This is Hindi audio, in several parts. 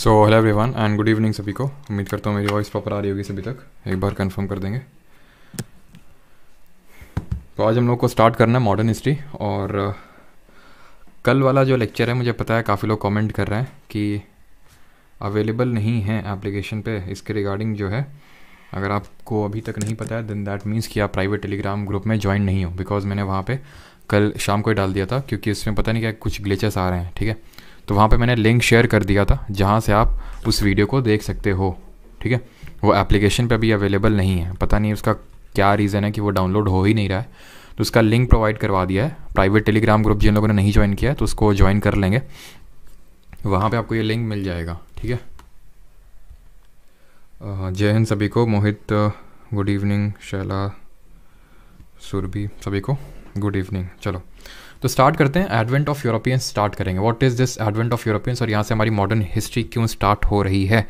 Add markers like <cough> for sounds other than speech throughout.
So hello everyone and good evening सभी को उम्मीद करता हूँ मेरी वॉइस प्रॉपर आ रही होगी सभी तक एक बार कंफर्म कर देंगे तो आज हम लोग को स्टार्ट करना है मॉडर्न हिस्ट्री और कल वाला जो लेक्चर है मुझे पता है काफ़ी लोग कमेंट कर रहे हैं कि अवेलेबल नहीं है एप्लीकेशन पे इसके रिगार्डिंग जो है अगर आपको अभी तक नहीं पता है देन दैट मीन्स कि आप प्राइवेट टेलीग्राम ग्रुप में ज्वाइन नहीं हो बिकॉज मैंने वहाँ पर कल शाम को ही डाल दिया था क्योंकि इसमें पता नहीं क्या कुछ ग्लिचेस आ रहे हैं ठीक है तो वहाँ पे मैंने लिंक शेयर कर दिया था जहाँ से आप उस वीडियो को देख सकते हो ठीक है वो एप्लीकेशन पे अभी अवेलेबल नहीं है पता नहीं उसका क्या रीज़न है कि वो डाउनलोड हो ही नहीं रहा है तो उसका लिंक प्रोवाइड करवा दिया है प्राइवेट टेलीग्राम ग्रुप जिन लोगों ने नहीं ज्वाइन किया है तो उसको ज्वाइन कर लेंगे वहाँ पर आपको ये लिंक मिल जाएगा ठीक है जय हिंद सभी को मोहित गुड इवनिंग शैला सुरभि सभी को गुड इवनिंग चलो तो स्टार्ट करते हैं एडवेंट ऑफ यूरोपियंस स्टार्ट करेंगे what is this advent of Europeans और यहाँ से हमारी मॉडर्न हिस्ट्री क्यों स्टार्ट हो रही है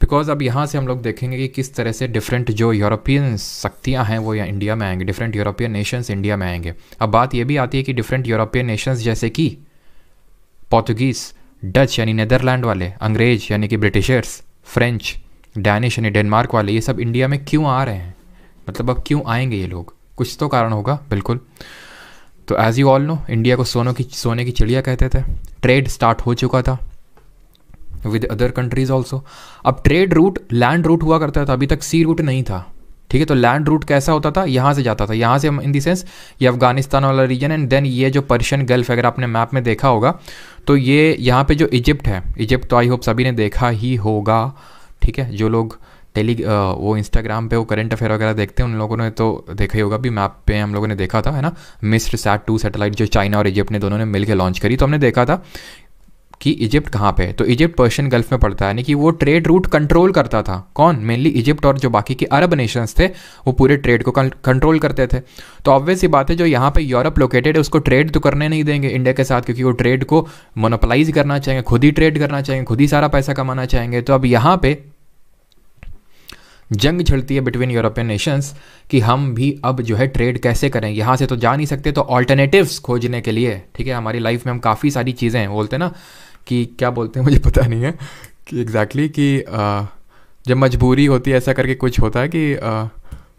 बिकॉज अब यहाँ से हम लोग देखेंगे कि किस तरह से डिफरेंट जो यूरोपियन शक्तियाँ हैं वो यहाँ इंडिया में आएंगे डिफरेंट यूरोपियन नेशंस इंडिया में आएंगे अब बात ये भी आती है कि डिफरेंट यूरोपियन नेशंस जैसे कि पोर्तुगीज़ डच यानी नदरलैंड वाले अंग्रेज यानी कि ब्रिटिशर्स फ्रेंच डैनिश यानी डेनमार्क वाले ये सब इंडिया में क्यों आ रहे हैं मतलब अब क्यों आएंगे ये लोग कुछ तो कारण होगा बिल्कुल तो as you all know India को सोनों की सोने की चिड़िया कहते थे ट्रेड स्टार्ट हो चुका था विद अदर कंट्रीज ऑल्सो अब ट्रेड रूट लैंड रूट हुआ करता था अभी तक सी रूट नहीं था ठीक है तो लैंड रूट कैसा होता था यहाँ से जाता था यहाँ से इन दी सेंस ये अफगानिस्तान वाला रीजन एंड देन ये जो पर्शियन गल्फ अगर आपने मैप में देखा होगा तो ये यहाँ पे जो इजिप्ट है इजिप्ट तो आई होप सभी ने देखा ही होगा ठीक है जो लोग टेली वो इंस्टाग्राम पे वो करंट अफेयर वगैरह देखते हैं उन लोगों ने तो देखा ही होगा भी मैप पे हम लोगों ने देखा था है ना मिस्र सैट टू सैटेलाइट जो चाइना और इजिप्ट ने दोनों ने मिलकर लॉन्च करी तो हमने देखा था कि इजिप्ट कहाँ पे है तो इजिप्ट पर्शियन गल्फ में पड़ता है यानी कि वो ट्रेड रूट कंट्रोल करता था कौन मेनली इजिप्ट और जो बाकी के अरब नेशंस थे वो पूरे ट्रेड को कंट्रोल करते थे तो ऑब्वियस ये बात है जो यहाँ पे यूरोप लोकेटेड है उसको ट्रेड तो करने नहीं देंगे इंडिया के साथ क्योंकि वो ट्रेड को मोनोपलाइज करना चाहेंगे खुद ही ट्रेड करना चाहेंगे खुद ही सारा पैसा कमाना चाहेंगे तो अब यहाँ पे जंग छिड़ती है बिटवीन यूरोपियन नेशंस कि हम भी अब जो है ट्रेड कैसे करें यहाँ से तो जा नहीं सकते तो ऑल्टरनेटिव्स खोजने के लिए ठीक है हमारी लाइफ में हम काफ़ी सारी चीज़ें हैं बोलते हैं ना कि क्या बोलते हैं <laughs> मुझे पता नहीं है कि एग्जैक्टली exactly कि आ, जब मजबूरी होती है ऐसा करके कुछ होता है कि आ,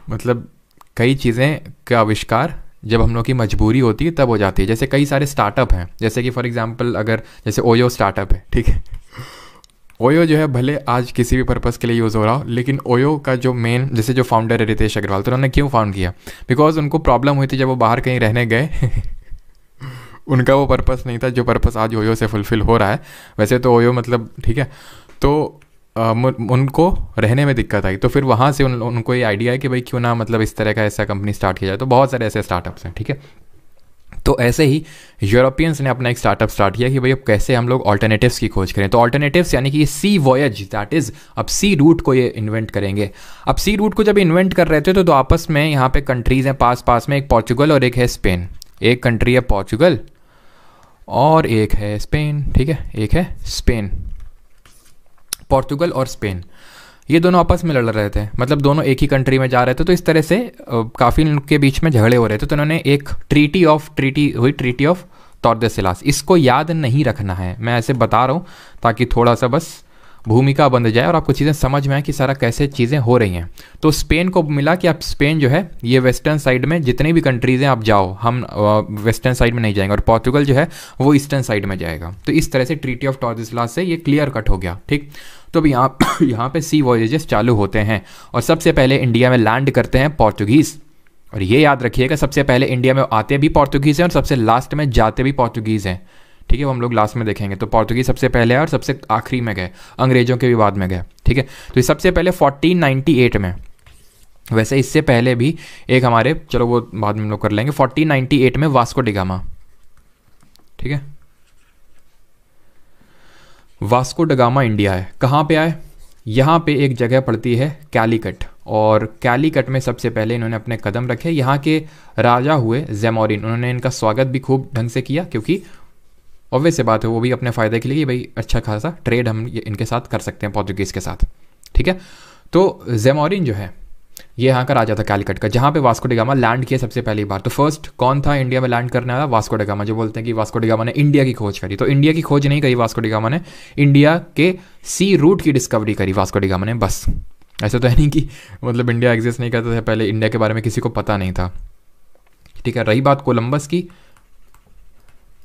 मतलब कई चीज़ें का आविष्कार जब हम लोग की मजबूरी होती है तब हो जाती है जैसे कई सारे स्टार्टअप हैं जैसे कि फॉर एग्जांपल अगर जैसे ओयो स्टार्टअप है ठीक है ओयो जो है भले आज किसी भी पर्पज़ के लिए यूज़ हो रहा हो लेकिन ओयो का जो मेन जैसे जो फाउंडर है रितेश अग्रवाल तो उन्होंने क्यों फाउंड किया बिकॉज उनको प्रॉब्लम हुई थी जब वो बाहर कहीं रहने गए <laughs> उनका वो पर्पज़ नहीं था जो पर्पज़ आज ओयो से फुलफ़िल हो रहा है वैसे तो ओयो मतलब ठीक है तो आ, उनको रहने में दिक्कत आई तो फिर वहाँ से उन, उनको ये आइडिया है कि भाई क्यों ना मतलब इस तरह का ऐसा कंपनी स्टार्ट किया जाए तो बहुत सारे ऐसे स्टार्टअप्स हैं ठीक है तो ऐसे ही यूरोपियंस ने अपना एक स्टार्टअप स्टार्ट किया कि भाई अब कैसे हम लोग ऑल्टरनेटिव्स की खोज करें तो ऑल्टरनेटिव्स यानी कि सी वॉयज दैट इज़ अब सी रूट को ये इन्वेंट करेंगे अब सी रूट को जब इन्वेंट कर रहे थे तो, दो तो आपस में यहाँ पे कंट्रीज़ हैं पास पास में एक पोर्चुगल और एक है स्पेन एक कंट्री है पोर्चुगल और एक है स्पेन ठीक है एक है स्पेन पोर्चुगल और स्पेन ये दोनों आपस में लड़ रहे थे मतलब दोनों एक ही कंट्री में जा रहे थे तो इस तरह से काफ़ी उनके बीच में झगड़े हो रहे थे तो उन्होंने एक ट्रीटी ऑफ ट्रीटी हुई ट्रीटी ऑफ तौरदे सिलास इसको याद नहीं रखना है मैं ऐसे बता रहा हूँ ताकि थोड़ा सा बस भूमिका बन जाए और आपको चीज़ें समझ में आए कि सारा कैसे चीज़ें हो रही हैं तो स्पेन को मिला कि आप स्पेन जो है ये वेस्टर्न साइड में जितनी भी कंट्रीज़ हैं आप जाओ हम वेस्टर्न साइड में नहीं जाएंगे और पोर्तुगल जो है वो ईस्टर्न साइड में जाएगा तो इस तरह से ट्रीटी ऑफ टॉर्जिस्ला से ये क्लियर कट हो गया ठीक तो अब यहाँ <coughs> यहाँ पे सी वॉयजेस चालू होते हैं और सबसे पहले इंडिया में लैंड करते हैं पोर्तुगीज़ और ये याद रखिएगा सबसे पहले इंडिया में आते भी पोर्तुगीज़ हैं और सबसे लास्ट में जाते भी पोर्तुगीज़ हैं ठीक है वो हम लोग लास्ट में देखेंगे तो पोर्तुगीज सबसे पहले और सबसे आखिरी में गए अंग्रेजों के भी बाद में गए ठीक है तो ये सबसे पहले 1498 में वैसे इससे पहले भी एक हमारे चलो वो बाद में हम लोग कर लेंगे 1498 में वास्को डिगामा ठीक है वास्को डगामा इंडिया है कहाँ पे आए यहाँ पे एक जगह पड़ती है कैलीकट और कैलीकट में सबसे पहले इन्होंने अपने कदम रखे यहाँ के राजा हुए जेमोरिन उन्होंने इनका स्वागत भी खूब ढंग से किया क्योंकि ऑब्वियस से बात है वो भी अपने फ़ायदे के लिए भाई अच्छा खासा ट्रेड हम इनके साथ कर सकते हैं पोर्तुगीज़ के साथ ठीक है तो जेमोरिन जो है ये यहाँ का राजा था कैलकट का जहाँ पे वास्को डिगामा लैंड किया सबसे पहली बार तो फर्स्ट कौन था इंडिया में लैंड करने वाला वास्को डिगामा जो बोलते हैं कि वास्को डिगामा ने इंडिया की खोज करी तो इंडिया की खोज नहीं करी वास्को डिगामा ने इंडिया के सी रूट की डिस्कवरी करी वास्को डिगामा ने बस ऐसा तो है नहीं कि मतलब इंडिया एग्जिस्ट नहीं करता था पहले इंडिया के बारे में किसी को पता नहीं था ठीक है रही बात कोलंबस की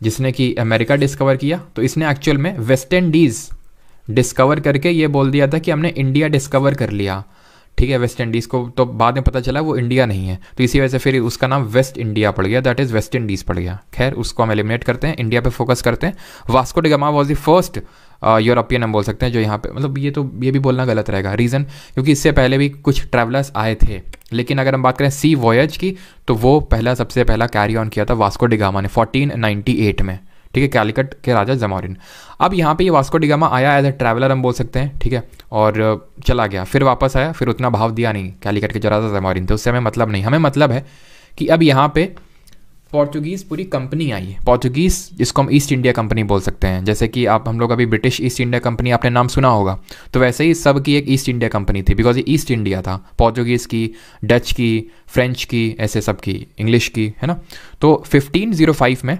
जिसने कि अमेरिका डिस्कवर किया तो इसने एक्चुअल में वेस्ट इंडीज़ डिस्कवर करके ये बोल दिया था कि हमने इंडिया डिस्कवर कर लिया ठीक है वेस्ट इंडीज़ को तो बाद में पता चला वो इंडिया नहीं है तो इसी वजह से फिर उसका नाम वेस्ट इंडिया पड़ गया दैट इज़ वेस्ट इंडीज़ पड़ गया खैर उसको हम एलिमिनेट करते हैं इंडिया पे फोकस करते हैं Vasco da Gama was the first European हम बोल सकते हैं जो यहाँ पे मतलब ये तो ये भी बोलना गलत रहेगा रीज़न क्योंकि इससे पहले भी कुछ ट्रैवलर्स आए थे लेकिन अगर हम बात करें सी वॉयज की तो वो पहला सबसे पहला कैरी ऑन किया था वास्को डिगामा ने फोर्टीन में ठीक है कैलिकट के राजा जमोरिन अब यहाँ पे ये वास्को डिगामा आया एज ए ट्रैवलर हम बोल सकते हैं ठीक है और चला गया फिर वापस आया फिर उतना भाव दिया नहीं कैलिकट के जो राजा जमोरिन थे उससे हमें मतलब नहीं हमें मतलब है कि अब यहाँ पे पोर्चुगीज़ पूरी कंपनी आई है पोर्चुगीज़ जिसको हम ईस्ट इंडिया कंपनी बोल सकते हैं जैसे कि आप हम लोग अभी ब्रिटिश ईस्ट इंडिया कंपनी आपने नाम सुना होगा तो वैसे ही सब की एक ईस्ट इंडिया कंपनी थी बिकॉज ये ईस्ट इंडिया था पोर्चुगीज़ की डच की फ्रेंच की ऐसे सब की इंग्लिश की है ना तो 1505 में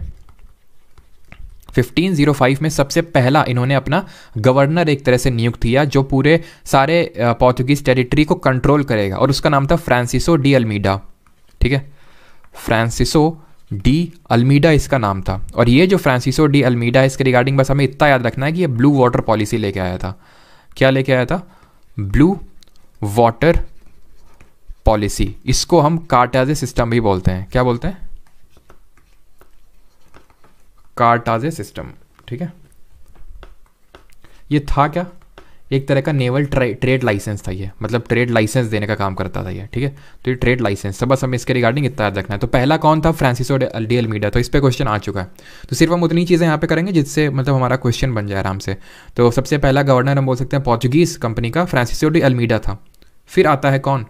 1505 में सबसे पहला इन्होंने अपना गवर्नर एक तरह से नियुक्त किया जो पूरे सारे पोर्तुगीज टेरिटरी को कंट्रोल करेगा और उसका नाम था फ्रांसिसो डी अल्मीडा ठीक है फ्रांसिसो डी अल्मीडा इसका नाम था और ये जो फ्रांसिसो डी अल्मीडा इसके रिगार्डिंग बस हमें इतना याद रखना है कि ये ब्लू वाटर पॉलिसी लेके आया था क्या लेके आया था ब्लू वाटर पॉलिसी इसको हम कार्टाजे सिस्टम भी बोलते हैं क्या बोलते हैं कार्ट आज ए सिस्टम ठीक है ये था क्या एक तरह का नेवल ट्रेड लाइसेंस था ये मतलब ट्रेड लाइसेंस देने का काम करता था ये ठीक है तो ये ट्रेड लाइसेंस सब बस हमें इसके रिगार्डिंग इतना याद रखना है तो पहला कौन था फ्रांसिसो डी एलमीडा तो इस पर क्वेश्चन आ चुका है तो सिर्फ हम उतनी चीज़ें यहाँ पे करेंगे जिससे मतलब हमारा क्वेश्चन बन जाए आराम से तो सबसे पहला गवर्नर हम बोल सकते हैं पोर्चुगीज कंपनी का फ्रांसिसो डी एलमीडा था फिर आता है कौन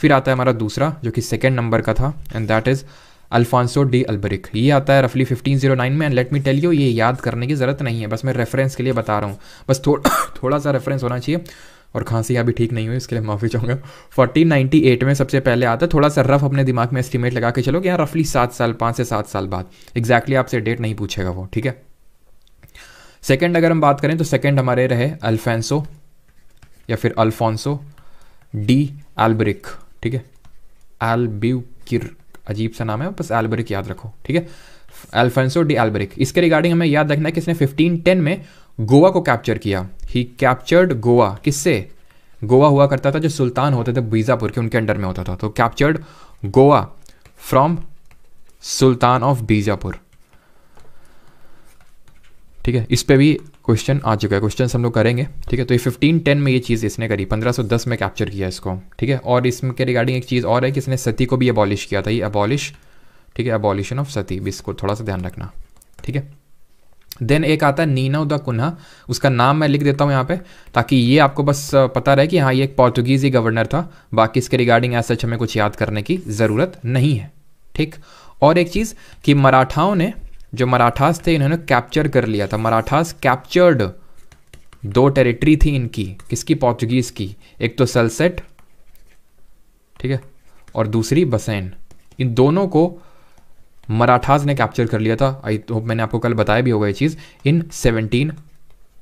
फिर आता है हमारा दूसरा जो कि सेकेंड नंबर का था and that is Alfonso de Albuquerque ये आता है रफली 1509 में and let me tell you ये याद करने की ज़रूरत नहीं है बस मैं रेफरेंस के लिए बता रहा हूँ बस थो, थोड़ा सा रेफरेंस होना चाहिए और खांसी अभी ठीक नहीं हुई इसके लिए माफ़ी चाहूँगा 1498 में सबसे पहले आता है थोड़ा सा रफ अपने दिमाग में एस्टिमेट लगा के चलो कि यहाँ रफली सात साल पाँच से सात साल बाद एग्जैक्टली exactly आपसे डेट नहीं पूछेगा वो ठीक है सेकेंड अगर हम बात करें तो सेकेंड हमारे रहे अल्फेंसो या फिर अल्फोंसो डी एल्बरिक ठीक है एल्ब्यूकिर अजीब सा नाम है बस एल्बरिक याद रखो ठीक है एल्फेंसो डी एल्बरिक इसके रिगार्डिंग हमें याद रखना है कि इसने 1510 में गोवा को कैप्चर किया ही कैप्चर्ड गोवा किससे गोवा हुआ करता था जो सुल्तान होते थे बीजापुर के उनके अंडर में होता था तो captured Goa from sultan of Bijapur ठीक है इस पे भी क्वेश्चन आ चुका है क्वेश्चन हम लोग करेंगे ठीक है तो ये फिफ्टीन टेन में ये चीज़ इसने करी पंद्रह सौ दस में कैप्चर किया इसको ठीक है और इसके रिगार्डिंग एक चीज़ और है कि इसने सती को भी अबॉलिश किया था ये अबॉलिश ठीक है अबॉलिशन ऑफ सती भी इसको थोड़ा सा ध्यान रखना ठीक है देन एक आता है नीना द कुन्हा उसका नाम मैं लिख देता हूँ यहाँ पे ताकि ये आपको बस पता रहे कि हाँ ये एक पोर्तुगीज़ी गवर्नर था बाकी इसके रिगार्डिंग ऐसा अच्छा हमें कुछ याद करने की ज़रूरत नहीं है ठीक और एक चीज़ कि मराठाओं ने जो मराठास थे इन्होंने कैप्चर कर लिया था मराठास कैप्चर्ड दो टेरिटरी थी इनकी किसकी पोर्चुगीज़ की एक तो सलसेट ठीक है और दूसरी बसैन इन दोनों को मराठास ने कैप्चर कर लिया था आई होप मैंने आपको कल बताया भी होगा ये चीज़ इन सेवनटीन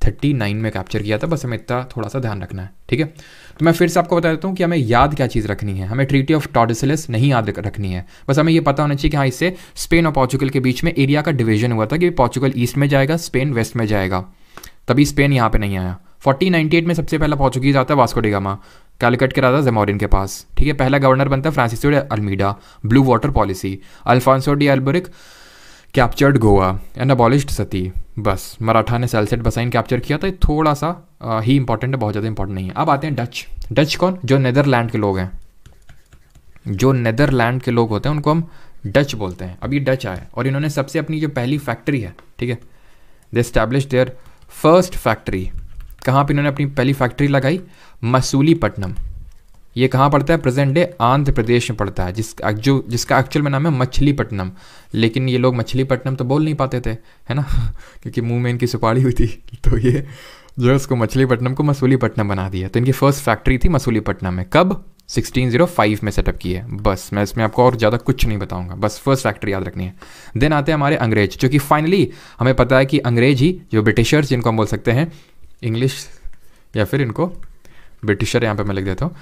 थर्टी नाइन में कैप्चर किया था बस हमें इतना थोड़ा सा ध्यान रखना है ठीक है तो मैं फिर से आपको बता देता हूँ कि हमें याद क्या चीज़ रखनी है हमें ट्रीटी ऑफ टॉडिसलिस नहीं याद रखनी है बस हमें ये पता होना चाहिए कि हाँ इससे स्पेन और पॉर्चुगल के बीच में एरिया का डिवीजन हुआ था कि पॉर्चुगल ईस्ट में जाएगा स्पेन वेस्ट में जाएगा तभी स्पेन यहाँ पर नहीं आया एट में सबसे पहला पॉर्चुगीज आता है वास्को डिगामा कैलकट के राजा जेमोरिन के पास ठीक है पहला गवर्नर बनता है Francisco de Almeida blue water policy Alfonso de Albuquerque captured Goa and abolished sati बस मराठा ने सेलसेट बसाइन कैप्चर किया था थोड़ा सा आ, ही इंपॉर्टेंट है बहुत ज़्यादा इंपॉर्टेंट नहीं है अब आते हैं डच डच कौन जो नैदरलैंड के लोग हैं जो नदरलैंड के लोग होते हैं उनको हम डच बोलते हैं अब ये डच आए और इन्होंने सबसे अपनी जो पहली फैक्ट्री है ठीक है they establish there first factory कहाँ पर इन्होंने अपनी पहली फैक्ट्री लगाई मसूलीपट्टनम ये कहाँ पड़ता है प्रेजेंट डे आंध्र प्रदेश में पड़ता है जिस जो जिसका एक्चुअल में नाम है मछलीपट्टनम लेकिन ये लोग मछलीपट्टनम तो बोल नहीं पाते थे है ना <laughs> क्योंकि मुंह में इनकी सुपाड़ी हुई थी <laughs> तो ये जो है उसको मछलीपट्टनम को मसूलीपट्टनम बना दिया तो इनकी फर्स्ट फैक्ट्री थी मसूलीपट्टनम में कब 1605 में सेटअप की है बस मैं इसमें आपको और ज़्यादा कुछ नहीं बताऊंगा बस फर्स्ट फैक्ट्री याद रखनी है देन आते हैं हमारे अंग्रेज जो कि फाइनली हमें पता है कि अंग्रेज ही जो ब्रिटिशर्स जिनको हम बोल सकते हैं इंग्लिश या फिर इनको ब्रिटिशर यहाँ पे मैं लिख देता हूँ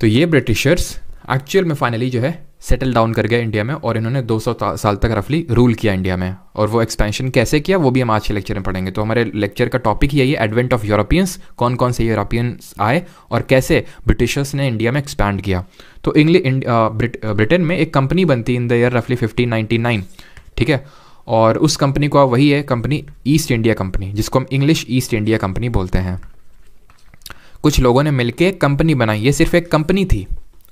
तो ये ब्रिटिशर्स एक्चुअल में फाइनली जो है सेटल डाउन कर गए इंडिया में और इन्होंने 200 साल तक रफली रूल किया इंडिया में और वो एक्सपेंशन कैसे किया वो भी हम आज के लेक्चर में पढ़ेंगे तो हमारे लेक्चर का टॉपिक यही है एडवेंट ऑफ यूरोपियंस कौन कौन से यूरोपियंस आए और कैसे ब्रिटिशर्स ने इंडिया में एक्सपैंड किया तो इंग्लिश ब्रिटेन में एक कंपनी बनती इन द ईयर रफली फिफ्टीन ठीक है और उस कंपनी को वही है कंपनी ईस्ट इंडिया कंपनी जिसको हम इंग्लिश ईस्ट इंडिया कंपनी बोलते हैं कुछ लोगों ने मिलकर कंपनी बनाई ये सिर्फ एक कंपनी थी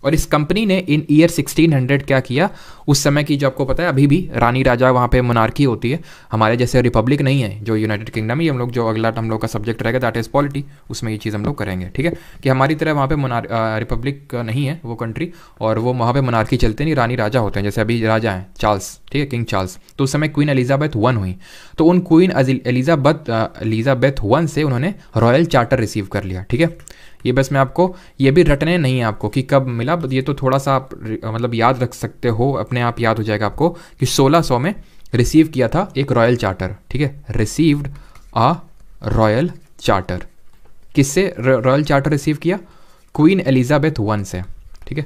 और इस कंपनी ने इन ईयर 1600 क्या किया उस समय की जो आपको पता है अभी भी रानी राजा वहाँ पे मनारकी होती है हमारे जैसे रिपब्लिक नहीं है जो यूनाइटेड किंगडम ही हम लोग जो अगला हम लोग का सब्जेक्ट रहेगा दैट इज़ पॉलिटी उसमें ये चीज़ हम लोग करेंगे ठीक है कि हमारी तरह वहाँ पर रिपब्लिक नहीं है वो कंट्री और वो वहाँ पर मनारकी चलते नहीं रानी राजा होते हैं जैसे अभी राजा हैं चार्ल्स ठीक है किंग चार्ल्स तो उस समय क्वीन एलिजाबेथ वन हुई तो उन क्वीन एलिजाबेथ एलिजाबेथ वन से उन्होंने रॉयल चार्टर रिसीव कर लिया ठीक है ये बस मैं आपको ये भी रटने नहीं है आपको कि कब मिला ये तो थोड़ा सा आप मतलब याद रख सकते हो अपने आप याद हो जाएगा आपको कि 1600 में रिसीव किया था एक रॉयल चार्टर ठीक है रिसीव्ड अ रॉयल चार्टर किससे रॉयल चार्टर रिसीव किया क्वीन एलिजाबेथ वन से ठीक है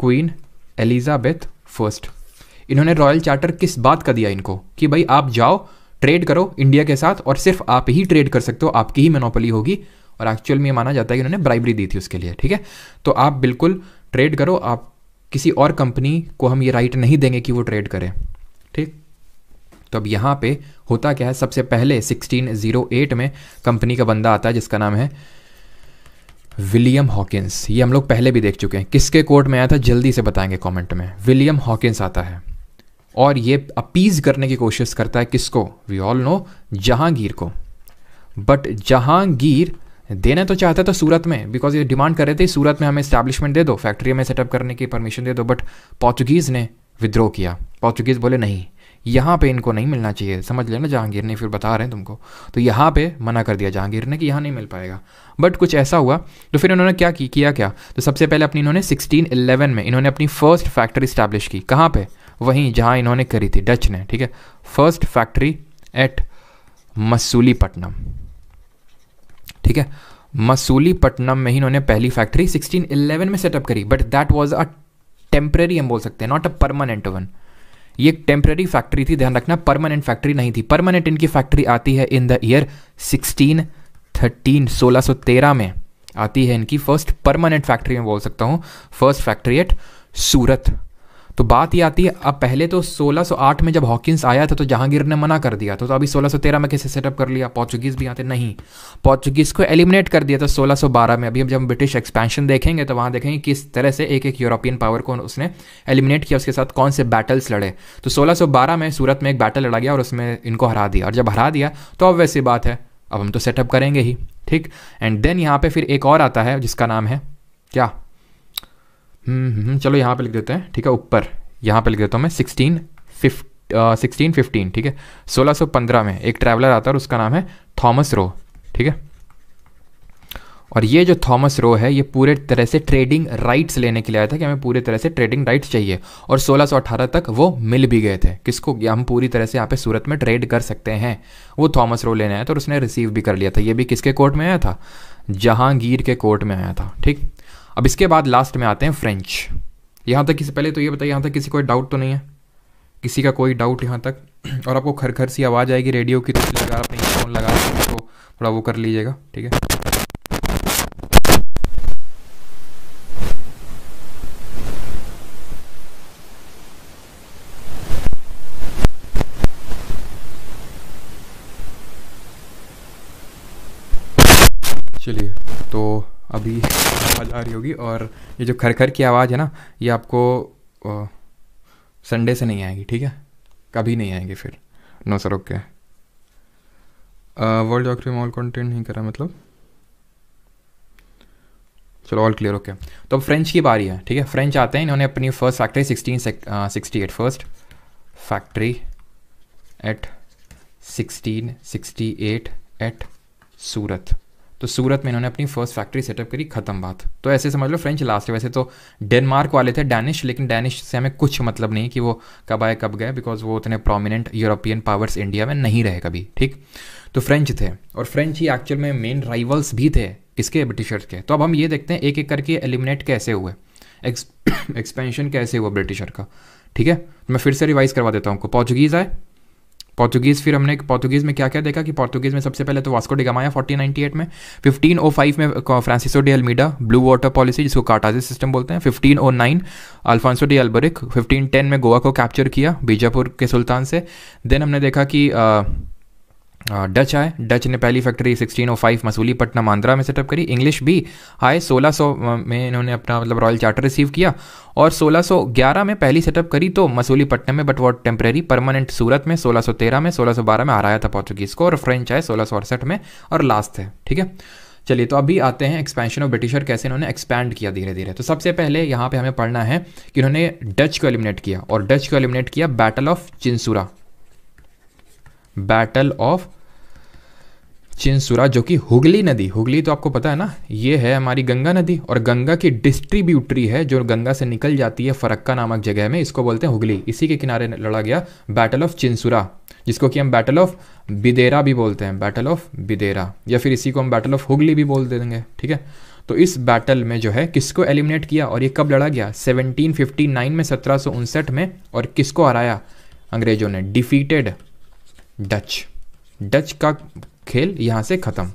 क्वीन एलिजाबेथ फर्स्ट इन्होंने रॉयल चार्टर किस बात का दिया इनको कि भाई आप जाओ ट्रेड करो इंडिया के साथ और सिर्फ आप ही ट्रेड कर सकते हो आपकी ही मेनोपली होगी और एक्चुअल में ये माना जाता है कि उन्होंने ब्राइबरी दी थी उसके लिए ठीक है तो आप बिल्कुल ट्रेड करो आप किसी और कंपनी को हम ये राइट नहीं देंगे कि वो ट्रेड करें ठीक तो अब यहाँ पे होता क्या है सबसे पहले 1608 में कंपनी का बंदा आता है जिसका नाम है विलियम हॉकिंस ये हम लोग पहले भी देख चुके हैं किसके कोर्ट में आया था जल्दी से बताएंगे कमेंट में विलियम हॉकिंस आता है और ये अपीज करने की कोशिश करता है किसको वी ऑल नो जहांगीर को बट जहांगीर देना तो चाहता था सूरत में बिकॉज ये डिमांड कर रहे थे सूरत में हमें इस्टेब्लिशमेंट दे दो फैक्ट्री में सेटअप करने की परमिशन दे दो बट पोर्चुगीज़ ने विद्रो किया पोर्चुगीज़ बोले नहीं यहाँ पे इनको नहीं मिलना चाहिए समझ लेना जहांगीर ने फिर बता रहे हैं तुमको तो यहाँ पे मना कर दिया जहांगीर ने कि यहाँ नहीं मिल पाएगा बट कुछ ऐसा हुआ तो फिर इन्होंने क्या की किया क्या तो सबसे पहले अपनी इन्होंने 1611 में इन्होंने अपनी फर्स्ट फैक्ट्री इस्टेब्लिश की कहाँ पे वहीं जहाँ इन्होंने करी थी डच ने ठीक है फर्स्ट फैक्ट्री एट मसूलीपट्टनम ठीक है मसूली पटनम में ही इन्होंने पहली फैक्ट्री 1611 में सेटअप करी but that was a temporary हम बोल सकते हैं नॉट अ परमानेंट वन ये एक टेम्प्रेरी फैक्ट्री थी ध्यान रखना परमानेंट फैक्ट्री नहीं थी परमानेंट इनकी फैक्ट्री आती है in the year sixteen thirteen में आती है इनकी फर्स्ट परमानेंट फैक्ट्री में बोल सकता हूँ फर्स्ट फैक्ट्री एट सूरत तो बात ये आती है अब पहले तो 1608 में जब हॉकिंस आया था तो जहांगीर ने मना कर दिया था तो अभी 1613 में कैसे सेटअप कर लिया पोर्चुगीज़ भी आते नहीं पोर्चुगीज़ को एलिमिनेट कर दिया था 1612 में अभी हम जब ब्रिटिश एक्सपेंशन देखेंगे तो वहाँ देखेंगे किस तरह से एक एक यूरोपियन पावर को उसने एलिमिनेट किया उसके साथ कौन से बैटल्स लड़े तो सोलह में सूरत में एक बैटल लड़ा गया और उसमें इनको हरा दिया और जब हरा दिया तो अब वैसी बात है अब हम तो सेटअप करेंगे ही ठीक एंड देन यहाँ पर फिर एक और आता है जिसका नाम है क्या हम्म, चलो यहाँ पे लिख देते हैं ठीक है ऊपर यहाँ पे लिख देता हूँ मैं सिक्सटीन फिफ्ट सिक्सटीन फिफ्टीन ठीक है सोलह सौ पंद्रह में एक ट्रैवलर आता है और उसका नाम है थॉमस रो ठीक है और ये जो थॉमस रो है ये पूरे तरह से ट्रेडिंग राइट्स लेने के लिए आया था कि हमें पूरे तरह से ट्रेडिंग राइट्स चाहिए और 1618 तक वो मिल भी गए थे किसको हम पूरी तरह से यहाँ पे सूरत में ट्रेड कर सकते हैं वो थॉमस रो लेने आया था और उसने रिसीव भी कर लिया था ये भी किसके कोर्ट में आया था जहांगीर के कोर्ट में आया था ठीक अब इसके बाद लास्ट में आते हैं फ्रेंच यहाँ तक किसी पहले तो ये बताइए यहाँ तक किसी कोई डाउट तो नहीं है किसी का कोई डाउट यहाँ तक <clears throat> और आपको खर खर सी आवाज़ आएगी रेडियो की तरफ तो लगा अपने फ़ोन लगा तो थोड़ा वो कर लीजिएगा ठीक है चलिए तो अभी आवाज़ आ रही होगी और ये जो खरखर की आवाज़ है ना ये आपको संडे से नहीं आएगी ठीक है कभी नहीं आएगी फिर नो सर ओके वर्ल्ड जॉक्री में ऑल कंटेंट नहीं करा मतलब चलो ऑल क्लियर ओके तो अब फ्रेंच की बारी है ठीक है फ्रेंच आते हैं इन्होंने अपनी first factory sixteen sixty eight first factory at sixteen sixty eight at Surat तो सूरत में इन्होंने अपनी फर्स्ट फैक्ट्री सेटअप करी खत्म बात तो ऐसे समझ लो फ्रेंच लास्ट वैसे तो डेनमार्क वाले थे डैनिश लेकिन डैनिश से हमें कुछ मतलब नहीं कि वो कब आए कब गए बिकॉज वो उतने प्रोमिनेंट यूरोपियन पावर्स इंडिया में नहीं रहे कभी ठीक तो फ्रेंच थे और फ्रेंच ही एक्चुअल में मेन राइवल्स भी थे किसके ब्रिटिशर्स के तो अब हम ये देखते हैं एक एक करके एलिमिनेट कैसे हुए एक्सपेंशन <coughs> कैसे हुआ ब्रिटिशर का ठीक है तो मैं फिर से रिवाइज करवा देता हूँ पोर्चुगीज़ आए पोर्तुगीज़ फिर हमने पोर्तुगीज़ में क्या क्या देखा कि पोर्तुगीज़ में सबसे पहले तो वास्को डिगामाया 1498 में 1505 में Francisco de Almeida blue water policy जिसको काटाजे सिस्टम बोलते हैं 1509 अल्फांसो डी अल्बरिक टेन में गोवा को कैप्चर किया बीजापुर के सुल्तान से देन हमने देखा कि uh, डच आए डच ने पहली फैक्ट्री 1605 मसूली पटना मांद्रा में सेटअप करी इंग्लिश भी आए 1600 में इन्होंने अपना मतलब रॉयल चार्टर रिसीव किया और 1611 में पहली सेटअप करी तो मसूली पटना में but what temporary permanent Surat में 1613 में 1612 में हराया था पोर्चुगीज को और फ्रेंच आए सोलह में और लास्ट है ठीक है चलिए तो अभी आते हैं एक्सपेंशन ऑफ ब्रिटिशर कैसे इन्होंने एक्सपैंड किया धीरे धीरे तो सबसे पहले यहाँ पे हमें पढ़ना है कि इन्होंने डच को एलिमिनेट किया और डच को एलिमिनेट किया battle of Chinsurah battle of Chinsurah जो कि हुगली नदी हुगली तो आपको पता है ना ये है हमारी गंगा नदी और गंगा की डिस्ट्रीब्यूटरी है जो गंगा से निकल जाती है फरक्का नामक जगह में इसको बोलते हैं हुगली इसी के किनारे लड़ा गया बैटल ऑफ चिंसुरा जिसको कि हम बैटल ऑफ बिदेरा भी बोलते हैं बैटल ऑफ बिदेरा या फिर इसी को हम बैटल ऑफ हुगली भी बोल देंगे ठीक है तो इस बैटल में जो है किसको एलिमिनेट किया और ये कब लड़ा गया 1759 में सत्रह में और किसको हराया अंग्रेजों ने डिफीटेड डच डच का खेल यहां से ख़त्म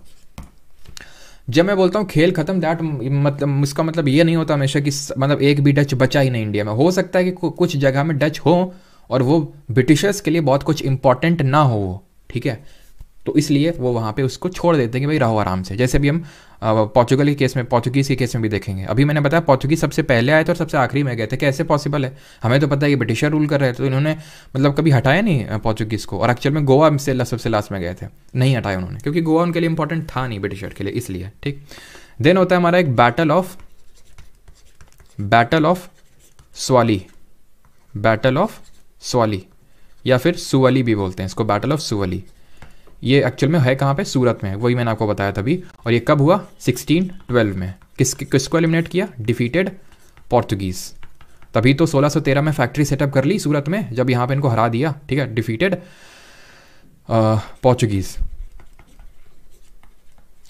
जब मैं बोलता हूँ खेल खत्म दैट मतलब इसका मतलब ये नहीं होता हमेशा कि मतलब एक भी डच बचा ही नहीं इंडिया में हो सकता है कि कुछ जगह में डच हो और वो ब्रिटिशर्स के लिए बहुत कुछ इंपॉर्टेंट ना हो वो ठीक है तो इसलिए वो वहाँ पे उसको छोड़ देते हैं कि भाई रहो आराम से जैसे भी हम पोर्चुगल के केस में पोर्चुगीज़ के केस में भी देखेंगे अभी मैंने बताया पोर्चुगीज़ सबसे पहले आए थे और सबसे आखिरी में गए थे कैसे पॉसिबल है हमें तो पता है ये ब्रिटिशर रूल कर रहे थे तो इन्होंने मतलब कभी हटाया नहीं पोर्चुगीज़ को और एक्चुअल में गोवा से सबसे लास्ट में गए थे नहीं हटाया उन्होंने क्योंकि गोवा उनके लिए इंपॉर्टेंट था नहीं ब्रिटिशर के लिए इसलिए ठीक देन होता है हमारा एक battle of battle of Swally battle of Swally या फिर सुवली भी बोलते हैं इसको बैटल ऑफ सुवली ये एक्चुअल में है कहाँ पे सूरत में वही मैंने आपको बताया तभी और ये कब हुआ सिक्सटीन ट्वेल्व में किस किसको एलिमिनेट किया डिफीटेड पोर्तुगीज़ तभी तो 1613 में फैक्ट्री सेटअप कर ली सूरत में जब यहाँ पे इनको हरा दिया ठीक है डिफीटेड पोर्चुगीज़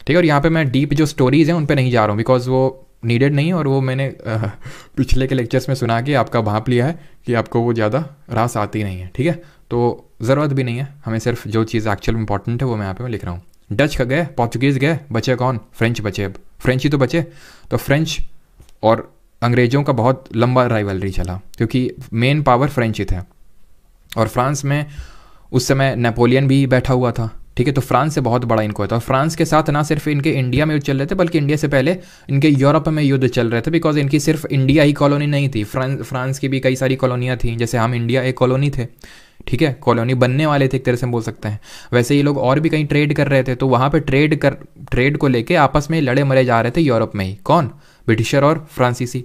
ठीक है और यहाँ पे मैं डीप जो स्टोरीज़ हैं उन पर नहीं जा रहा हूँ बिकॉज वो नीडेड नहीं और वो मैंने पिछले के लेक्चर्स में सुना कि आपका भाप लिया है कि आपको वो ज़्यादा रास आती नहीं है ठीक है तो ज़रूरत भी नहीं है हमें सिर्फ जो चीज़ एक्चुअल इंपॉर्टेंट है वो मैं यहाँ पे मैं लिख रहा हूँ डच का गए पोर्चुगीज़ गए बचे कौन फ्रेंच बचे अब फ्रेंच ही तो बचे तो फ्रेंच और अंग्रेज़ों का बहुत लंबा राइवलरी चला क्योंकि मेन पावर फ्रेंच ही थे और फ्रांस में उस समय नेपोलियन भी बैठा हुआ था ठीक है तो फ्रांस से बहुत बड़ा इनको है और तो फ्रांस के साथ ना सिर्फ इनके इंडिया में युद्ध चल रहे थे बल्कि इंडिया से पहले इनके यूरोप में युद्ध चल रहे थे बिकॉज इनकी सिर्फ इंडिया ही कॉलोनी नहीं थी फ्रांस फ्रांस की भी कई सारी कॉलोनियाँ थी जैसे हम इंडिया एक कॉलोनी थे ठीक है कॉलोनी बनने वाले थे एक तरह से हम बोल सकते हैं वैसे ये लोग और भी कहीं ट्रेड कर रहे थे तो वहाँ पर ट्रेड कर ट्रेड को लेके आपस में लड़े मरे जा रहे थे यूरोप में ही कौन ब्रिटिशर और फ्रांसीसी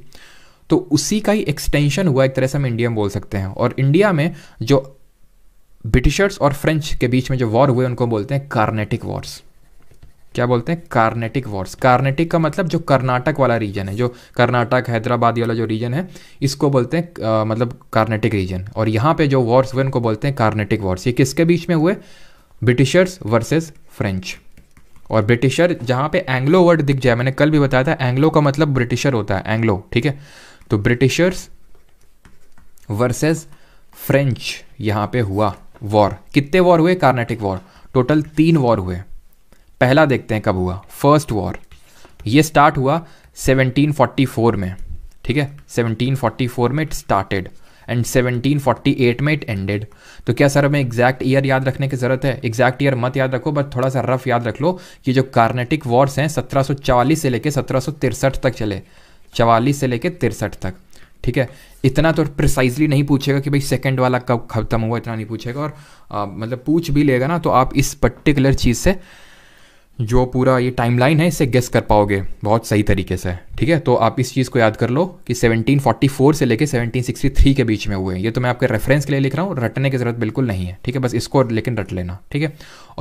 तो उसी का ही एक्सटेंशन हुआ एक तरह से हम इंडिया में बोल सकते हैं और इंडिया में जो ब्रिटिशर्स और फ्रेंच के बीच में जो वॉर हुए उनको बोलते हैं कार्नेटिक वॉर्स क्या बोलते हैं कार्नेटिक वॉर्स कार्नेटिक का मतलब जो कर्नाटक वाला रीजन है जो कर्नाटक हैदराबाद वाला जो रीजन है इसको बोलते हैं मतलब कार्नेटिक रीजन और यहाँ पे जो वॉर्स हुए उनको बोलते हैं कार्नेटिक वॉर्स ये किसके बीच में हुए ब्रिटिशर्स वर्सेस फ्रेंच और ब्रिटिशर जहाँ पे एंग्लो वर्ड दिख जाए मैंने कल भी बताया था एंग्लो का मतलब ब्रिटिशर होता है एंग्लो ठीक है तो ब्रिटिशर्स वर्सेज फ्रेंच यहाँ पे हुआ वॉर कितने वॉर हुए कार्नेटिक वॉर टोटल तीन वॉर हुए पहला देखते हैं कब हुआ फर्स्ट वॉर ये स्टार्ट हुआ 1744 में ठीक है 1744 में इट स्टार्टेड एंड 1748 में इट एंडेड तो क्या सर हमें एग्जैक्ट ईयर याद रखने की ज़रूरत है एग्जैक्ट ईयर मत याद रखो बट थोड़ा सा रफ याद रख लो कि जो कार्नेटिक वॉर्स हैं 1740 से लेकर सत्रह तक चले 44 से लेकर तिरसठ तक ठीक है इतना तो प्रिसाइजली नहीं पूछेगा कि भाई सेकंड वाला कब खत्म हुआ इतना नहीं पूछेगा और आ, मतलब पूछ भी लेगा ना तो आप इस पर्टिकुलर चीज़ से जो पूरा ये टाइमलाइन है इसे गेस कर पाओगे बहुत सही तरीके से ठीक है तो आप इस चीज़ को याद कर लो कि 1744 से लेके 1763 के बीच में हुए ये तो मैं आपके रेफरेंस के लिए लिख रहा हूँ रटने की ज़रूरत बिल्कुल नहीं है ठीक है बस इसको लेकिन रट लेना ठीक है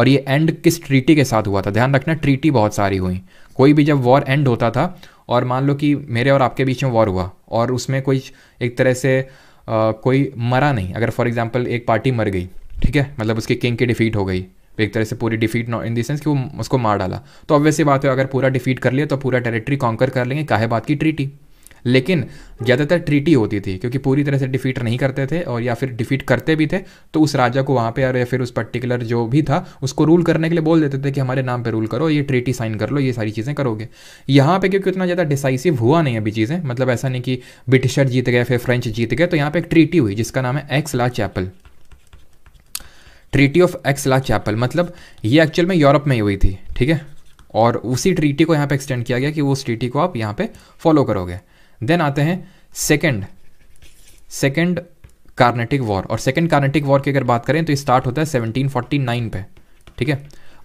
और ये एंड किस ट्रीटी के साथ हुआ था ध्यान रखना ट्रीटी बहुत सारी हुई कोई भी जब वॉर एंड होता था और मान लो कि मेरे और आपके बीच में वॉर हुआ और उसमें कोई एक तरह से आ, कोई मरा नहीं अगर फॉर एग्जाम्पल एक पार्टी मर गई ठीक है मतलब उसके किंग की डिफीट हो गई एक तरह से पूरी डिफीट इन देंस कि वो उसको मार डाला तो ऑब्वियसली बात है अगर पूरा डिफीट कर लिया तो पूरा टेरिटरी कॉन्कर कर लेंगे काहे बात की ट्रीटी लेकिन ज़्यादातर ट्रीटी होती थी क्योंकि पूरी तरह से डिफीट नहीं करते थे और या फिर डिफीट करते भी थे तो उस राजा को वहाँ पे या फिर उस पर्टिकुलर जो भी था उसको रूल करने के लिए बोल देते थे कि हमारे नाम पे रूल करो ये ट्रीटी साइन कर लो ये सारी चीज़ें करोगे यहाँ पे क्योंकि उतना ज़्यादा डिसाइसिव हुआ नहीं अभी चीज़ें मतलब ऐसा नहीं कि ब्रिटिशर जीत गए फिर फ्रेंच जीत गए तो यहाँ पर एक ट्रीटी हुई जिसका नाम है Aix la Chapelle treaty of Aix la Chapelle मतलब ये एक्चुअल में यूरोप में ही हुई थी ठीक है और उसी ट्रीटी को यहाँ पे एक्सटेंड किया गया कि उस ट्रीटी को आप यहाँ पे फॉलो करोगे देन आते हैं सेकेंड सेकेंड कार्नेटिक वॉर और सेकेंड कार्नेटिक वॉर की अगर बात करें तो स्टार्ट होता है 1749 पे ठीक है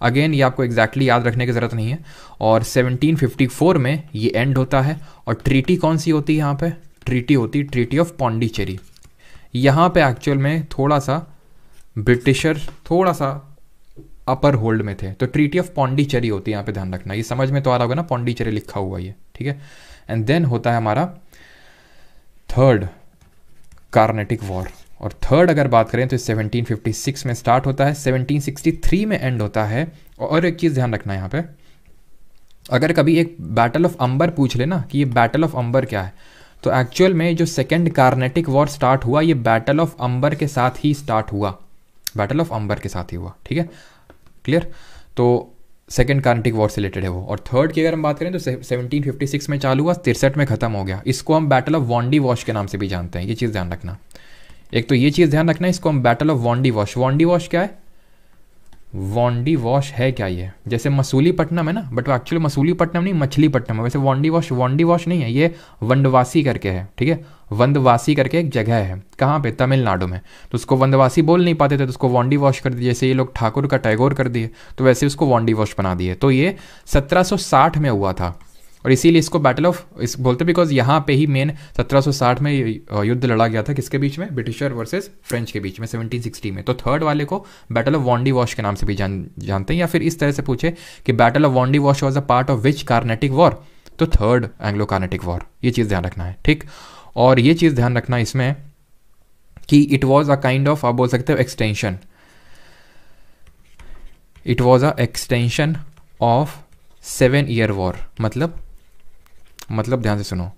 अगेन ये आपको एग्जैक्टली exactly याद रखने की ज़रूरत नहीं है और 1754 में ये एंड होता है और ट्रीटी कौन सी होती है यहाँ पे ट्रीटी होती है ट्रीटी ऑफ पौंडीचेरी यहाँ पे एक्चुअल में थोड़ा सा ब्रिटिशर थोड़ा सा अपर होल्ड में थे तो ट्रीटी ऑफ पौंडीचेरी होती है यहाँ पे ध्यान रखना ये समझ में तो आ रहा होगा ना पौंडीचेरी लिखा हुआ ये ठीक है एंड देन होता है हमारा थर्ड कार्नेटिक वॉर और थर्ड अगर बात करें तो 1756 में स्टार्ट होता है 1763 में एंड होता है और एक चीज़ ध्यान रखना है यहाँ पे अगर कभी एक बैटल ऑफ अंबर पूछ लेना कि ये बैटल ऑफ अंबर क्या है तो एक्चुअल में जो सेकेंड कार्नेटिक वॉर स्टार्ट हुआ ये बैटल ऑफ अंबर के साथ ही स्टार्ट हुआ बैटल ऑफ अंबर के साथ ही हुआ ठीक है क्लियर तो सेकेंड कार्नेटिक वॉर से रिलेटेड है वो और थर्ड की अगर हम बात करें तो 1756 में चालू हुआ तिरसठ में खत्म हो गया इसको हम बैटल ऑफ वॉन्डी वॉश के नाम से भी जानते हैं ये चीज़ ध्यान रखना एक तो ये चीज़ ध्यान रखना इसको हम battle of Wandiwash Wandiwash क्या है वॉन्डी वॉश है क्या ये जैसे मसूली है ना बट वो एक्चुअली मसूली नहीं मछलीपट्टनम है वैसे वॉन्डी वॉश वॉन्डी वॉश नहीं है ये वंडवासी करके है ठीक है वंदवासी करके एक जगह है कहाँ पे तमिलनाडु में तो उसको वंदवासी बोल नहीं पाते थे तो उसको वॉन्डी वॉश कर दिए जैसे ये लोग ठाकुर का टैगोर कर दिए तो वैसे उसको वॉन्डी वॉश बना दिए तो ये 1760 में हुआ था और इसीलिए इसको बैटल ऑफ इस बोलते बिकॉज यहाँ पे ही मेन 1760 में युद्ध लड़ा गया था किसके बीच में ब्रिटिशर वर्सेस फ्रेंच के बीच में 1760 में तो थर्ड वाले को बैटल ऑफ वॉन्डी वॉश के नाम से भी जान जानते हैं या फिर इस तरह से पूछे कि battle of Wandiwash was a part of which Carnatic war तो थर्ड एंग्लो कार्नेटिक वॉर ये चीज़ ध्यान रखना है ठीक और ये चीज़ ध्यान रखना इसमें कि it was a kind of आप बोल सकते हो extension it was a extension of seven year war मतलब मतलब ध्यान से सुनो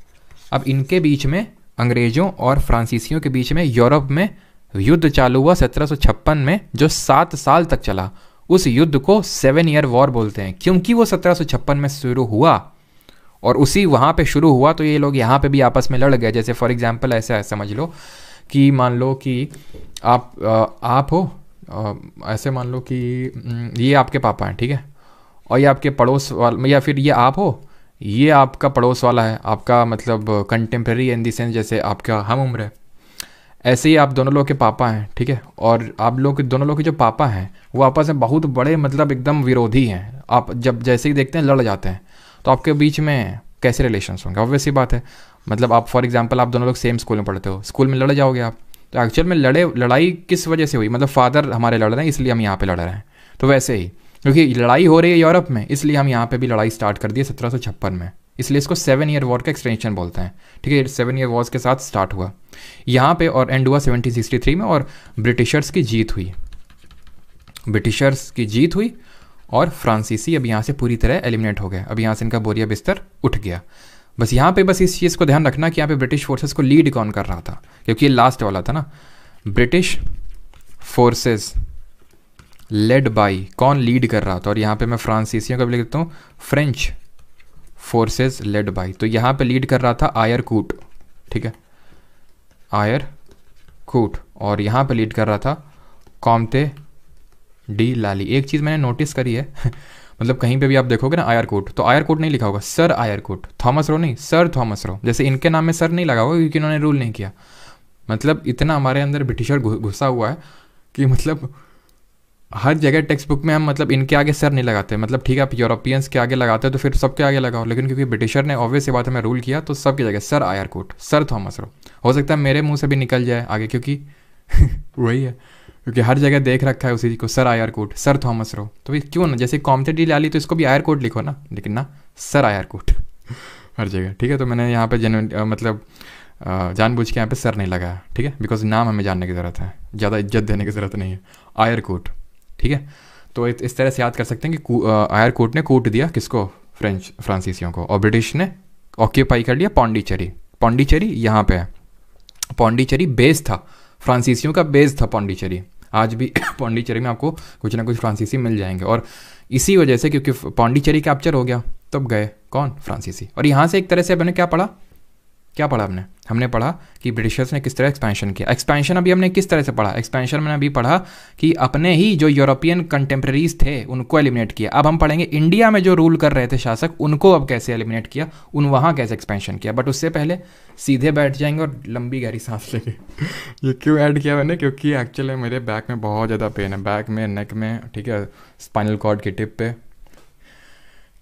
अब इनके बीच में अंग्रेजों और फ्रांसीसियों के बीच में यूरोप में युद्ध चालू हुआ सत्रह में जो सात साल तक चला उस युद्ध को सेवन ईयर वॉर बोलते हैं क्योंकि वो सत्रह में शुरू हुआ और उसी वहाँ पे शुरू हुआ तो ये लोग यहाँ पे भी आपस में लड़ गए जैसे फॉर एग्जांपल ऐसा समझ लो कि मान लो कि आप आप हो ऐसे मान लो कि ये आपके पापा हैं ठीक है और ये आपके पड़ोस वाल या फिर ये आप हो ये आपका पड़ोस वाला है आपका मतलब कंटेम्प्रेरी इन दी सेंस जैसे आपका हम उम्र है ऐसे ही आप दोनों लोग के पापा हैं ठीक है और आप लोग के दोनों लोग के जो पापा हैं वो आपस में बहुत बड़े मतलब एकदम विरोधी हैं आप जब जैसे ही देखते हैं लड़ जाते हैं तो आपके बीच में कैसे रिलेशन होंगे ऑब्वियस ही बात है मतलब आप फॉर एग्जाम्पल आप दोनों लोग सेम स्कूल में पढ़ते हो स्कूल में लड़ जाओगे आप तो एक्चुअल में लड़े लड़ाई किस वजह से हुई मतलब फादर हमारे लड़ रहे हैं इसलिए हम यहाँ पे लड़ रहे हैं तो वैसे ही क्योंकि लड़ाई हो रही है यूरोप में इसलिए हम यहाँ पे भी लड़ाई स्टार्ट कर दी सौ सत्रह में इसलिए इसको सेवन ईयर वॉर का एक्सटेंशन बोलते हैं ठीक है सेवन ईयर वॉर्स के साथ स्टार्ट हुआ यहाँ पे और एंड हुआ सेवनटीन सिक्सटी थ्री में और ब्रिटिशर्स की जीत हुई ब्रिटिशर्स की जीत हुई और फ्रांसीसी अब यहाँ से पूरी तरह एलिमिनेट हो गया अब यहाँ से इनका बोरिया बिस्तर उठ गया बस यहाँ पे बस इस चीज़ को ध्यान रखना कि यहाँ पे ब्रिटिश फोर्सेस को लीड कौन कर रहा था क्योंकि ये लास्ट वाला था ना ब्रिटिश फोर्सेस लेड बाई कौन लीड कर रहा था और यहाँ पे मैं फ्रांसीसियों का भी लिख देता हूँ फ्रेंच फोर्सेस लेड बाई तो यहाँ पे लीड कर रहा था आयर कूट ठीक है आयर कूट और यहाँ पे लीड कर रहा था कॉमते डी लाली एक चीज़ मैंने नोटिस करी है <laughs> मतलब कहीं पे भी आप देखोगे ना आयर कोट तो आयर कोट नहीं लिखा होगा sir Eyre Coote Thomas Roe नहीं सर थॉमस रो जैसे इनके नाम में सर नहीं लगा होगा क्योंकि इन्होंने रूल नहीं किया मतलब इतना हमारे अंदर ब्रिटिशर घुसा हुआ है कि मतलब हर जगह टेक्स्ट बुक में हम मतलब इनके आगे सर नहीं लगाते मतलब ठीक है आप यूरोपियंस के आगे लगाते हो तो फिर सबके आगे लगाओ लेकिन क्योंकि ब्रिटिशर ने ऑब्वियस ये बात हमें रूल किया तो सबकी जगह sir Eyre Coote sir Thomas Roe हो सकता है मेरे मुंह से भी निकल जाए आगे क्योंकि <laughs> वही है क्योंकि हर जगह देख रखा है उसी को sir Eyre Coote sir Thomas Roe तो क्यों ना जैसे कॉमते ला ली तो इसको भी आयर कोट लिखो ना लेकिन ना सर आयर कोट <laughs> हर जगह ठीक है तो मैंने यहाँ पर जन मतलब जानबूझ के यहाँ पे सर नहीं लगाया ठीक है बिकॉज नाम हमें जानने की ज़रूरत है ज़्यादा इज्जत देने की ज़रूरत नहीं है आयर कोट ठीक है तो इस तरह से याद कर सकते हैं कि आयर कोर्ट ने कूट दिया किसको फ्रेंच फ्रांसीसियों को और ब्रिटिश ने ऑक्यूपाई कर लिया पौंडीचेरी पौंडीचेरी यहाँ पे है पौंडीचेरी बेस था फ्रांसीसियों का बेस था पौंडीचेरी आज भी पौंडीचेरी <coughs> में आपको कुछ ना कुछ फ्रांसीसी मिल जाएंगे और इसी वजह से क्योंकि पौंडीचेरी कैप्चर हो गया तब गए कौन फ्रांसीसी और यहाँ से एक तरह से मैंने क्या पढ़ा क्या पढ़ा हमने हमने पढ़ा कि ब्रिटिशर्स ने किस तरह एक्सपेंशन किया एक्सपेंशन अभी हमने किस तरह से पढ़ा एक्सपेंशन मैंने अभी पढ़ा कि अपने ही जो यूरोपियन कंटेम्प्रेरीज थे उनको एलिमिनेट किया अब हम पढ़ेंगे इंडिया में जो रूल कर रहे थे शासक उनको अब कैसे एलिमिनेट किया उन वहाँ कैसे एक्सपेंशन किया बट उससे पहले सीधे बैठ जाएंगे और लंबी गहरी सांस लेंगे <laughs> ये क्यों ऐड किया मैंने क्योंकि एक्चुअली मेरे बैक में बहुत ज़्यादा पेन है बैक में नेक में ठीक है स्पाइनल कॉर्ड की टिप पे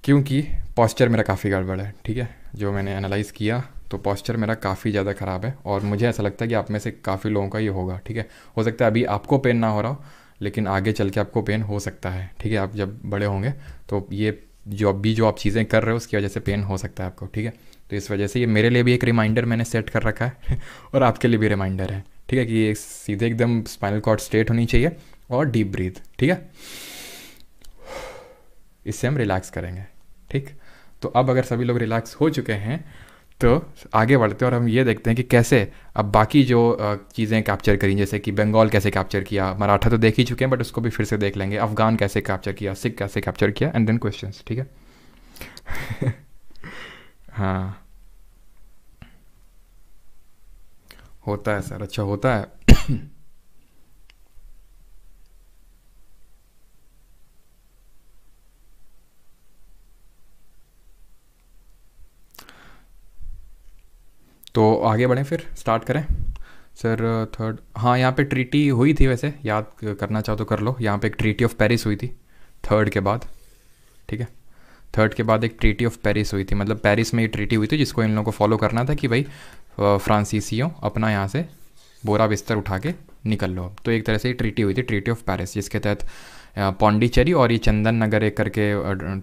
क्योंकि पॉस्चर मेरा काफ़ी गड़बड़ है ठीक है जो मैंने एनालाइज़ किया तो पॉस्चर मेरा काफ़ी ज़्यादा ख़राब है और मुझे ऐसा लगता है कि आप में से काफ़ी लोगों का ये होगा ठीक है हो सकता है अभी आपको पेन ना हो रहा हो लेकिन आगे चल के आपको पेन हो सकता है ठीक है आप जब बड़े होंगे तो ये जो अभी जो आप चीज़ें कर रहे हो उसकी वजह से पेन हो सकता है आपको ठीक है तो इस वजह से ये मेरे लिए भी एक रिमाइंडर मैंने सेट कर रखा है <laughs> और आपके लिए भी रिमाइंडर है ठीक है कि ये सीधे एकदम स्पाइनल कॉर्ड स्ट्रेट होनी चाहिए और डीप ब्रीथ ठीक है इससे हम रिलैक्स करेंगे ठीक तो अब अगर सभी लोग रिलैक्स हो चुके हैं तो आगे बढ़ते हैं और हम ये देखते हैं कि कैसे अब बाकी जो चीज़ें कैप्चर करी जैसे कि बंगाल कैसे कैप्चर किया मराठा तो देख ही चुके हैं बट उसको भी फिर से देख लेंगे अफगान कैसे कैप्चर किया सिख कैसे कैप्चर किया एंड देन क्वेश्चन ठीक है <laughs> हाँ होता है सर अच्छा होता है तो आगे बढ़ें फिर स्टार्ट करें सर थर्ड हाँ यहाँ पे ट्रीटी हुई थी वैसे याद करना चाहो तो कर लो यहाँ पे एक ट्रीटी ऑफ पेरिस हुई थी थर्ड के बाद ठीक है थर्ड के बाद एक ट्रीटी ऑफ पेरिस हुई थी मतलब पेरिस में ये ट्रीटी हुई थी जिसको इन लोगों को फॉलो करना था कि भाई फ्रांसीसियों अपना यहाँ से बोरा बिस्तर उठा के निकल लो तो एक तरह से ये ट्रीटी हुई थी ट्रीटी ऑफ पेरिस जिसके तहत पौंडीचेरी और ये चंदन नगर एक करके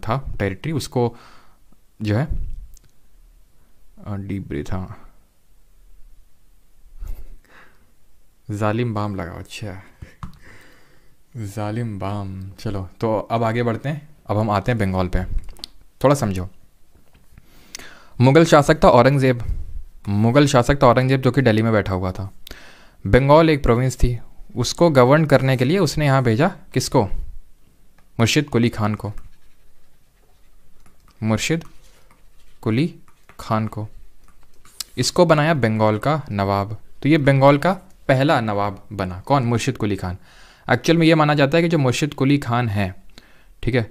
था टेरिटरी उसको जो है डीब्री था जालिम बाम लगाओ अच्छा जालिम बाम चलो तो अब आगे बढ़ते हैं अब हम आते हैं बंगाल पे थोड़ा समझो मुग़ल शासक था औरंगज़ेब मुग़ल शासक था औरंगज़ेब जो कि दिल्ली में बैठा हुआ था बंगाल एक प्रोविंस थी उसको गवर्न करने के लिए उसने यहाँ भेजा किसको मुर्शिद कुली खान को मुर्शिद कुली खान को इसको बनाया बंगाल का नवाब तो ये बंगाल का पहला नवाब बना कौन मुर्शिद कुली खान एक्चुअल में ये माना जाता है कि जो मुर्शिद कुली खान है ठीक है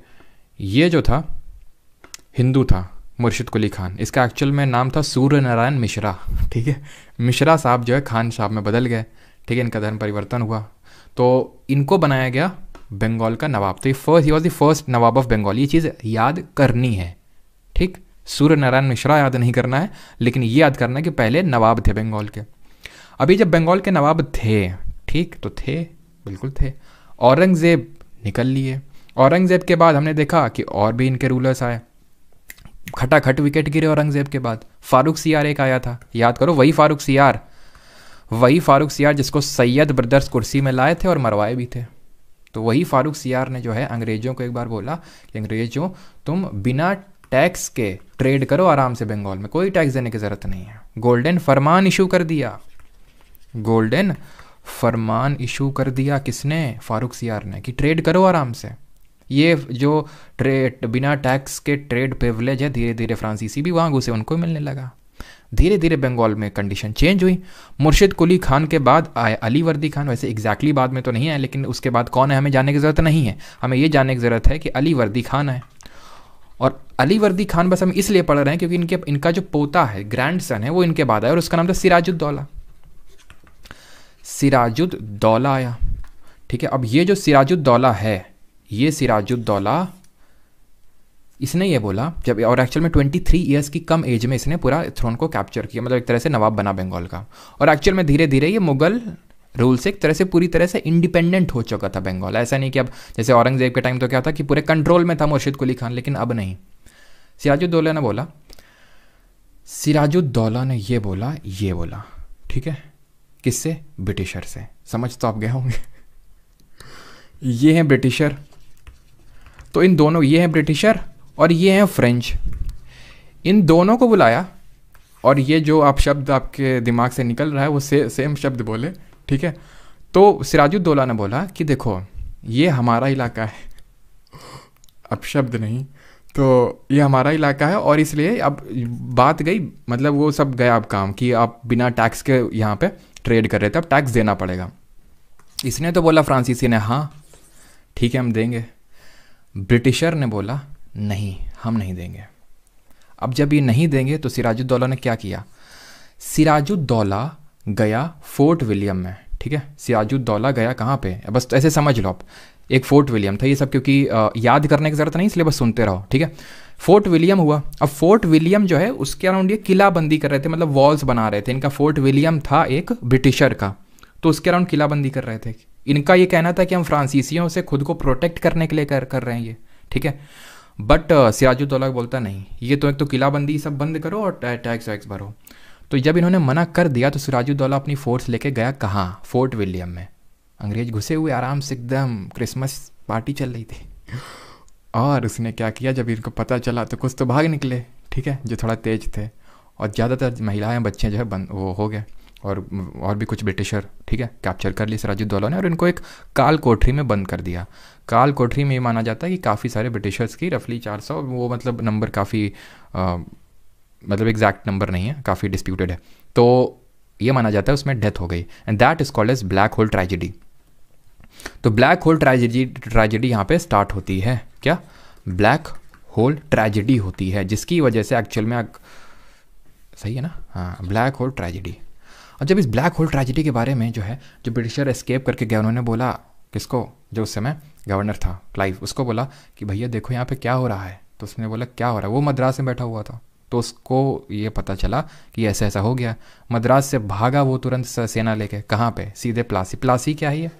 ये जो था हिंदू था मुर्शिद कुली खान इसका एक्चुअल में नाम था सूर्य नारायण मिश्रा ठीक है मिश्रा साहब जो है खान साहब में बदल गए ठीक है इनका धर्म परिवर्तन हुआ तो इनको बनाया गया बंगाल का नवाब तो ये फर्स्ट ही was the first nawab of Bengal ये चीज़ याद करनी है ठीक सूर्य नारायण मिश्रा याद नहीं करना है लेकिन ये याद करना है कि पहले नवाब थे बंगाल के अभी जब बंगाल के नवाब थे ठीक तो थे बिल्कुल थे औरंगज़ेब निकल लिए औरंगज़ेब के बाद हमने देखा कि और भी इनके रूलर्स आए खटाखट विकेट गिरे औरंगज़ेब के बाद फारूक सियार एक आया था याद करो वही फारूक सियार वही फारूक सियार जिसको सैयद ब्रदर्स कुर्सी में लाए थे और मरवाए भी थे तो वही फारूक सियार ने जो है अंग्रेज़ों को एक बार बोला कि अंग्रेज़ों तुम बिना टैक्स के ट्रेड करो आराम से बंगाल में कोई टैक्स देने की ज़रूरत नहीं है गोल्डन फरमान इशू कर दिया गोल्डन फरमान इशू कर दिया किसने फारूक सियार ने कि ट्रेड करो आराम से ये जो ट्रेड बिना टैक्स के ट्रेड प्रिवलेज है धीरे धीरे फ्रांसीसी भी वहाँ घुसे उनको मिलने लगा धीरे धीरे बंगाल में कंडीशन चेंज हुई मुर्शिद कुली खान के बाद आए अली वर्दी खान वैसे एग्जैक्टली बाद में तो नहीं आए लेकिन उसके बाद कौन है हमें जानने की ज़रूरत नहीं है हमें ये जानने की ज़रूरत है कि अली वर्दी खान है और अली वर्दी खान बस हम इसलिए पढ़ रहे हैं क्योंकि इनके इनका जो पोता है ग्रैंड सन है वो इनके बाद आया और उसका नाम था सिराजुद्दौला सिराजुद्दौला आया ठीक है अब ये जो सिराजुद्दौला है ये सिराजुद्दौला इसने ये बोला जब और एक्चुअल में 23 ईयर्स की कम एज में इसने पूरा थ्रोन को कैप्चर किया मतलब एक तरह से नवाब बना बंगाल का और एक्चुअल में धीरे धीरे ये मुगल रूल से एक तरह से पूरी तरह से इंडिपेंडेंट हो चुका था बंगाल ऐसा नहीं कि अब जैसे औरंगजेब के टाइम तो क्या था कि पूरे कंट्रोल में था मुर्शिद कुली खान लेकिन अब नहीं सिराजुद्दौला ने बोला सिराजुद्दौला ने ये बोला ये बोला ठीक है किससे ब्रिटिशर से समझ तो आप गए होंगे ये हैं ब्रिटिशर तो इन दोनों ये हैं ब्रिटिशर और ये हैं फ्रेंच इन दोनों को बुलाया और ये जो आप शब्द आपके दिमाग से निकल रहा है वो से, सेम शब्द बोले ठीक है तो सिराजुद्दौला ने बोला कि देखो ये हमारा इलाका है अब शब्द नहीं तो ये हमारा इलाका है और इसलिए अब बात गई मतलब वो सब गया अब काम कि आप बिना टैक्स के यहाँ पे ट्रेड कर रहे थे अब टैक्स देना पड़ेगा इसने तो बोला फ्रांसीसी ने हाँ ठीक है हम देंगे ब्रिटिशर ने बोला नहीं हम नहीं देंगे अब जब ये नहीं देंगे तो सिराजुद्दौला ने क्या किया सिराजुद्दौला गया फोर्ट विलियम में ठीक है सिराजुद्दौला गया कहाँ पे बस ऐसे समझ लो आप एक फोर्ट विलियम था ये सब क्योंकि याद करने की ज़रूरत नहीं इसलिए बस सुनते रहो ठीक है फोर्ट विलियम हुआ अब फोर्ट विलियम जो है उसके अराउंड ये किलाबंदी कर रहे थे मतलब वॉल्स बना रहे थे इनका फोर्ट विलियम था एक ब्रिटिशर का तो उसके अराउंड बंदी कर रहे थे इनका ये कहना था कि हम फ्रांसीसियों से खुद को प्रोटेक्ट करने के लिए कर कर रहे हैं ये ठीक है बट uh, सिराजुद्दौला बोलता नहीं ये तो एक तो किलाबंदी सब बंद करो और टैक्स वैक्स भरो तो जब इन्होंने मना कर दिया तो सिराजुद्दौला अपनी फोर्स लेके गया कहाँ फोर्ट विलियम में अंग्रेज घुसे हुए आराम से एकदम क्रिसमस पार्टी चल रही थी और उसने क्या किया जब इनको पता चला तो कुछ तो भाग निकले ठीक है जो थोड़ा तेज थे और ज़्यादातर महिलाएं बच्चे जो है बंद वो हो गए और और भी कुछ ब्रिटिशर ठीक है कैप्चर कर लिए सराजुद दौला ने और इनको एक काल कोठरी में बंद कर दिया काल कोठरी में ये माना जाता है कि काफ़ी सारे ब्रिटिशर्स की रफली 400 वो मतलब नंबर काफ़ी मतलब एग्जैक्ट नंबर नहीं है काफ़ी डिस्प्यूटेड है तो ये माना जाता है उसमें डेथ हो गई and that is called as black hole tragedy तो ब्लैक होल ट्रेजिडी ट्रेजिडी यहाँ पे स्टार्ट होती है क्या ब्लैक होल ट्रेजिडी होती है जिसकी वजह से एक्चुअल में आग... सही है ना हाँ ब्लैक होल ट्रेजिडी और जब इस ब्लैक होल ट्रेजिडी के बारे में जो है जो ब्रिटिशर एस्केप करके गए उन्होंने बोला किसको जो उस समय गवर्नर था क्लाइव उसको बोला कि भैया देखो यहाँ पे क्या हो रहा है तो उसने बोला क्या हो रहा है वो मद्रास में बैठा हुआ था तो उसको ये पता चला कि ऐसा ऐसा हो गया मद्रास से भागा वो तुरंत सेना लेके कहाँ पे सीधे प्लासी प्लासी क्या है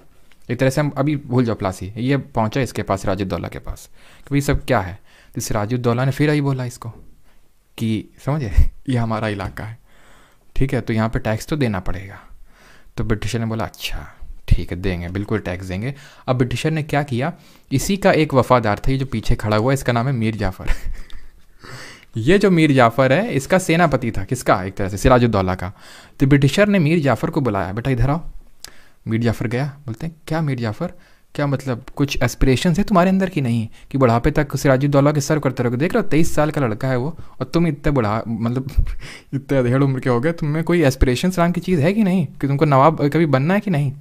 एक तरह से हम अभी भूल जाओ प्लासी ये पहुंचा इसके पास सिराजुद्दौला के पास कि भाई सब क्या है तो सिराजुद्दौला ने फिर आई बोला इसको कि समझे <laughs> ये हमारा इलाका है ठीक है तो यहाँ पे टैक्स तो देना पड़ेगा तो ब्रिटिशर ने बोला अच्छा ठीक है देंगे बिल्कुल टैक्स देंगे अब ब्रिटिशर ने क्या किया इसी का एक वफादार था ये जो पीछे खड़ा हुआ इसका नाम है मीर जाफ़र <laughs> ये जो मीर जाफ़र है इसका सेनापति था किसका एक तरह से सिराजुद्दौला का तो ब्रिटिशर ने मीर जाफ़र को बुलाया बेटा इधर आओ मीर जाफ़र गया बोलते हैं क्या मीर जाफ़र क्या मतलब कुछ एस्पिरेशन है तुम्हारे अंदर की नहीं कि बुढ़ापे तक सिराजी दौला के सर्व करते रहोगे देख रहे हो तेईस साल का लड़का है वो और तुम इतने बुढ़ा मतलब <laughs> इतने अधेड़ उम्र के हो गए तुम्हें कोई एस्पिरेशन नाम की चीज़ है कि नहीं कि तुमको नवाब कभी बनना है कि नहीं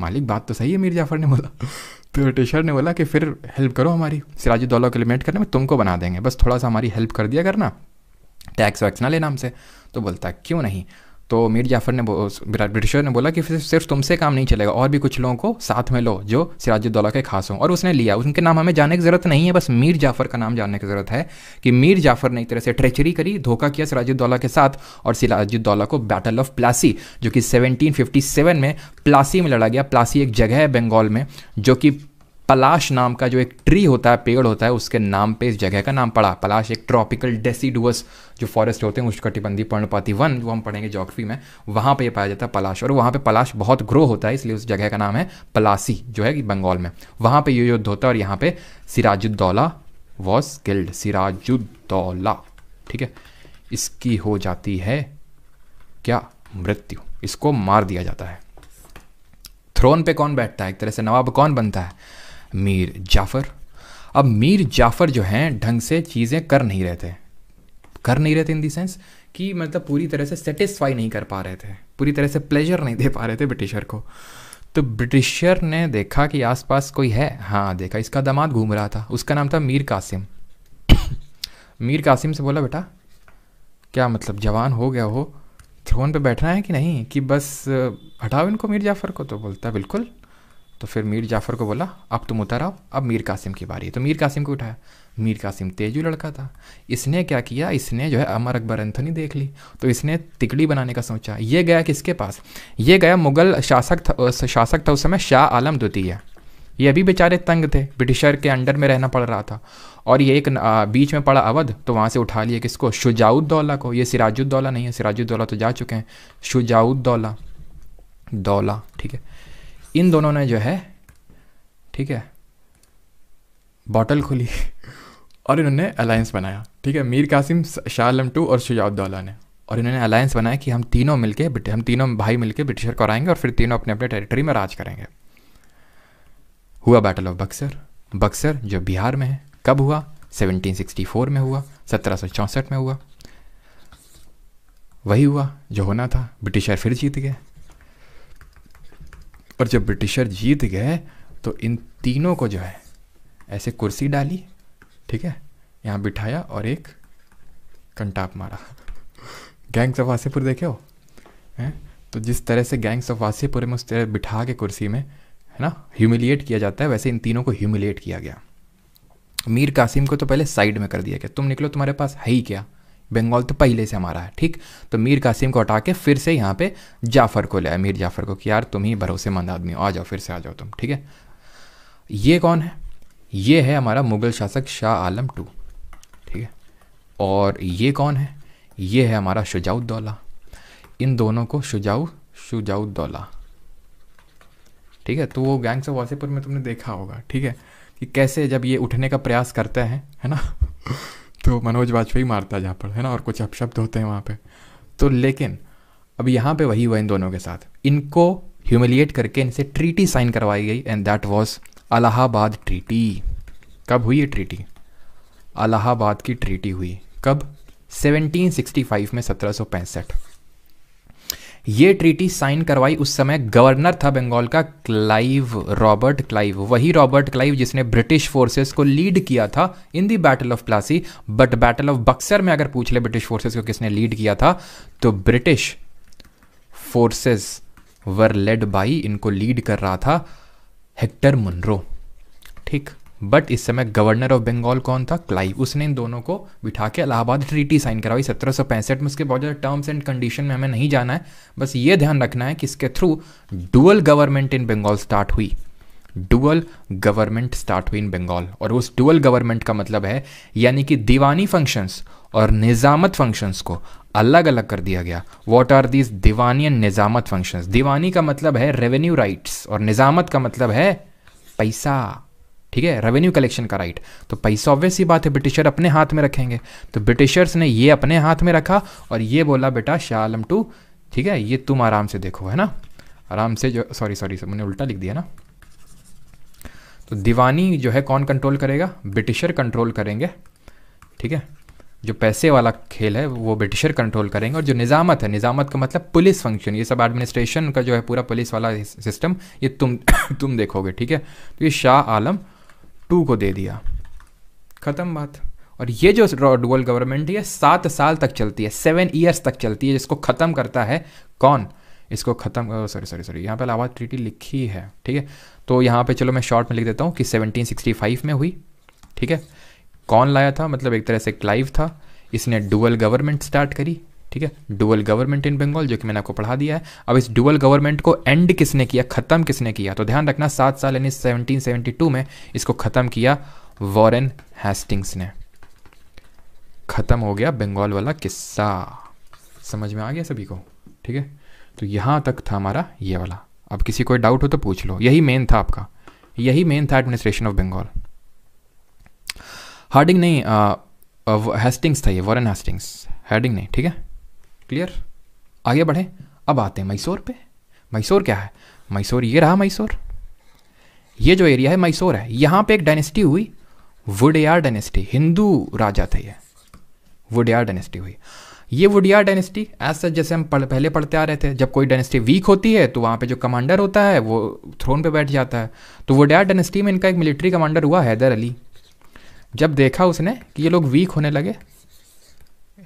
मालिक बात तो सही है मीर जाफ़र ने बोला <laughs> तो टीशर ने बोला कि फिर हेल्प करो हमारी सिराजी दौला को एलिमेंट करने में तुमको बना देंगे बस थोड़ा सा हमारी हेल्प कर दिया करना टैक्स वैक्स ना लेना हमसे तो बोलता क्यों नहीं तो मीर जाफ़र ने ब्रिटिशर ने बोला कि सिर्फ तुमसे काम नहीं चलेगा और भी कुछ लोगों को साथ में लो जो सिराजुद्दौला के खास हों और उसने लिया उनके नाम हमें जानने की ज़रूरत नहीं है बस मीर जाफ़र का नाम जानने की ज़रूरत है कि मीर जाफ़र ने एक तरह से ट्रेचरी करी धोखा किया सिराजुद्दौला के साथ और सिराजुद्दौला को बैटल ऑफ प्लासी जो कि सेवनटीन में प्लासी में लड़ा गया प्लासी एक जगह है बंगाल में जो कि पलाश नाम का जो एक ट्री होता है पेड़ होता है उसके नाम पे इस जगह का नाम पड़ा पलाश एक ट्रॉपिकल डेसीडुअस जो फॉरेस्ट होते हैं उष्णकटिबंधी पर्णपाती वन जो हम पढ़ेंगे जोग्राफी में वहाँ पे ये पाया जाता है पलाश और वहाँ पे पलाश बहुत ग्रो होता है इसलिए उस जगह का नाम है पलासी जो है बंगाल में वहाँ पर ये युद्ध होता है और यहाँ पर सिराजुद्दौला वॉज किल्ड सिराजुद्दौला ठीक है इसकी हो जाती है क्या मृत्यु इसको मार दिया जाता है थ्रोन पे कौन बैठता है एक तरह से नवाब कौन बनता है मीर जाफ़र अब मीर जाफ़र जो हैं ढंग से चीज़ें कर नहीं रहे थे कर नहीं रहे थे इन दी सेंस कि मतलब पूरी तरह से सेटिस्फाई नहीं कर पा रहे थे पूरी तरह से प्लेजर नहीं दे पा रहे थे ब्रिटिशर को तो ब्रिटिशर ने देखा कि आसपास कोई है हाँ देखा इसका दामाद घूम रहा था उसका नाम था मीर कासिम <coughs> मीर कासिम से बोला बेटा क्या मतलब जवान हो गया हो थ्रोन पे बैठना है कि नहीं कि बस हटाओ इनको मीर जाफ़र को तो बोलता बिल्कुल तो फिर मीर जाफ़र को बोला अब तुम उतर आओ अब मीर कासिम की बारी है तो मीर कासिम को उठाया मीर कासिम तेजू लड़का था इसने क्या किया इसने जो है अमर अकबर एंथनी देख ली तो इसने तिकड़ी बनाने का सोचा ये गया किसके पास ये गया मुग़ल शासक था शासक था उस समय शाह आलम द्वितीय ये भी बेचारे तंग थे ब्रिटिशर के अंडर में रहना पड़ रहा था और ये एक बीच में पड़ा अवध तो वहाँ से उठा लिया किसको शुजाउद्दौला को ये सिराजुद्दौला नहीं है सिराजुद्दौला तो जा चुके हैं शुजाउद्दौला दौला ठीक है इन दोनों ने जो है ठीक है बॉटल खोली <laughs> और इन्होंने अलायंस बनाया ठीक है मीर कासिम शाह आलम टू और शुजाउद्दौला ने और इन्होंने अलायंस बनाया कि हम तीनों मिलके हम तीनों भाई मिलके ब्रिटिशर को हराएंगे और फिर तीनों अपने अपने टेरिटरी में राज करेंगे हुआ बैटल ऑफ बक्सर बक्सर जो बिहार में है कब हुआ 1764 में हुआ सत्रह में हुआ वही हुआ जो होना था ब्रिटिशर फिर जीत गए पर जब ब्रिटिशर जीत गए तो इन तीनों को जो है ऐसे कुर्सी डाली ठीक है यहाँ बिठाया और एक कंटाप मारा गैंग्स ऑफ वासीपुर देखे हो हैं तो जिस तरह से गैंग्स ऑफ वासीपुर में उस तरह बिठा के कुर्सी में है ना ह्यूमिलिएट किया जाता है वैसे इन तीनों को ह्यूमिलिएट किया गया मीर कासिम को तो पहले साइड में कर दिया गया तुम निकलो तुम्हारे पास है ही क्या बंगाल तो पहले से हमारा है ठीक तो मीर कासिम को हटा के फिर से यहाँ पे जाफ़र को लिया मीर जाफ़र को कि यार तुम ही भरोसेमंद आदमी हो आ जाओ फिर से आ जाओ तुम ठीक है ये कौन है ये है हमारा मुग़ल शासक शाह आलम टू ठीक है और ये कौन है ये है हमारा शुजाउद्दौला इन दोनों को शुजाऊ शुजाउद्दौला ठीक है तो वो गैंग्स ऑफ वासेपुर में तुमने देखा होगा ठीक है कि कैसे जब ये उठने का प्रयास करते हैं है ना तो मनोज वाजपेयी मारता है जहाँ है ना और कुछ अपशब्द होते हैं वहाँ पे तो लेकिन अब यहाँ पे वही हुआ इन दोनों के साथ इनको ह्यूमिलिएट करके इनसे ट्रीटी साइन करवाई गई and that was Allahabad treaty कब हुई ये ट्रीटी अलाहाबाद की ट्रीटी हुई कब 1765 में सत्रह ये ट्रीटी साइन करवाई उस समय गवर्नर था बंगाल का क्लाइव रॉबर्ट क्लाइव वही रॉबर्ट क्लाइव जिसने ब्रिटिश फोर्सेस को लीड किया था in the battle of Plassey but battle of Buxar में अगर पूछ ले ब्रिटिश फोर्सेस को किसने लीड किया था तो British forces were led by इनको लीड कर रहा था हेक्टर मुनरो ठीक बट इस समय गवर्नर ऑफ बंगाल कौन था क्लाइव उसने इन दोनों को बिठा के इलाहाबाद ट्रीटी साइन करवाई सत्रह सौ पैंसठ में उसके बहुत ज़्यादा टर्म्स एंड कंडीशन में हमें नहीं जाना है बस ये ध्यान रखना है कि इसके through dual government in Bengal start हुई डुअल गवर्नमेंट स्टार्ट हुई इन बंगाल और उस डुअल गवर्नमेंट का मतलब है यानी कि दीवानी फंक्शंस और निज़ामत फंक्शंस को अलग अलग कर दिया गया what are these diwani and nizamat functions diwani का मतलब है रेवेन्यू राइट्स और निज़ामत का मतलब है पैसा ठीक है रेवेन्यू कलेक्शन का राइट तो पैसा ऑब्वियस ही बात है ब्रिटिशर अपने हाथ में रखेंगे तो ब्रिटिशर्स ने ये अपने हाथ में रखा और ये बोला बेटा शाह आलम टू ठीक है ये तुम आराम से देखो है ना आराम से जो सॉरी सॉरी मैंने उल्टा लिख दिया ना तो दीवानी जो है कौन कंट्रोल करेगा ब्रिटिशर कंट्रोल करेंगे ठीक है जो पैसे वाला खेल है वो ब्रिटिशर कंट्रोल करेंगे और जो निज़ामत है निज़ामत का मतलब पुलिस फंक्शन ये सब एडमिनिस्ट्रेशन का जो है पूरा पुलिस वाला सिस्टम ये तुम <coughs> तुम देखोगे ठीक है तो ये शाह आलम टू को दे दिया ख़त्म बात और ये जो डुअल गवर्नमेंट है सात साल तक चलती है सेवन ईयर्स तक चलती है जिसको ख़त्म करता है कौन इसको ख़त्म सॉरी सॉरी सॉरी यहाँ पर इलाहाबाद ट्रीटी लिखी है ठीक है तो यहाँ पे चलो मैं शॉर्ट में लिख देता हूँ कि 1765 में हुई ठीक है कौन लाया था मतलब एक तरह से क्लाइव था इसने डुअल गवर्नमेंट स्टार्ट करी ठीक है डुअल गवर्नमेंट इन बंगाल जो कि मैंने आपको पढ़ा दिया है अब इस डुअल गवर्नमेंट को एंड किसने किया खत्म किसने किया तो ध्यान रखना सात साल यानी 1772 में इसको खत्म किया वॉरन हैस्टिंग्स ने खत्म हो गया बंगाल वाला किस्सा समझ में आ गया सभी को ठीक है तो यहां तक था हमारा ये वाला अब किसी कोई डाउट हो तो पूछ लो यही मेन था आपका यही मेन था एडमिनिस्ट्रेशन ऑफ बंगाल हार्डिंग नहीं हेस्टिंग्स था ये वॉरन हेस्टिंग्स हार्डिंग नहीं ठीक है क्लियर आगे बढ़ें अब आते हैं मैसूर पे मैसूर क्या है मैसूर ये रहा मैसूर ये जो एरिया है मैसूर है यहाँ पे एक डायनेस्टी हुई वुडियार डायनेस्टी हिंदू राजा थे ये वुडियार डायनेस्टी हुई ये वुडियार डायनेस्टी एज सच जैसे हम पढ़, पहले पढ़ते आ रहे थे जब कोई डायनेस्टी वीक होती है तो वहाँ पे जो कमांडर होता है वो थ्रोन पे बैठ जाता है तो वुडियार डायनेस्टी में इनका एक मिलिट्री कमांडर हुआ हैदर अली जब देखा उसने कि ये लोग वीक होने लगे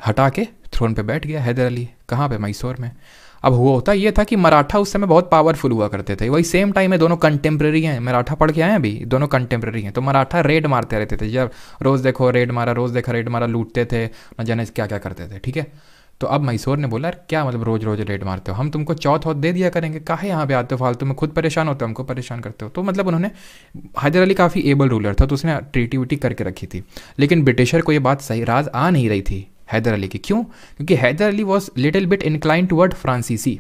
हटा के थ्रोन पे बैठ गया हैदर अली कहाँ पे मैसूर में अब हुआ होता ये था कि मराठा उस समय बहुत पावरफुल हुआ करते थे वही सेम टाइम में दोनों कंटेम्प्रेरी हैं मराठा पढ़ के आए हैं अभी दोनों कंटेम्प्रेरी हैं तो मराठा रेड मारते रहते थे जब रोज़ देखो रेड मारा रोज़ देखा रेड मारा लूटते थे न जाने क्या क्या करते थे ठीक है तो अब मैसूर ने बोला क्या मतलब रोज़ रोज़ रेड मारते हो हम तुमको चौथ दे दिया करेंगे कहा यहाँ पे आते हो फालतू में खुद परेशान होते हो हमको परेशान करते हो तो मतलब उन्होंने हैदर अली काफ़ी एबल रूलर था तो उसने ट्रीटिविटी करके रखी थी लेकिन ब्रिटिशर को ये बात सही राज आ नहीं रही थी हैदर अली की क्यों क्योंकि Haidar Ali was little bit incline toward फ्रांसीसी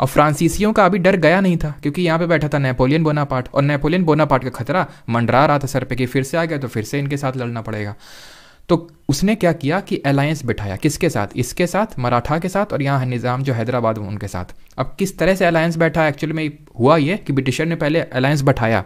और फ्रांसीसियों का अभी डर गया नहीं था क्योंकि यहाँ पे बैठा था नेपोलियन बोनापार्ट और नेपोलियन बोनापार्ट का खतरा मंडरा रहा था सर पे कि फिर से आ गया तो फिर से इनके साथ लड़ना पड़ेगा तो उसने क्या किया कि अलायंस बिठाया किसके साथ इसके साथ मराठा के साथ और यहाँ निज़ाम जो हैदराबाद में उनके साथ अब किस तरह से अलायंस बैठा एक्चुअली में हुआ ये कि ब्रिटिशर ने पहले अलायंस बैठाया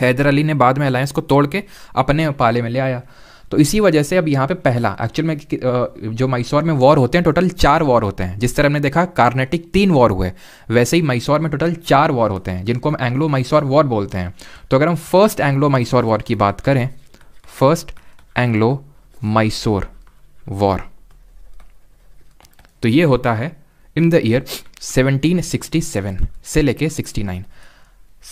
हैदर अली ने बाद में अलायंस को तोड़ के अपने पाले में ले आया तो इसी वजह से अब यहाँ पे पहला एक्चुअल में जो मैसूर में वॉर होते हैं टोटल चार वॉर होते हैं जिस तरह हमने देखा कार्नेटिक तीन वॉर हुए वैसे ही मैसूर में टोटल चार वॉर होते हैं जिनको हम एंग्लो मैसूर वॉर बोलते हैं तो अगर हम फर्स्ट एंग्लो मैसूर वॉर की बात करें फर्स्ट एंग्लो मैसूर वॉर तो ये होता है इन द ईयर 1767 से लेके 69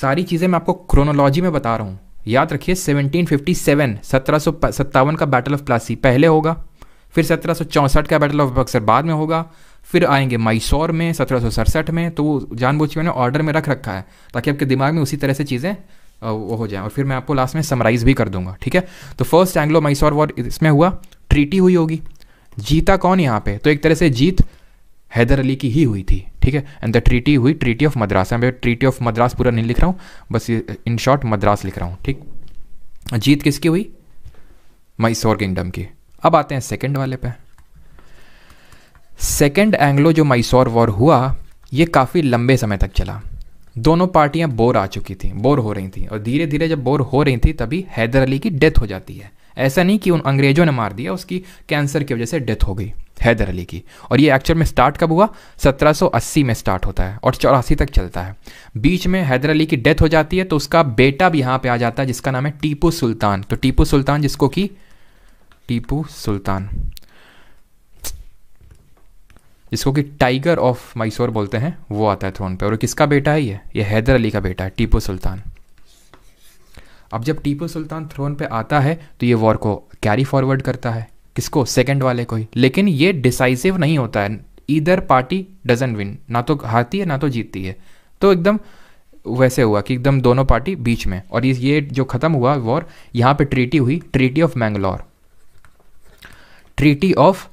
सारी चीज़ें मैं आपको क्रोनोलॉजी में बता रहा हूँ याद रखिए 1757 सत्रह का बैटल ऑफ प्लासी पहले होगा फिर सत्रह का बैटल ऑफ बक्सर बाद में होगा फिर आएंगे मैसौर में सत्रह में तो वो जानबूझ के मैंने ऑर्डर में रख रखा है ताकि आपके दिमाग में उसी तरह से चीज़ें वो हो जाए और फिर मैं आपको लास्ट में समराइज भी कर दूंगा ठीक है तो फर्स्ट एंग्लो मैसौर वॉर इसमें हुआ ट्रीटी हुई होगी जीता कौन यहाँ पे तो एक तरह से जीत हैदर अली की ही हुई थी ठीक है एंड द ट्रीटी हुई ट्रीटी ऑफ मद्रास मैं ट्रीटी ऑफ मद्रास पूरा नहीं लिख रहा हूँ बस इन शॉर्ट मद्रास लिख रहा हूँ ठीक जीत किसकी हुई मैसोर किंगडम की अब आते हैं सेकेंड वाले पे सेकेंड एंग्लो जो मैसोर वॉर हुआ ये काफ़ी लंबे समय तक चला दोनों पार्टियां बोर आ चुकी थी बोर हो रही थी और धीरे धीरे जब बोर हो रही थी तभी हैदर अली की डेथ हो जाती है ऐसा नहीं कि उन अंग्रेज़ों ने मार दिया उसकी कैंसर की वजह से डेथ हो गई हैदर अली की और ये एक्चुअल में स्टार्ट कब हुआ 1780 में स्टार्ट होता है और चौरासी तक चलता है बीच में हैदर अली की डेथ हो जाती है तो उसका बेटा भी यहाँ पे आ जाता है जिसका नाम है टीपू सुल्तान तो टीपू सुल्तान जिसको कि टीपू सुल्तान जिसको कि टाइगर ऑफ मैसूर बोलते हैं वो आता है थ्रोन पे और किसका बेटा है ये ये हैदर अली का बेटा है टीपू सुल्तान अब जब टीपू सुल्तान थ्रोन पे आता है तो ये वॉर को कैरी फॉरवर्ड करता है किसको सेकेंड वाले को ही लेकिन ये डिसाइसिव नहीं होता है ईदर पार्टी डजन विन ना तो हारती है ना तो जीतती है तो एकदम वैसे हुआ कि एकदम दोनों पार्टी बीच में और ये जो ख़त्म हुआ वॉर यहाँ पे ट्रीटी हुई treaty of Mangalore treaty of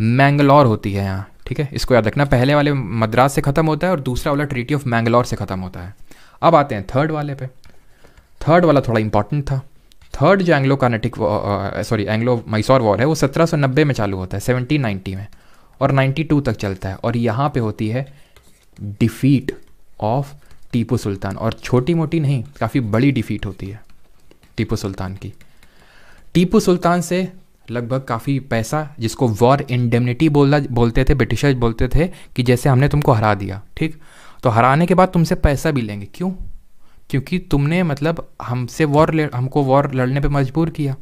Mangalore होती है यहाँ ठीक है इसको याद रखना पहले वाले मद्रास से ख़त्म होता है और दूसरा वाला ट्रीटी ऑफ मैंगलोर से ख़त्म होता है अब आते हैं थर्ड वाले पे थर्ड वाला थोड़ा इंपॉर्टेंट था थर्ड जो Anglo Carnatic sorry Anglo Mysore war है वो 1790 में चालू होता है 1790 में और 92 तक चलता है और यहाँ पे होती है डिफीट ऑफ टीपू सुल्तान और छोटी मोटी नहीं काफ़ी बड़ी डिफीट होती है टीपू सुल्तान की टीपू सुल्तान से लगभग काफ़ी पैसा जिसको वॉर इंडेमनिटी बोला बोलते थे ब्रिटिशर्स बोलते थे कि जैसे हमने तुमको हरा दिया ठीक तो हराने के बाद तुमसे पैसा भी लेंगे क्यों क्योंकि तुमने मतलब हमसे वॉर हमको वॉर लड़ने पे मजबूर किया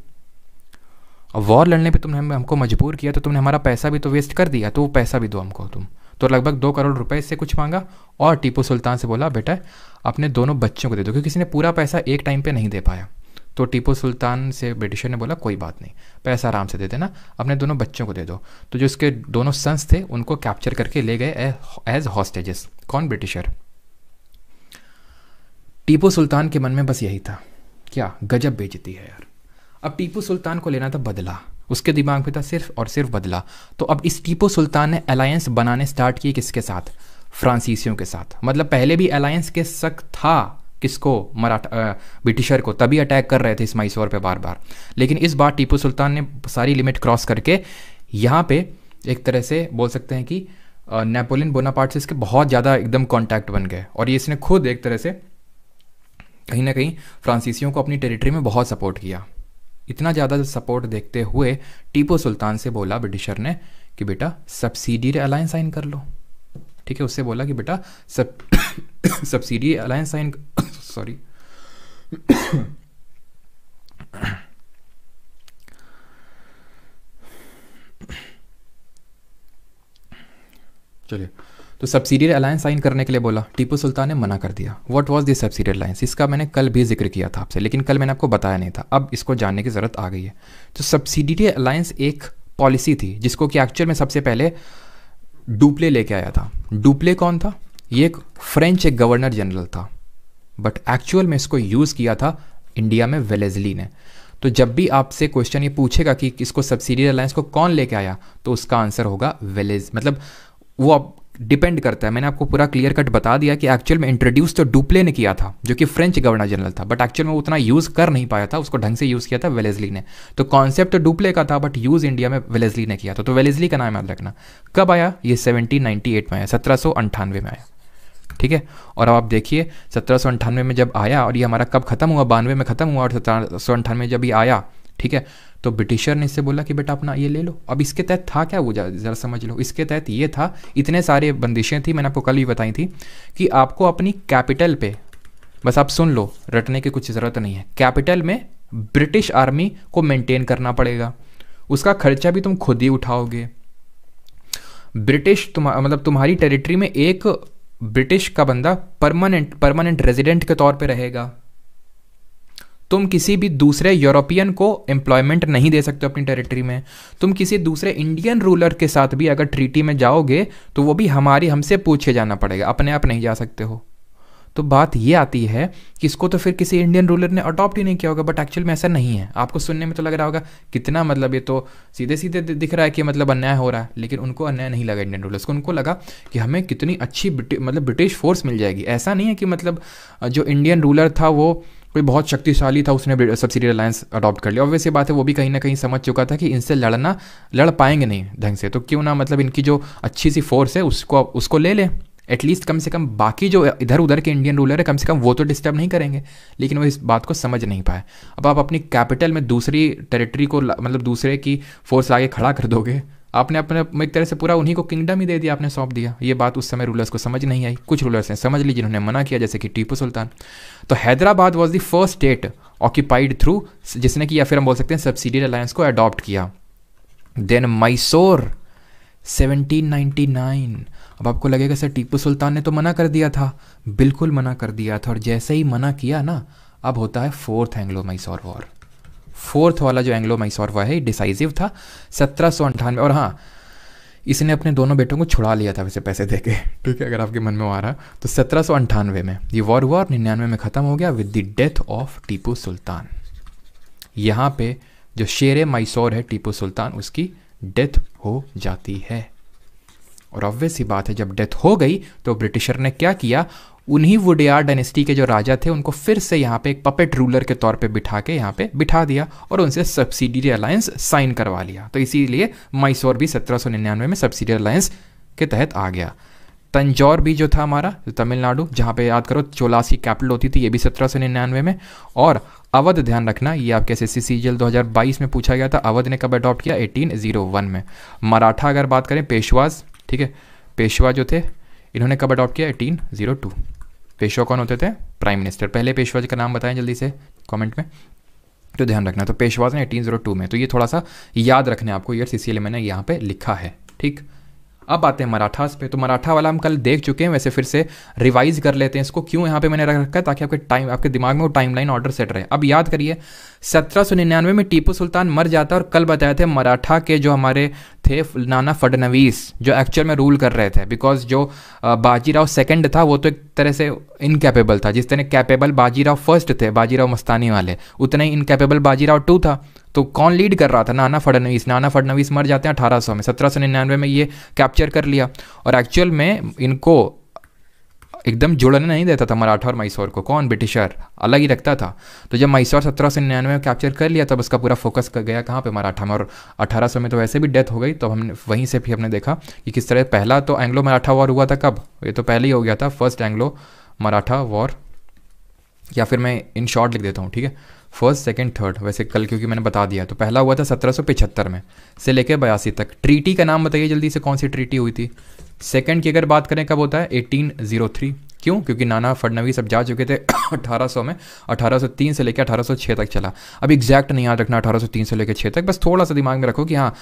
और वॉर लड़ने पे तुमने हमको मजबूर किया तो तुमने हमारा पैसा भी तो वेस्ट कर दिया तो वो पैसा भी दो हमको तुम तो लगभग दो करोड़ रुपए इससे कुछ मांगा और टीपू सुल्तान से बोला बेटा अपने दोनों बच्चों को दे दो क्योंकि किसी ने पूरा पैसा एक टाइम पे नहीं दे पाया तो टीपू सुल्तान से ब्रिटिशर ने बोला कोई बात नहीं पैसा आराम से दे देना अपने दोनों बच्चों को दे दो तो जो उसके दोनों सन्स थे उनको कैप्चर करके ले गए एज हॉस्टेजेस कौन ब्रिटिशर टीपू सुल्तान के मन में बस यही था क्या गजब बेचती है यार अब टीपू सुल्तान को लेना था बदला उसके दिमाग में था सिर्फ और सिर्फ बदला तो अब इस टीपू सुल्तान ने अलायंस बनाने स्टार्ट किए किसके साथ फ्रांसीसियों के साथ मतलब पहले भी अलायंस के शक था किसको मराठा ब्रिटिशर को तभी अटैक कर रहे थे इस मैसूर पे बार बार लेकिन इस बार टीपू सुल्तान ने सारी लिमिट क्रॉस करके यहाँ पे एक तरह से बोल सकते हैं कि नेपोलियन बोनापार्ट से इसके बहुत ज़्यादा एकदम कांटेक्ट बन गए और ये इसने खुद एक तरह से कहीं ना कहीं फ्रांसीसियों को अपनी टेरिटरी में बहुत सपोर्ट किया इतना ज़्यादा सपोर्ट देखते हुए टीपो सुल्तान से बोला ब्रिटिशर ने कि बेटा सब्सिडी अलायंस साइन कर लो ठीक है उससे बोला कि बेटा सब सब्सिडी अलायंस साइन सॉरी चलिए तो सब्सिडियर अलायंस साइन करने के लिए बोला टीपू सुल्तान ने मना कर दिया what was this subsidiary alliance इसका मैंने कल भी जिक्र किया था आपसे लेकिन कल मैंने आपको बताया नहीं था अब इसको जानने की ज़रूरत आ गई है तो सब्सिडियर अलायंस एक पॉलिसी थी जिसको कि एक्चुअल में सबसे पहले डुप्ले लेके आया था डुप्ले कौन था ये एक फ्रेंच एक गवर्नर जनरल था बट एक्चुअल में इसको यूज़ किया था इंडिया में वेलेजली ने तो जब भी आपसे क्वेश्चन ये पूछेगा कि किसको सब्सिडियर अलायंस को कौन लेके आया तो उसका आंसर होगा वेलेज मतलब वो आप डिपेंड करता है मैंने आपको पूरा क्लियर कट बता दिया कि एक्चुअल में इंट्रोड्यूस तो डुप्ले ने किया था जो कि फ्रेंच गवर्नर जनरल था बट एक्चुअल में वो उतना यूज़ कर नहीं पाया था उसको ढंग से यूज़ किया था वेलेजली ने तो कॉन्सेप्ट तो डुप्ले का था बट यूज़ इंडिया में वेलेजली ने किया था तो वेलेजली का नाम याद रखना कब आया ये सेवनटीन में आया सत्रह में आया ठीक है और अब आप देखिए सत्रह में जब आया और ये हमारा कब खत्म हुआ बानवे में खत्म हुआ और सत्रह में जब ये आया ठीक है तो ब्रिटिशर ने इससे बोला कि बेटा अपना ये ले लो अब इसके तहत था क्या वो ज़रा समझ लो इसके तहत ये था इतने सारे बंदिशें थी मैंने आपको कल भी बताई थी कि आपको अपनी कैपिटल पे बस आप सुन लो रटने की कुछ ज़रूरत नहीं है कैपिटल में ब्रिटिश आर्मी को मेंटेन करना पड़ेगा उसका खर्चा भी तुम खुद ही उठाओगे ब्रिटिश तुम मतलब तुम्हारी टेरिटरी में एक ब्रिटिश का बंदा परमानेंट परमानेंट रेजिडेंट के तौर पे रहेगा तुम किसी भी दूसरे यूरोपियन को एम्प्लॉयमेंट नहीं दे सकते अपनी टेरिटरी में तुम किसी दूसरे इंडियन रूलर के साथ भी अगर ट्रीटी में जाओगे तो वो भी हमारी हमसे पूछे जाना पड़ेगा अपने आप नहीं जा सकते हो तो बात ये आती है कि इसको तो फिर किसी इंडियन रूलर ने अडॉप्ट ही नहीं किया होगा बट एक्चुअल में ऐसा नहीं है आपको सुनने में तो लग रहा होगा कितना मतलब ये तो सीधे सीधे दिख रहा है कि मतलब अन्याय हो रहा है लेकिन उनको अन्याय नहीं लगा इंडियन रूलर्स को उनको लगा कि हमें कितनी अच्छी मतलब ब्रिटिश फोर्स मिल जाएगी ऐसा नहीं है कि मतलब जो इंडियन रूलर था वो कोई बहुत शक्तिशाली था उसने सब्सिडी अलायंस अडॉप्ट कर लिया ऑब्वियस ये बात है वो भी कहीं ना कहीं समझ चुका था कि इनसे लड़ना लड़ पाएंगे नहीं ढंग से तो क्यों ना मतलब इनकी जो अच्छी सी फोर्स है उसको उसको ले लें एटलीस्ट कम से कम बाकी जो इधर उधर के इंडियन रूलर है कम से कम वो तो डिस्टर्ब नहीं करेंगे लेकिन वो इस बात को समझ नहीं पाए अब आप अपनी कैपिटल में दूसरी टेरिटरी को मतलब दूसरे की फोर्स आगे खड़ा कर दोगे आपने अपने एक तरह से पूरा उन्हीं को किंगडम ही दे दिया आपने सौंप दिया ये बात उस समय रूलर्स को समझ नहीं आई कुछ रूलर्स ने समझ ली जिन्होंने मना किया जैसे कि टीपू सुल्तान तो Hyderabad was the first state occupied through जिसने कि या फिर हम बोल सकते हैं सब्सिडी अलायंस को अडॉप्ट किया देन मैसोर 1799 अब आपको लगेगा सर टीपू सुल्तान ने तो मना कर दिया था बिल्कुल मना कर दिया था और जैसे ही मना किया ना अब होता है fourth Anglo Mysore war fourth वाला जो एंग्लो मैसौर हुआ है डिसाइसिव था सत्रह और हाँ इसने अपने दोनों बेटों को छुड़ा लिया था वैसे पैसे दे के <laughs> ठीक है अगर आपके मन में आ रहा तो सत्रह में ये वॉर हुआ और निन्यानवे में ख़त्म हो गया with the death of Tipu Sultan यहाँ पे जो शेर मैसौर है टीपू सुल्तान उसकी डेथ हो जाती है और ऑब्वियस ही बात है जब डेथ हो गई तो ब्रिटिशर ने क्या किया उन्हीं वुडियार डायनेस्टी के जो राजा थे उनको फिर से यहाँ पे एक पपेट रूलर के तौर पे बिठा के यहाँ पे बिठा दिया और उनसे सब्सिडी अलायंस साइन करवा लिया तो इसीलिए मैसूर भी 1799 में सब्सिडी अलायंस के तहत आ गया तंजौर भी जो था हमारा तमिलनाडु जहाँ पे याद करो चोलास की कैपिटल होती थी ये भी सत्रह सौ निन्यानवे में और अवध ध्यान रखना ये आपके एस एस सी दो हज़ार बाईस में पूछा गया था अवध ने कब अडॉप्ट किया एटीन जीरो वन में मराठा अगर बात करें पेशवाज ठीक है पेशवा जो थे इन्होंने कब अडॉप्ट किया एटीन जीरो टू पेशवा कौन होते थे प्राइम मिनिस्टर पहले पेशवा जी का नाम बताएं जल्दी से कमेंट में तो ध्यान रखना तो पेशवा था तो एटीन जीरो टू में तो ये थोड़ा सा याद रखना आपको ईयर सी सी मैंने यहाँ पे लिखा है ठीक अब आते हैं मराठास पे तो मराठा वाला हम कल देख चुके हैं वैसे फिर से रिवाइज कर लेते हैं इसको क्यों यहाँ पे मैंने रख रखा है ताकि आपके टाइम आपके दिमाग में वो टाइमलाइन ऑर्डर सेट रहे अब याद करिए सत्रह सौ निन्यानवे में टीपू सुल्तान मर जाता है और कल बताए थे मराठा के जो हमारे थे नाना फडनवीस जो एक्चुअल में रूल कर रहे थे बिकॉज जो बाजीराव सेकेंड था वो तो एक तरह से इनकेपेबल था जिस तरह कैपेबल बाजीराव फर्स्ट थे बाजीराव मस्तानी वाले उतने ही इनकेपेबल बाजीराव टू था तो कौन लीड कर रहा था नाना फडनवीस नाना फडनवीस मर जाते हैं अठारह में सत्रह निन्यानवे में ये कैप्चर कर लिया और एक्चुअल में इनको एकदम जुड़ने नहीं देता था मराठा और मैसूर को कौन ब्रिटिशर अलग ही रखता था तो जब मैसूर सत्रह सौ निन्यानवे में कैप्चर कर लिया तब उसका पूरा फोकस कर गया कहाँ पे मराठा में और अठारह सौ में तो वैसे भी डेथ हो गई तो हमने वहीं से भी हमने देखा कि किस तरह पहला तो एंग्लो मराठा वॉर हुआ था कब ये तो पहले ही हो गया था फर्स्ट एंग्लो मराठा वॉर या फिर मैं इन शॉर्ट लिख देता हूँ ठीक है फर्स्ट सेकंड थर्ड वैसे कल क्योंकि मैंने बता दिया तो पहला हुआ था सत्रह में से लेकर बयासी तक ट्रीटी का नाम बताइए जल्दी से कौन सी ट्रीटी हुई थी सेकंड की अगर बात करें कब होता है 1803 क्यों क्योंकि नाना फडनवीस अब जा चुके थे 1800 <coughs> में 1803 से लेकर 1806 तक चला अब एग्जैक्ट नहीं याद रखना 1803 से लेकर 6 तक बस थोड़ा सा दिमाग में रखो कि हाँ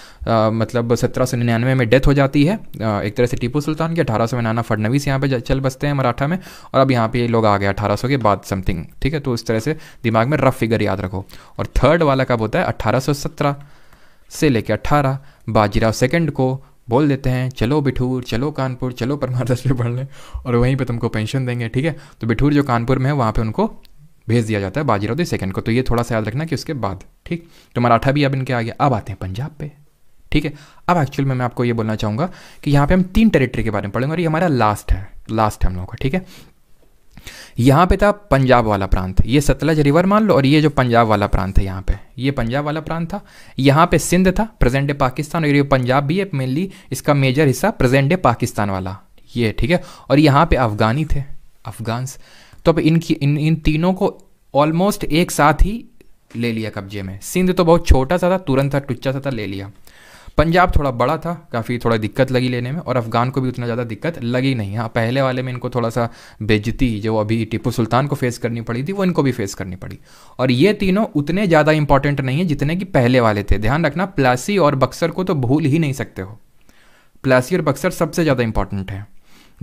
मतलब सत्रह सौ निन्यानवे में डेथ हो जाती है आ, एक तरह से टीपू सुल्तान की अठारह में नाना फडनवीस यहाँ पे चल बसते हैं मराठा में और अब यहाँ पर ये लोग आ गए अठारह के बाद समथिंग ठीक है तो इस तरह से दिमाग में रफ फिगर याद रखो और थर्ड वाला कब होता है अट्ठारह से लेकर अट्ठारह बाजीराव सेकेंड को बोल देते हैं चलो बिठूर चलो कानपुर चलो परमार दसवीं पढ़ लें और वहीं पे तुमको पेंशन देंगे ठीक है तो बिठूर जो कानपुर में है वहाँ पे उनको भेज दिया जाता है बाजीराव दी सेकंड को तो ये थोड़ा सा याद रखना कि उसके बाद ठीक तो मराठा भी अब इनके आ गया अब आते हैं पंजाब पे ठीक है अब एक्चुअल में मैं आपको ये बोलना चाहूँगा कि यहाँ पे हम तीन टेरिटरी के बारे में पढ़ेंगे और ये हमारा लास्ट है लास्ट है हम लोगों का ठीक है यहाँ पे था पंजाब वाला प्रांत ये सतलज रिवर मान लो और ये जो पंजाब वाला प्रांत है यहाँ पे ये पंजाब वाला प्रांत था यहाँ पे सिंध था प्रेजेंट डे पाकिस्तान और ये पंजाब भी है मेनली इसका मेजर हिस्सा प्रेजेंट डे पाकिस्तान वाला ये ठीक है और यहाँ पे अफगानी थे अफगान्स तो अब इनकी इन इन तीनों को ऑलमोस्ट एक साथ ही ले लिया कब्जे में सिंध तो बहुत छोटा सा था तुरंत था टुच्चा सा था ले लिया पंजाब थोड़ा बड़ा था काफ़ी थोड़ा दिक्कत लगी लेने में और अफ़गान को भी उतना ज़्यादा दिक्कत लगी नहीं हाँ पहले वाले में इनको थोड़ा सा बेजती जो अभी टीपू सुल्तान को फेस करनी पड़ी थी वो इनको भी फेस करनी पड़ी और ये तीनों उतने ज़्यादा इंपॉर्टेंट नहीं है जितने कि पहले वाले थे ध्यान रखना प्लासी और बक्सर को तो भूल ही नहीं सकते हो प्लासी और बक्सर सबसे ज़्यादा इंपॉर्टेंट है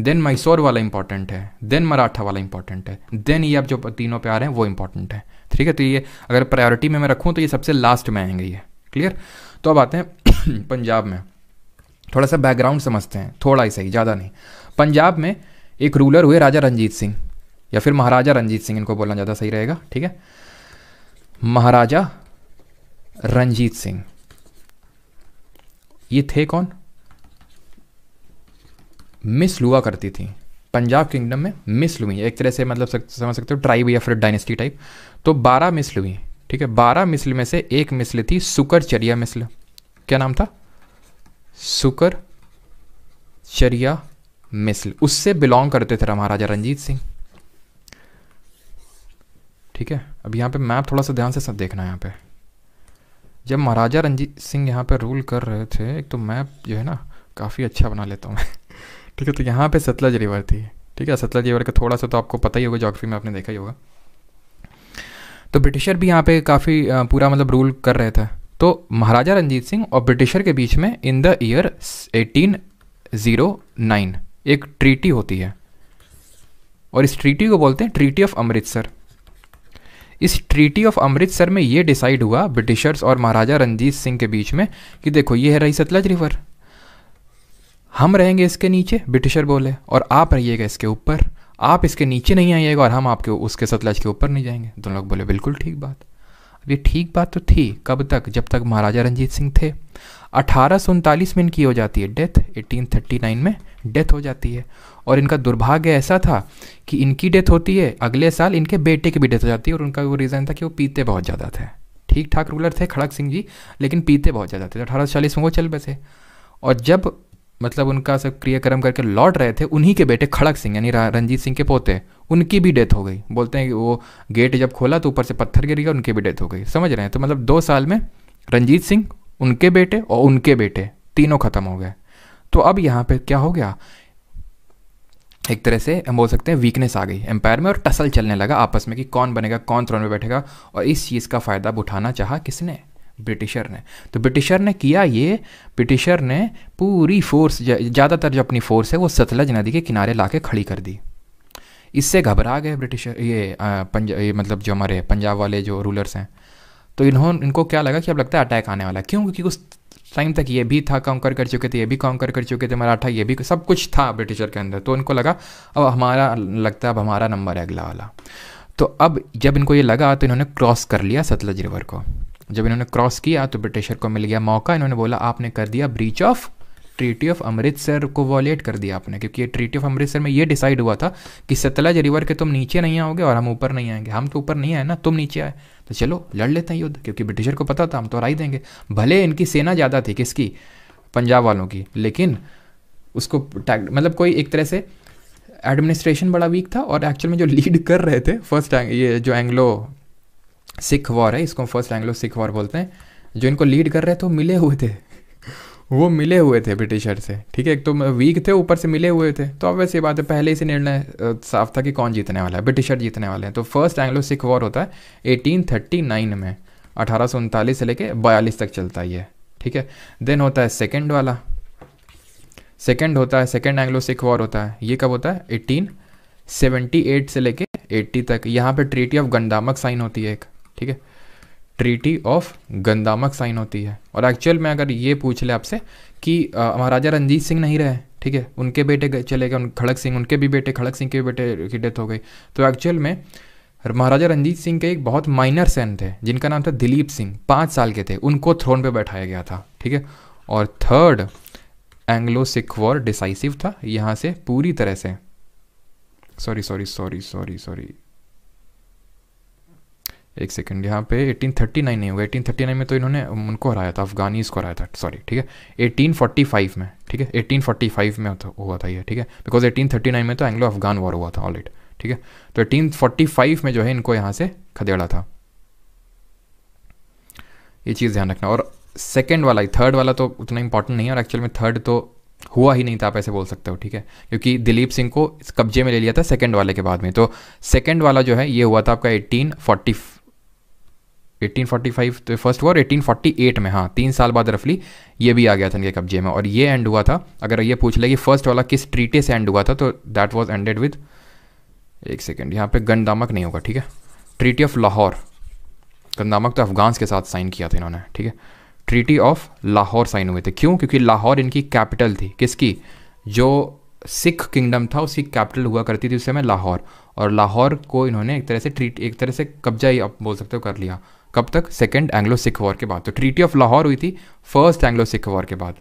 देन मैसोर वाला इंपॉर्टेंट है देन मराठा वाला इंपॉर्टेंट है देन ये अब जो तीनों पे आ रहे हैं वो इंपॉर्टेंट है ठीक है तो ये अगर प्रायोरिटी में मैं रखूँ तो ये सबसे लास्ट में आएंगे ये क्लियर तो अब आते हैं <clears throat> पंजाब में थोड़ा सा बैकग्राउंड समझते हैं थोड़ा ही सही ज़्यादा नहीं पंजाब में एक रूलर हुए राजा रंजीत सिंह या फिर महाराजा रंजीत सिंह इनको बोलना ज़्यादा सही रहेगा ठीक है महाराजा रंजीत सिंह ये थे कौन मिस लुआ करती थी पंजाब किंगडम में मिस लुई एक तरह से मतलब समझ सकते हो ट्राइब या फिर डायनेस्टी टाइप तो बारह मिस लुई ठीक है बारह मिसल में से एक मिसल थी सुकरचरिया मिसल क्या नाम था सुकर चरिया मिसल उससे बिलोंग करते थे महाराजा रंजीत सिंह ठीक है अब यहाँ पे मैप थोड़ा सा ध्यान से सब देखना यहां यहाँ पे जब महाराजा रंजीत सिंह यहाँ पे रूल कर रहे थे एक तो मैप जो है ना काफ़ी अच्छा बना लेता हूँ मैं <laughs> ठीक है तो यहाँ पे सतलज रिवर थी ठीक है सतलज रिवर का थोड़ा सा तो आपको पता ही होगा जोग्राफी में आपने देखा ही होगा तो ब्रिटिशर भी यहाँ पे काफ़ी पूरा मतलब रूल कर रहे थे तो महाराजा रंजीत सिंह और ब्रिटिशर के बीच में इन द ईयर 1809 एक ट्रीटी होती है और इस ट्रीटी को बोलते हैं ट्रीटी ऑफ अमृतसर इस ट्रीटी ऑफ अमृतसर में ये डिसाइड हुआ ब्रिटिशर्स और महाराजा रंजीत सिंह के बीच में कि देखो ये है रही सतलज रिवर हम रहेंगे इसके नीचे ब्रिटिशर बोले और आप रहिएगा इसके ऊपर आप इसके नीचे नहीं आइएगा और हम आपके उसके सतलज के ऊपर नहीं जाएंगे दोनों तो लोग बोले बिल्कुल ठीक बात अब ये ठीक बात तो थी कब तक जब तक महाराजा रंजीत सिंह थे अठारह में इनकी हो जाती है डेथ 1839 में डेथ हो जाती है और इनका दुर्भाग्य ऐसा था कि इनकी डेथ होती है अगले साल इनके बेटे की भी डेथ हो जाती है और उनका वो रीज़न था कि वो पीते बहुत ज़्यादा थे ठीक ठाक रूलर थे खड़क सिंह जी लेकिन पीते बहुत ज़्यादा थे अठारह में वो चल बसे और जब मतलब उनका सब क्रियाक्रम करके लौट रहे थे उन्हीं के बेटे खड़क सिंह यानी रंजीत सिंह के पोते उनकी भी डेथ हो गई बोलते हैं कि वो गेट जब खोला तो ऊपर से पत्थर गिर गया उनकी भी डेथ हो गई समझ रहे हैं तो मतलब दो साल में रंजीत सिंह उनके बेटे और उनके बेटे तीनों ख़त्म हो गए तो अब यहाँ पर क्या हो गया एक तरह से हम बोल सकते हैं वीकनेस आ गई एम्पायर में और टसल चलने लगा आपस में कि कौन बनेगा कौन थ्रोन में बैठेगा और इस चीज़ का फ़ायदा उठाना चाहा किसने ब्रिटिशर ने तो ब्रिटिशर ने किया ये ब्रिटिशर ने पूरी फोर्स ज़्यादातर जो अपनी फोर्स है वो सतलज नदी के किनारे ला खड़ी कर दी इससे घबरा गए ब्रिटिशर ये पंजा ये मतलब जो हमारे पंजाब वाले जो रूलर्स हैं तो इन्होंने इनको क्या लगा कि अब लगता है अटैक आने वाला क्यों क्योंकि उस टाइम तक ये भी था काउंकर कर चुके थे ये भी काउंकर कर चुके थे मराठा ये भी सब कुछ था ब्रिटिशर के अंदर तो इनको लगा अब हमारा लगता है अब हमारा नंबर है अगला वाला तो अब जब इनको ये लगा तो इन्होंने क्रॉस कर लिया सतलज रिवर को जब इन्होंने क्रॉस किया तो ब्रिटिशर को मिल गया मौका इन्होंने बोला आपने कर दिया breach of treaty of Amritsar को वॉलेट कर दिया आपने क्योंकि ये ट्रीटी ऑफ अमृतसर में ये डिसाइड हुआ था कि सतलज रिवर के तुम नीचे नहीं आओगे और हम ऊपर नहीं आएंगे हम तो ऊपर नहीं आए ना तुम नीचे आए तो चलो लड़ लेते हैं युद्ध क्योंकि ब्रिटिशर को पता था हम तो हराई देंगे भले इनकी सेना ज़्यादा थी किसकी पंजाब वालों की लेकिन उसको मतलब कोई एक तरह से एडमिनिस्ट्रेशन बड़ा वीक था और एक्चुअल में जो लीड कर रहे थे फर्स्ट ये जो एंग्लो सिख वॉर है इसको फर्स्ट एंग्लो सिख वॉर बोलते हैं जो इनको लीड कर रहे थे वो तो मिले हुए थे <laughs> वो मिले हुए थे ब्रिटिशर से ठीक है एक तो वीक थे ऊपर से मिले हुए थे तो अब वैसे बात है पहले से निर्णय साफ था कि कौन जीतने वाला है ब्रिटिशर जीतने वाले हैं तो फर्स्ट एंग्लो सिख वॉर होता है नाइन में अठारह से लेके बयालीस तक चलता है ठीक है देन होता है सेकेंड वाला सेकेंड होता है सेकेंड एंग्लो सिख वॉर होता है ये कब होता है एटीन सेवेंटी एट से लेके एट्टी तक यहाँ पर ट्रीटी ऑफ गंडामक साइन होती है एक ठीक है ट्रीटी ऑफ गंदामक साइन होती है और एक्चुअल में अगर ये पूछ ले आपसे कि महाराजा रंजीत सिंह नहीं रहे ठीक है उनके बेटे चले गए उन खड़क सिंह उनके भी बेटे खड़क सिंह के भी बेटे की डेथ हो गई तो एक्चुअल में महाराजा रंजीत सिंह के एक बहुत माइनर सैन थे जिनका नाम था दिलीप सिंह पाँच साल के थे उनको थ्रोन पे बैठाया गया था ठीक है और third Anglo Sikh war decisive था यहाँ से पूरी तरह से sorry sorry sorry sorry sorry एक सेकंड यहाँ पे 1839 नहीं होगा 1839 में तो इन्होंने उनको हराया था अफगानीज को हराया था सॉरी ठीक है 1845 में ठीक है 1845 में हुआ था ये ठीक है बिकॉज 1839 में तो एंग्लो अफगान वॉर हुआ था ऑलरेडी ठीक है तो 1845 में जो है इनको यहाँ से खदेड़ा था ये चीज़ ध्यान रखना और सेकेंड वाला थर्ड वाला तो उतना इंपॉर्टेंट नहीं है और एक्चुअल में थर्ड तो हुआ ही नहीं था आप ऐसे बोल सकते हो ठीक है क्योंकि दिलीप सिंह को कब्जे में ले लिया था सेकंड वाले के बाद में तो सेकंड वाला जो है ये हुआ था आपका 1840 1845 तो फर्स्ट वॉर 1848 में हाँ तीन साल बाद रफली ये भी आ गया था इनके कब्जे में और ये एंड हुआ था अगर ये पूछ ले कि फर्स्ट वाला किस ट्रीटे से एंड हुआ था तो दैट वाज एंडेड विद एक सेकेंड यहाँ पे गंदामक नहीं होगा ठीक है ट्रीटी ऑफ लाहौर गंदामक तो अफगान्स के साथ साइन किया था इन्होंने ठीक है ट्रीटी ऑफ लाहौर साइन हुए थे क्यों क्योंकि लाहौर इनकी कैपिटल थी किसकी जो सिख किंगडम था उसकी कैपिटल हुआ करती थी उस समय लाहौर और लाहौर को इन्होंने एक तरह से ट्रीट एक तरह से कब्जा ही आप बोल सकते हो कर लिया कब तक सेकेंड एंग्लो सिख वॉर के बाद तो ट्रीटी ऑफ लाहौर हुई थी फर्स्ट एंग्लो सिख वॉर के बाद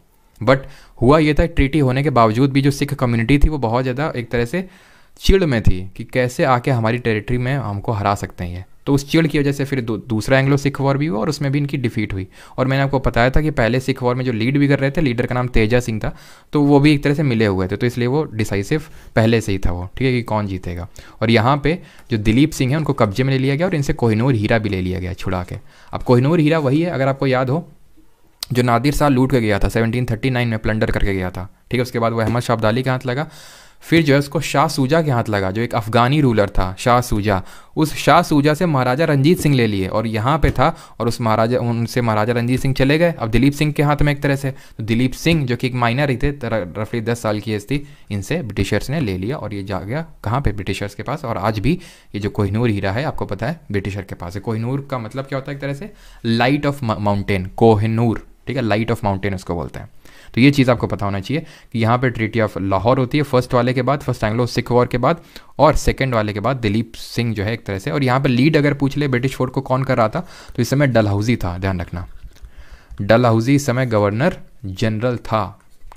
बट हुआ ये था ट्रीटी होने के बावजूद भी जो सिख कम्युनिटी थी वो बहुत ज़्यादा एक तरह से चिड़ में थी कि कैसे आके हमारी टेरिटरी में हमको हरा सकते हैं तो उस चिड़ की वजह से फिर दूसरा एंग्लो सिख वॉर भी हुआ और उसमें भी इनकी डिफीट हुई और मैंने आपको बताया था कि पहले सिख वॉर में जो लीड भी कर रहे थे लीडर का नाम तेजा सिंह था तो वो भी एक तरह से मिले हुए थे तो इसलिए वो डिसाइसिव पहले से ही था वो ठीक है कि कौन जीतेगा और यहाँ पर जो दिलीप सिंह है उनको कब्जे में ले लिया गया और इनसे कोहिनूर हीरा भी ले लिया गया छुड़ा के अब कोहिनूर हीरा वही है अगर आपको याद हो जो नादिर शाह लूट के गया था 1739 में प्लंडर करके गया था ठीक है उसके बाद वो अहमद शाह अब्दाली के हाथ लगा फिर जो है उसको शाह सूजा के हाथ लगा जो एक अफ़गानी रूलर था शाह सूजा उस शाह सूजा से महाराजा रंजीत सिंह ले लिए और यहाँ पे था और उस महाराजा उनसे महाराजा रंजीत सिंह चले गए अब दिलीप सिंह के हाथ में एक तरह से तो दिलीप सिंह जो कि एक माइनर ही थे रफली दस साल की एज थी इनसे ब्रिटिशर्स ने ले लिया और ये जा गया कहाँ पर ब्रिटिशर्स के पास और आज भी ये जो कोहिनूर हीरा है आपको पता है ब्रिटिशर के पास है कोहिनूर का मतलब क्या होता है एक तरह से लाइट ऑफ माउंटेन कोहिनूर ठीक है लाइट ऑफ माउंटेन उसको बोलते हैं तो ये चीज़ आपको पता होना चाहिए कि यहाँ पे ट्रीटी ऑफ लाहौर होती है फर्स्ट वाले के बाद फर्स्ट एंग्लो सिख वॉर के बाद और सेकेंड वाले के बाद दिलीप सिंह जो है एक तरह से और यहाँ पर लीड अगर पूछ ले ब्रिटिश फोर्ट को कौन कर रहा था तो इस समय डलहौजी था ध्यान रखना डलहौजी इस समय गवर्नर जनरल था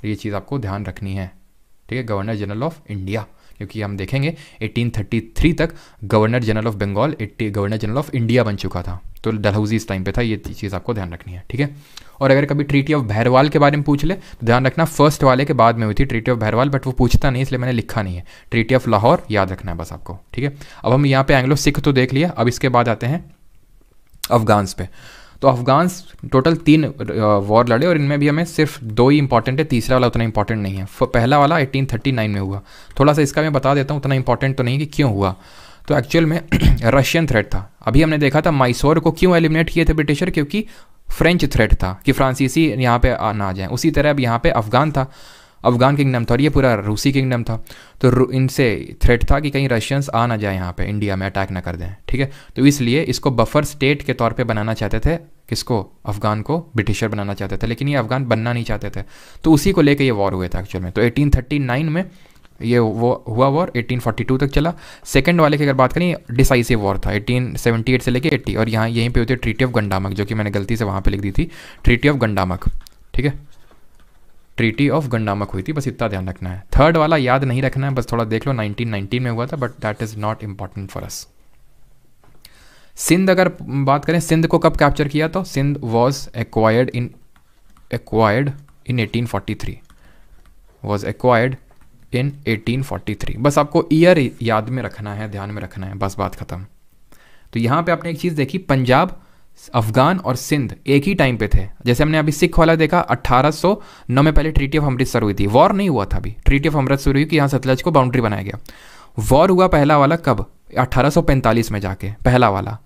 ये चीज़ आपको ध्यान रखनी है ठीक है गवर्नर जनरल ऑफ इंडिया क्योंकि हम देखेंगे 1833 तक governor general of Bengal governor general of India बन चुका था तो डलहौजी इस टाइम पे था ये चीज़ आपको ध्यान रखनी है ठीक है और अगर कभी ट्रीटी ऑफ भैरवाल के बारे में पूछ ले तो ध्यान रखना फर्स्ट वाले के बाद में हुई थी ट्रीटी ऑफ भैरवाल बट वो पूछता नहीं इसलिए मैंने लिखा नहीं है ट्रीटी ऑफ लाहौर याद रखना है बस आपको ठीक है अब हम यहाँ पे एंग्लो सिख तो देख लिया अब इसके बाद आते हैं अफगान्स पे तो अफगान टोटल तीन वॉर लड़े और इनमें भी हमें सिर्फ दो ही इंपॉर्टेंट है तीसरा वाला उतना इंपॉर्टेंट नहीं है पहला वाला 1839 में हुआ थोड़ा सा इसका मैं बता देता हूँ उतना इंपॉर्टेंट तो नहीं कि क्यों हुआ तो एक्चुअल में रशियन <clears throat> थ्रेट था अभी हमने देखा था माइसोर को क्यों एलिमिनेट किए थे ब्रिटिशर क्योंकि फ्रेंच थ्रेट था कि फ्रांसीसी यहाँ पे ना आ जाए उसी तरह अब यहाँ पे अफगान था अफगान किंगडम था और ये पूरा रूसी किंगडम था तो इनसे थ्रेट था कि कहीं रशियंस आ ना जाए यहाँ पे इंडिया में अटैक ना कर दें ठीक है तो इसलिए इसको बफर स्टेट के तौर पे बनाना चाहते थे किसको अफगान को ब्रिटिशर बनाना चाहते थे लेकिन ये अफगान बनना नहीं चाहते थे तो उसी को लेकर ये वॉर हुए थे एक्चुअल में तो एटीन में ये वो हुआ वॉर 1842 तक चला सेकंड वाले की अगर बात करें डिसाइसिव वॉर था 1878 से लेके 80 और यहाँ यहीं पे होती है ट्रीटी ऑफ गंडामक जो कि मैंने गलती से वहाँ पे लिख दी थी ट्रीटी ऑफ गंडामक ठीक है ट्रीटी ऑफ गंडामक हुई थी बस इतना ध्यान रखना है थर्ड वाला याद नहीं रखना है बस थोड़ा देख लो 1919 में हुआ था but that is not important for us Sindh अगर बात करें सिंध को कब कैप्चर किया तो Sindh was acquired in acquired in 1843 was acquired in 1843 बस आपको ईयर याद में रखना है ध्यान में रखना है बस बात खत्म तो यहाँ पे आपने एक चीज़ देखी पंजाब अफगान और सिंध एक ही टाइम पे थे जैसे हमने अभी सिख वाला देखा 1809 में पहले ट्रीटी ऑफ अमृतसर हुई थी वॉर नहीं हुआ था अभी ट्रीटी ऑफ अमृतसर हुई कि यहाँ सतलज को बाउंड्री बनाया गया वॉर हुआ पहला वाला कब 1845 में जाके पहला वाला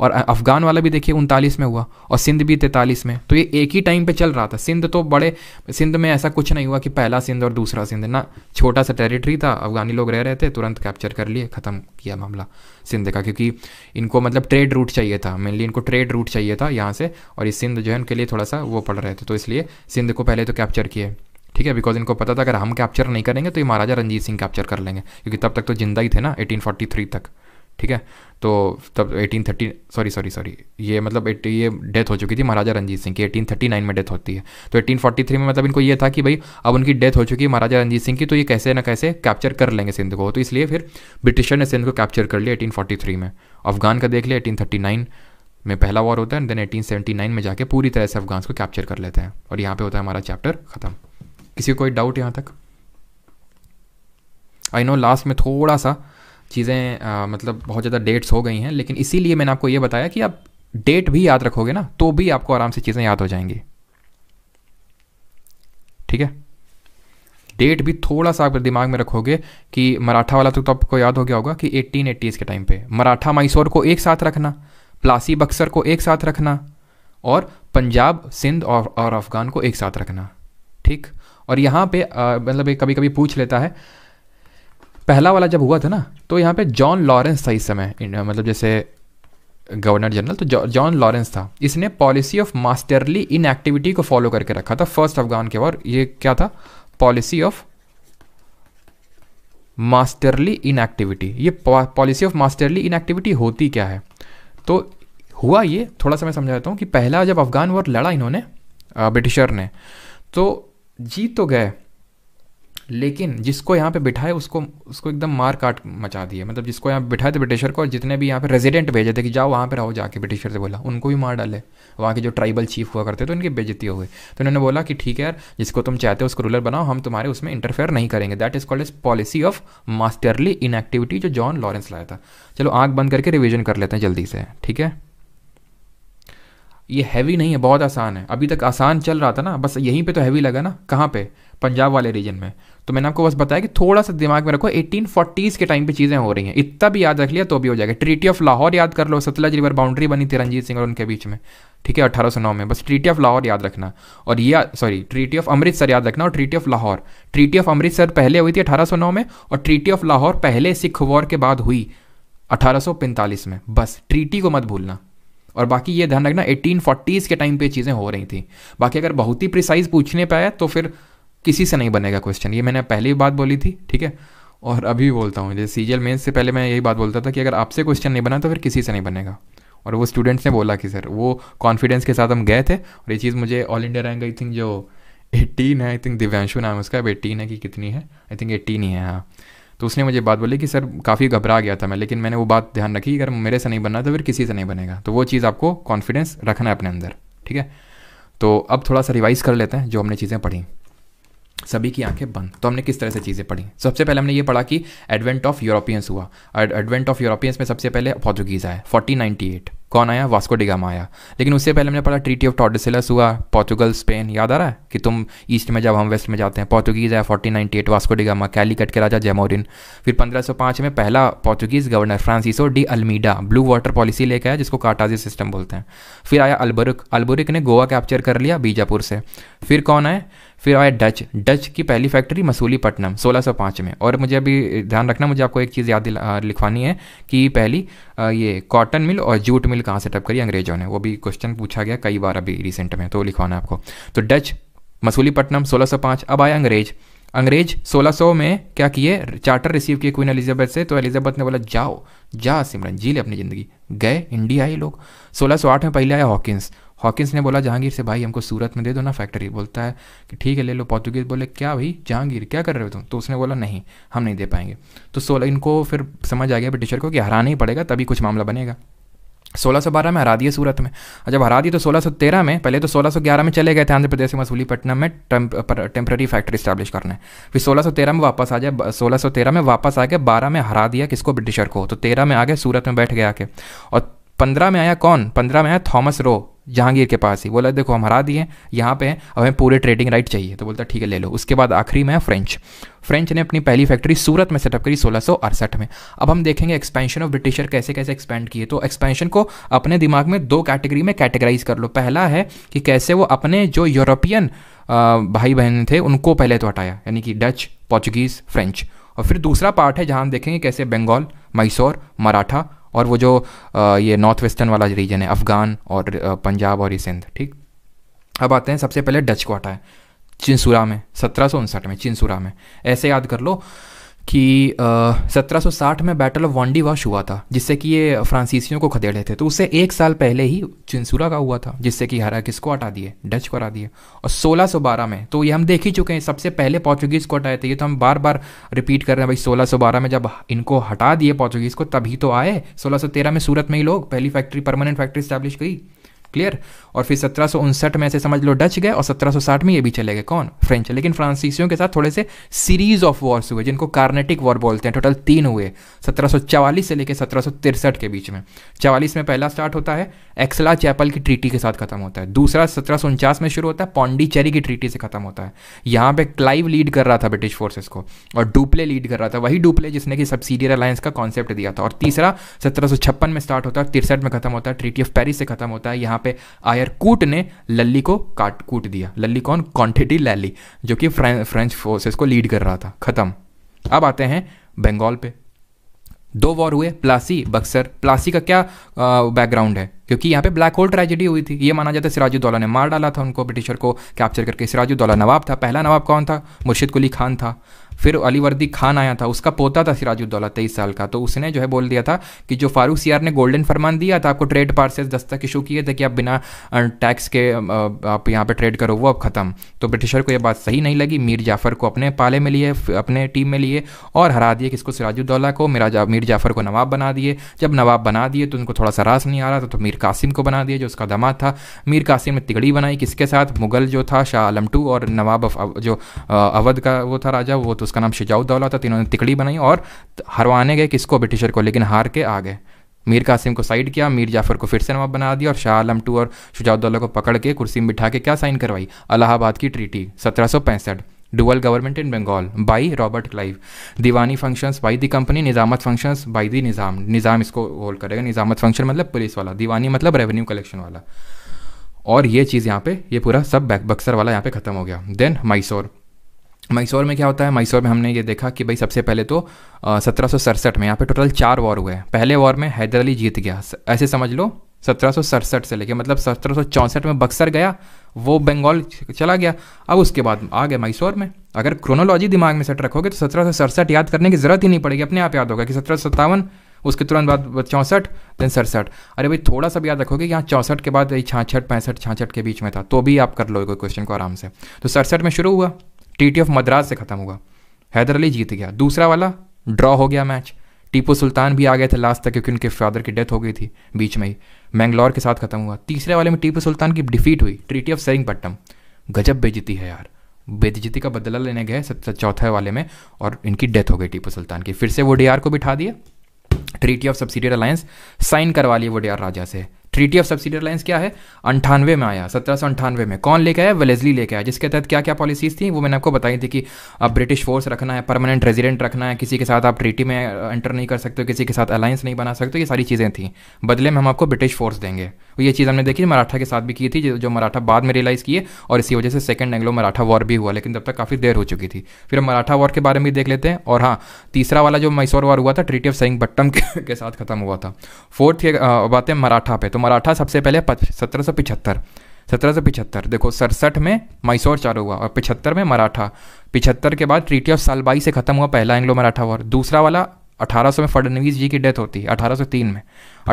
और अफ़गान वाला भी देखिए उनतालीस में हुआ और सिंध भी तैतालीस में तो ये एक ही टाइम पे चल रहा था सिंध तो बड़े सिंध में ऐसा कुछ नहीं हुआ कि पहला सिंध और दूसरा सिंध ना छोटा सा टेरिटरी था अफ़गानी लोग रह रहे थे तुरंत कैप्चर कर लिए ख़त्म किया मामला सिंध का क्योंकि इनको मतलब ट्रेड रूट चाहिए था मेनली इनको ट्रेड रूट चाहिए था यहाँ से और ये सिंध जो है उनके लिए थोड़ा सा वो पड़ रहे थे तो इसलिए सिंध को पहले तो कैप्चर किए ठीक है बिकॉज इनको पता था अगर हम कैप्चर नहीं करेंगे तो ये महाराजा रंजीत सिंह कैप्चर कर लेंगे क्योंकि तब तक तो जिंदा ही थे ना एटीन तक ठीक है तो तब 1830 सॉरी सॉरी सॉरी ये मतलब ये डेथ हो चुकी थी महाराजा रंजीत सिंह की 1839 में डेथ होती है तो 1843 में मतलब इनको ये था कि भाई अब उनकी डेथ हो चुकी है महाराजा रंजीत सिंह की तो ये कैसे ना कैसे कैप्चर कर लेंगे सिंध को तो इसलिए फिर ब्रिटिशर ने सिंध को कैप्चर कर लिया एटीन में अफगान का देख लिया एटीन में पहला वॉर होता है देन एटीन में जाके पूरी तरह से अफगान को कैप्चर कर लेते हैं और यहाँ पर होता है हमारा चैप्टर ख़त्म किसी कोई डाउट यहाँ तक आई नो लास्ट में थोड़ा सा चीज़ें मतलब बहुत ज़्यादा डेट्स हो गई हैं लेकिन इसीलिए मैंने आपको ये बताया कि आप डेट भी याद रखोगे ना तो भी आपको आराम से चीज़ें याद हो जाएंगी ठीक है डेट भी थोड़ा सा आप दिमाग में रखोगे कि मराठा वाला तो, तो आपको याद हो गया होगा कि एट्टीन के टाइम पे मराठा मैसूर को एक साथ रखना प्लासी बक्सर को एक साथ रखना और पंजाब सिंध और और अफ़गान को एक साथ रखना ठीक और यहाँ पे मतलब कभी कभी पूछ लेता है पहला वाला जब हुआ था ना तो यहाँ पे जॉन लॉरेंस था इस समय मतलब जैसे गवर्नर जनरल तो जॉन लॉरेंस था इसने policy of masterly in activity को फॉलो करके रखा था फर्स्ट अफगान के और ये क्या था policy of masterly in activity ये policy of masterly in activity होती क्या है तो हुआ ये थोड़ा सा मैं समझा देता हूँ कि पहला जब अफगान वॉर लड़ा इन्होंने ब्रिटिशर ने तो जीत तो गए लेकिन जिसको यहाँ पे बिठाए उसको उसको एकदम मार काट मचा दिए मतलब जिसको यहाँ बिठाए थे ब्रिटिशर को और जितने भी यहाँ पे रेजिडेंट भेजे थे कि जाओ वहाँ पे रहो जाके ब्रिटिशर से बोला उनको भी मार डाले वहाँ के जो ट्राइबल चीफ हुआ करते थे तो इनकी बेजती हुए तो उन्होंने बोला कि ठीक है यार जिसको तुम चाहते हो उसको रूलर बनाओ हम तुम्हारे उसमें इंटरफेयर नहीं करेंगे that is called as policy of masterly inactivity जो जॉन लॉरेंस लाया था चलो आँख बंद करके रिविजन कर लेते हैं जल्दी से ठीक है ये हैवी नहीं है बहुत आसान है अभी तक आसान चल रहा था ना बस यहीं पे तो हैवी लगा ना कहाँ पे पंजाब वाले रीजन में तो मैंने आपको बस बताया कि थोड़ा सा दिमाग में रखो एटीन फोर्टीज़ के टाइम पे चीज़ें हो रही हैं इतना भी याद रख लिया तो भी हो जाएगा ट्रीटी ऑफ लाहौर याद कर लो सतलज रिवर बाउंड्री बनी थी रंजीत सिंह और उनके बीच में ठीक है अठारह नौ में बस ट्रीटी ऑफ लाहौर याद रखना और ये सॉरी ट्रीटी ऑफ अमृतसर याद रखना और treaty of Lahore treaty of Amritsar पहले हुई थी अठारह नौ में और ट्रीटी ऑफ लाहौर पहले सिख वॉर के बाद हुई अठारह में बस ट्रीटी को मत भूलना और बाकी ये ध्यान रखना एटीन फोर्टीज़ के टाइम पे चीज़ें हो रही थी बाकी अगर बहुत ही प्रिसाइज पूछने पाए तो फिर किसी से नहीं बनेगा क्वेश्चन ये मैंने पहले बात बोली थी ठीक है और अभी भी बोलता हूँ जैसे सीजीएल मेन्स से पहले मैं यही बात बोलता था कि अगर आपसे क्वेश्चन नहीं बना तो फिर किसी से नहीं बनेगा और वो स्टूडेंट्स ने बोला कि सर वो कॉन्फिडेंस के साथ हम गए थे और ये चीज़ मुझे all India rank I think जो एटीन है आई थिंक दिव्यांशु नाम उसका अब एटीन है कि कितनी है आई थिंक एटीन ही है हाँ तो उसने मुझे बात बोली कि सर काफ़ी घबरा गया था मैं लेकिन मैंने वो बात ध्यान रखी अगर मेरे से नहीं बनना तो फिर किसी से नहीं बनेगा तो वो चीज़ आपको कॉन्फिडेंस रखना है अपने अंदर ठीक है तो अब थोड़ा सा रिवाइज़ कर लेते हैं जो हमने चीज़ें पढ़ी सभी की आंखें बंद तो हमने किस तरह से चीज़ें पढ़ी सबसे पहले हमने ये पढ़ा कि एडवेंट ऑफ यूरोपियंस हुआ एडवेंट ऑफ यूरोपियंस में सबसे पहले पोर्चुगीज़ आया फोर्टीन नाइनटी एट कौन आया वास्को डिगामा आया लेकिन उससे पहले हमने पढ़ा ट्रीटी ऑफ टॉडसिलस हुआ पोर्चुगल स्पेन याद आ रहा है कि तुम ईस्ट में जब हम वेस्ट में जाते हैं पोर्चुगीज़ आया fourteen ninety eight Vasco da Gama कट के राजा जेमोरिन फिर पंद्रह सौ पाँच में पहला Portuguese governor Francisco de Almeida blue water policy लेकर आया जिसको काटाजी सिस्टम बोलते हैं फिर आया अलबरुक अलबरुक ने गोवा कैप्चर कर लिया बीजापुर से फिर कौन आए फिर आया डच डच की पहली फैक्ट्री मसूलीपट्टनम 1605 में और मुझे अभी ध्यान रखना मुझे आपको एक चीज़ याद लिखवानी है कि पहली ये कॉटन मिल और जूट मिल कहाँ सेटअप करी अंग्रेजों ने वो भी क्वेश्चन पूछा गया कई बार अभी रिसेंट में तो लिखवाना आपको तो डच मसूलीपट्टनम 1605 अब आया अंग्रेज अंग्रेज 1600 में क्या किए चार्टर रिसीव किए क्वीन एलिजाबेथ से तो एलिजाबेथ ने बोला जाओ जा सिमरन जी ले अपनी ज़िंदगी गए इंडिया ही लोग 1608 में पहले आया हॉकिंस हॉकिंस ने बोला जहांगीर से भाई हमको सूरत में दे दो ना फैक्ट्री बोलता है कि ठीक है ले लो पोर्तुगीज बोले क्या भाई जहांगीर क्या कर रहे हो तुम तो उसने बोला नहीं हम नहीं दे पाएंगे तो सोलह इनको फिर समझ आ गया ब्रिटिशर को कि हराना ही पड़ेगा तभी कुछ मामला बनेगा 1612 में हरा दिए सूरत में और जब हरा दिए तो 1613 में पहले तो 1611 में चले गए थे आंध्र प्रदेश के मसूलीपट्टनम में टेम्प्ररी फैक्ट्री स्टैब्लिश करने फिर 1613 में वापस आ जाए 1613 में वापस आ गए बारह में हरा दिया किसको ब्रिटिशर को तो तेरह में आ गए सूरत में बैठ गया आके और पंद्रह में आया कौन पंद्रह में आया थॉमस रो जहांगीर के पास ही बोला देखो हम हरा दिए यहाँ पे हैं अब हमें पूरे ट्रेडिंग राइट चाहिए तो बोलता ठीक है ले लो उसके बाद आखिरी में है फ्रेंच फ्रेंच ने अपनी पहली फैक्ट्री सूरत में सेटअप करी सोलह में अब हम देखेंगे एक्सपेंशन ऑफ ब्रिटिशर कैसे कैसे एक्सपेंड किए तो एक्सपेंशन को अपने दिमाग में दो कैटेगरी में कैटेगराइज कर लो पहला है कि कैसे वो अपने जो यूरोपियन भाई बहन थे उनको पहले तो हटाया यानी कि डच पोर्चुगीज़ फ्रेंच और फिर दूसरा पार्ट है जहाँ हम देखेंगे कैसे बंगाल मैसौर मराठा और वो जो ये नॉर्थ वेस्टर्न वाला रीजन है अफ़गान और पंजाब और ये सिंध ठीक अब आते हैं सबसे पहले डच को है चिंसुरा में सत्रह में चिंसुरा में ऐसे याद कर लो कि सत्रह uh, 1760 में बैटल ऑफ वांडी वाश हुआ था जिससे कि ये फ्रांसीसियों को खदेड़े थे तो उससे एक साल पहले ही चिंसूरा का हुआ था जिससे कि किस को हटा दिए डच को हटा दिए और 1612 में तो ये हम देख ही चुके हैं सबसे पहले पोर्चुगीज़ को हटाए थे ये तो हम बार बार रिपीट कर रहे हैं भाई सोलह में जब इनको हटा दिए पोर्चुगीज़ को तभी तो आए सोलह में सूरत में ही लोग पहली फैक्ट्री परमानेंट फैक्ट्री स्टैब्लिश की क्लियर और फिर सत्रह में ऐसे समझ लो डच गए और 1760 में ये भी चले गए कौन फ्रेंच लेकिन फ्रांसीसियों के साथ थोड़े से सीरीज ऑफ वॉर्स हुए जिनको कार्नेटिक वॉर बोलते हैं टोटल तीन हुए 1744 से लेकर सत्रह के बीच में चवालीस में पहला स्टार्ट होता है एक्सला चैपल की ट्रीटी के साथ खत्म होता है दूसरा सत्रह में शुरू होता है पॉन्डीचेरी की ट्रीटी से खत्म होता है यहाँ पे क्लाइव लीड कर रहा था ब्रिटिश फोर्सेस को और डुप्ले लीड कर रहा था वही डुप्ले जिसने कि सब्सिडियर अलायंस का कॉन्सेप्ट दिया था और तीसरा सत्रह में स्टार्ट होता है तिरसठ में खत्म होता है ट्रीटी ऑफ पेरिस से खत्म होता है यहां यहाँ पे आयर कूट ने लल्ली को काट कूट दिया लल्ली कौन क्वान्टिटी लैली जो कि फ्रेंच फोर्सेस को लीड कर रहा था ख़त्म अब आते हैं बंगाल पे दो वॉर हुए प्लासी बक्सर प्लासी का क्या बैकग्राउंड है क्योंकि यहाँ पे ब्लैक होल ट्रेजेडी हुई थी ये माना जाता है सिराजुद्दौला ने मार डाला था उनको ब्रिटिशर को कैप्चर करके सिराजुद्दौला नवाब था पहला नवाब कौन था मुर्शिद कुली खान था फिर अलीवर्दी खान आया था उसका पोता था सिराजुद्दौला तेईस साल का तो उसने जो है बोल दिया था कि जो फारूक सियार ने गोल्डन फरमान दिया था आपको ट्रेड पार्सेस दस्तक इशू किए थे कि आप बिना टैक्स के आप यहाँ पर ट्रेड करो वो अब ख़त्म तो ब्रिटिशर को यह बात सही नहीं लगी मीर जाफ़र को अपने पाले में लिए अपने टीम में लिए और हरा दिए किसको सिराजुद्दौला को मिरा जा, मीर जाफ़र को नवाब बना दिए जब नवाब बना दिए तो उनको थोड़ा सा रास नहीं आ रहा था तो मीर कासिम को बना दिया जो उसका दमा था मीर कासिम ने तिगड़ी बनाई किसके साथ मुगल जो था शाह आलम टू और नवाब जो अवध का वो था राजा वो तो उसका नाम शिजाउद्दौला था ने तिकड़ी बनाई और हरवाने गए किसको ब्रिटिशर को लेकिन हार के आ गए मीर कासिम को साइड किया मीर जाफर को फिर से नवाब बना दिया और शाह आलम टू और शुजाउद्दौला को पकड़ के कुर्सी में बिठा के क्या साइन करवाई अलाहाबाद की ट्रीटी सत्रह सौ dual government in Bengal by Robert Clive diwani functions by the company nizamat functions by the Nizam Nizam इसको होल्ड करेगा निज़ामत फंक्शन मतलब पुलिस वाला दीवानी मतलब रेवेन्यू कलेक्शन वाला और ये चीज़ यहाँ पे ये पूरा सब बैक बक्सर वाला यहाँ पे ख़त्म हो गया देन मैसूर मैसूर में क्या होता है मैसूर में हमने ये देखा कि भाई सबसे पहले तो सत्रह में यहाँ पे टोटल चार वॉर हुए पहले वॉर में हैदर अली जीत गया ऐसे समझ लो सत्रह से लेके मतलब सत्रह में बक्सर गया वो बंगाल चला गया अब उसके बाद आ गया मैसूर में अगर क्रोनोलॉजी दिमाग में सेट रखोगे तो सत्रह याद करने की ज़रूरत ही नहीं पड़ेगी अपने आप याद होगा कि सत्रह उसके तुरंत बाद चौंसठ देन सड़सठ अरे भाई थोड़ा सा भी याद रखोगे यहाँ चौंसठ के बाद छाछठ पैंसठ छाछठ के बीच में था तो भी आप कर लोगे क्वेश्चन को आराम से तो सड़सठ में शुरू हुआ ट्रीटी ऑफ मद्रास से ख़त्म हुआ हैदर अली जीत गया दूसरा वाला ड्रॉ हो गया मैच टीपू सुल्तान भी आ गए थे लास्ट तक क्योंकि उनके फादर की डेथ हो गई थी बीच में ही मैंगलोर के साथ खत्म हुआ तीसरे वाले में टीपू सुल्तान की डिफीट हुई ट्रीटी ऑफ सेरिंगपट्टम गजब बेजती है यार बेदजती का बदला लेने गए सबसे चौथे वाले में और इनकी डेथ हो गई टीपू सुल्तान की फिर से वो डी को बिठा दिया treaty of subsidiary alliance sign करवा लिए वो डी राजा से ट्रीटी ऑफ सब्सिडी अलायंस क्या है अंठानवे में आया सत्रह सौ अंठानवे में कौन लेके आया वेलेजली लेके आया जिसके तहत क्या क्या पॉलिसीज थी वो मैंने आपको बताई थी कि आप ब्रिटिश फोर्स रखना है परमानेंट रेजिडेंट रखना है किसी के साथ आप ट्रीटी में एंटर uh, नहीं कर सकते किसी के साथ अलायंस नहीं बना सकते ये सारी चीज़ें थी बदले में हम आपको ब्रिटिश फोर्स देंगे ये चीज़ हमने देखी मराठा के साथ भी की थी जो मराठा बाद में रियलाइज़ किए और इसी वजह से सेकेंड एंग्लो मराठा वॉर भी हुआ लेकिन तब तक काफ़ी देर हो चुकी थी फिर हम मराठा वॉर के बारे में देख लेते हैं और हाँ तीसरा वाला जो मैसूर वॉर हुआ था ट्रीटी ऑफ सेंग बट्टम के साथ खत्म हुआ था फोर्थ बात है मराठा पे तो मराठा सबसे पहले सत्रह सौ पिछहत्तर सत्रह सौ पिछहत्तर देखो सड़सठ में मैसूर चालू हुआ और पिछहत्तर में मराठा पिछहत्तर के बाद ट्रीटी ऑफ सालबाई से खत्म हुआ पहला एंग्लो मराठा वॉर दूसरा वाला 1800 में फडनवीस जी की डेथ होती है अठारह में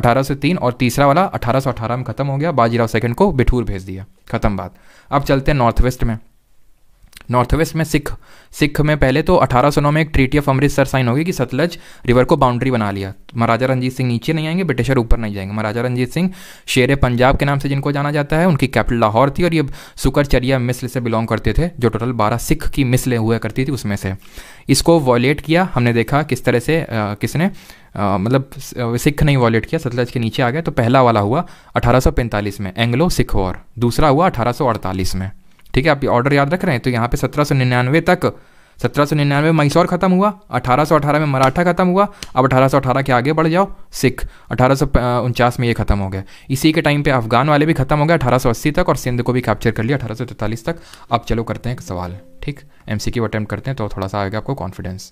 1803 और तीसरा वाला 1818 में खत्म हो गया बाजीराव सेकंड को बिठूर भेज दिया खत्म बात अब चलते हैं नॉर्थ वेस्ट में नॉर्थ वेस्ट में सिख सिख में पहले तो 1809 में एक ट्रीटी ऑफ अमृतसर साइन होगी कि सतलज रिवर को बाउंड्री बना लिया महाराजा रंजीत सिंह नीचे नहीं आएंगे ब्रिटिशर ऊपर नहीं जाएंगे महाराजा रंजीत सिंह शेर पंजाब के नाम से जिनको जाना जाता है उनकी कैपिटल लाहौर थी और ये सुकरचरिया मिसल से बिलोंग करते थे जो टोटल बारह सिख की मिसलें हुआ करती थी उसमें से इसको वॉलेट किया हमने देखा किस तरह से आ, किसने आ, मतलब सिख नहीं वॉलेट किया सतलज के नीचे आ गए तो पहला वाला हुआ अठारह में एंग्लो सिख वॉर दूसरा हुआ अठारह में ठीक है आप ऑर्डर याद रख रहे हैं तो यहाँ पे सत्रह सौ निन्यानवे तक सत्रह सौ निन्यानवे मैसौर खत्म हुआ अठारह सौ अठारह में मराठा खत्म हुआ अब अठारह सौ अठारह के आगे बढ़ जाओ सिख अठारह सौ उनचास में ये खत्म हो गया इसी के टाइम पे अफगान वाले भी खत्म हो गए अठारह सौ अस्सी तक और सिंध को भी कैप्चर कर लिया अठारह सौ तैतालीस तक अब चलो करते हैं एक सवाल ठीक एम सी क्यू अटैम्प्ट करते हैं तो थोड़ा सा आएगा आपको कॉन्फिडेंस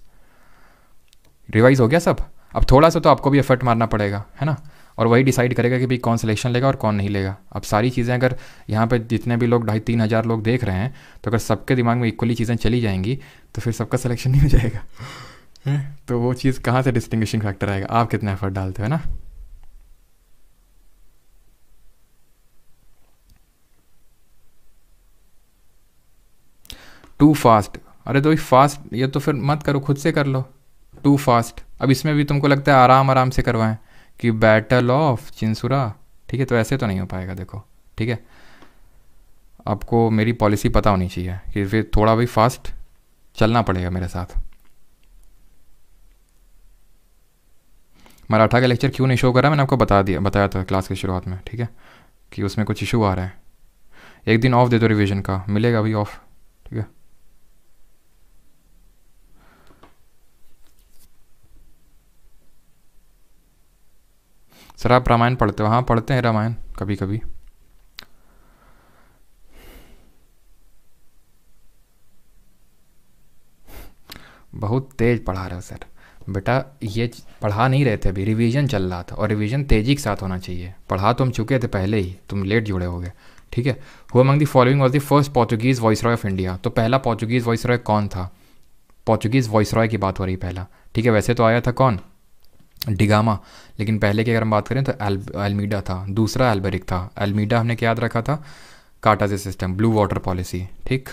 रिवाइज हो गया सब अब थोड़ा सा तो आपको भी एफर्ट मारना पड़ेगा है ना और वही डिसाइड करेगा कि भाई कौन सिलेक्शन लेगा और कौन नहीं लेगा अब सारी चीज़ें अगर यहाँ पे जितने भी लोग ढाई तीन हज़ार लोग देख रहे हैं तो अगर सबके दिमाग में इक्वली चीज़ें चली जाएंगी तो फिर सबका सिलेक्शन <laughs> नहीं हो जाएगा है? तो वो चीज़ कहाँ से डिस्टिंग्विशिंग फैक्टर आएगा आप कितना एफर्ट डालते हो ना टू फास्ट अरे तो फास्ट ये तो फिर मत करो खुद से कर लो टू फास्ट अब इसमें भी तुमको लगता है आराम आराम से करवाएं कि बैटल ऑफ चिंसुरा ठीक है तो ऐसे तो नहीं हो पाएगा देखो ठीक है आपको मेरी पॉलिसी पता होनी चाहिए कि फिर थोड़ा भी फास्ट चलना पड़ेगा मेरे साथ मराठा का लेक्चर क्यों नहीं शो रहा मैंने आपको बता दिया बताया था क्लास की शुरुआत में ठीक है कि उसमें कुछ इशू आ रहा है एक दिन ऑफ दे दो रिवीजन का मिलेगा अभी ऑफ़ सर आप रामायण पढ़ते हो हाँ पढ़ते हैं रामायण कभी कभी बहुत तेज पढ़ा रहे हो सर बेटा ये पढ़ा नहीं रहे थे अभी रिवीजन चल रहा था और रिवीजन तेजी के साथ होना चाहिए पढ़ा तो हम चुके थे पहले ही तुम लेट जुड़े हो गए ठीक है who among the following was the first Portuguese viceroy of India तो पहला पोर्चुगीज वॉइस रॉय कौन था पोर्चुगीज वॉइस रॉय की बात हो रही पहला ठीक है वैसे तो आया था कौन डिगामा लेकिन पहले की अगर हम बात करें तो एलमीडा आल, था दूसरा एल्बरिक था एलमीडा हमने क्या याद रखा था काटाजे सिस्टम ब्लू वाटर पॉलिसी ठीक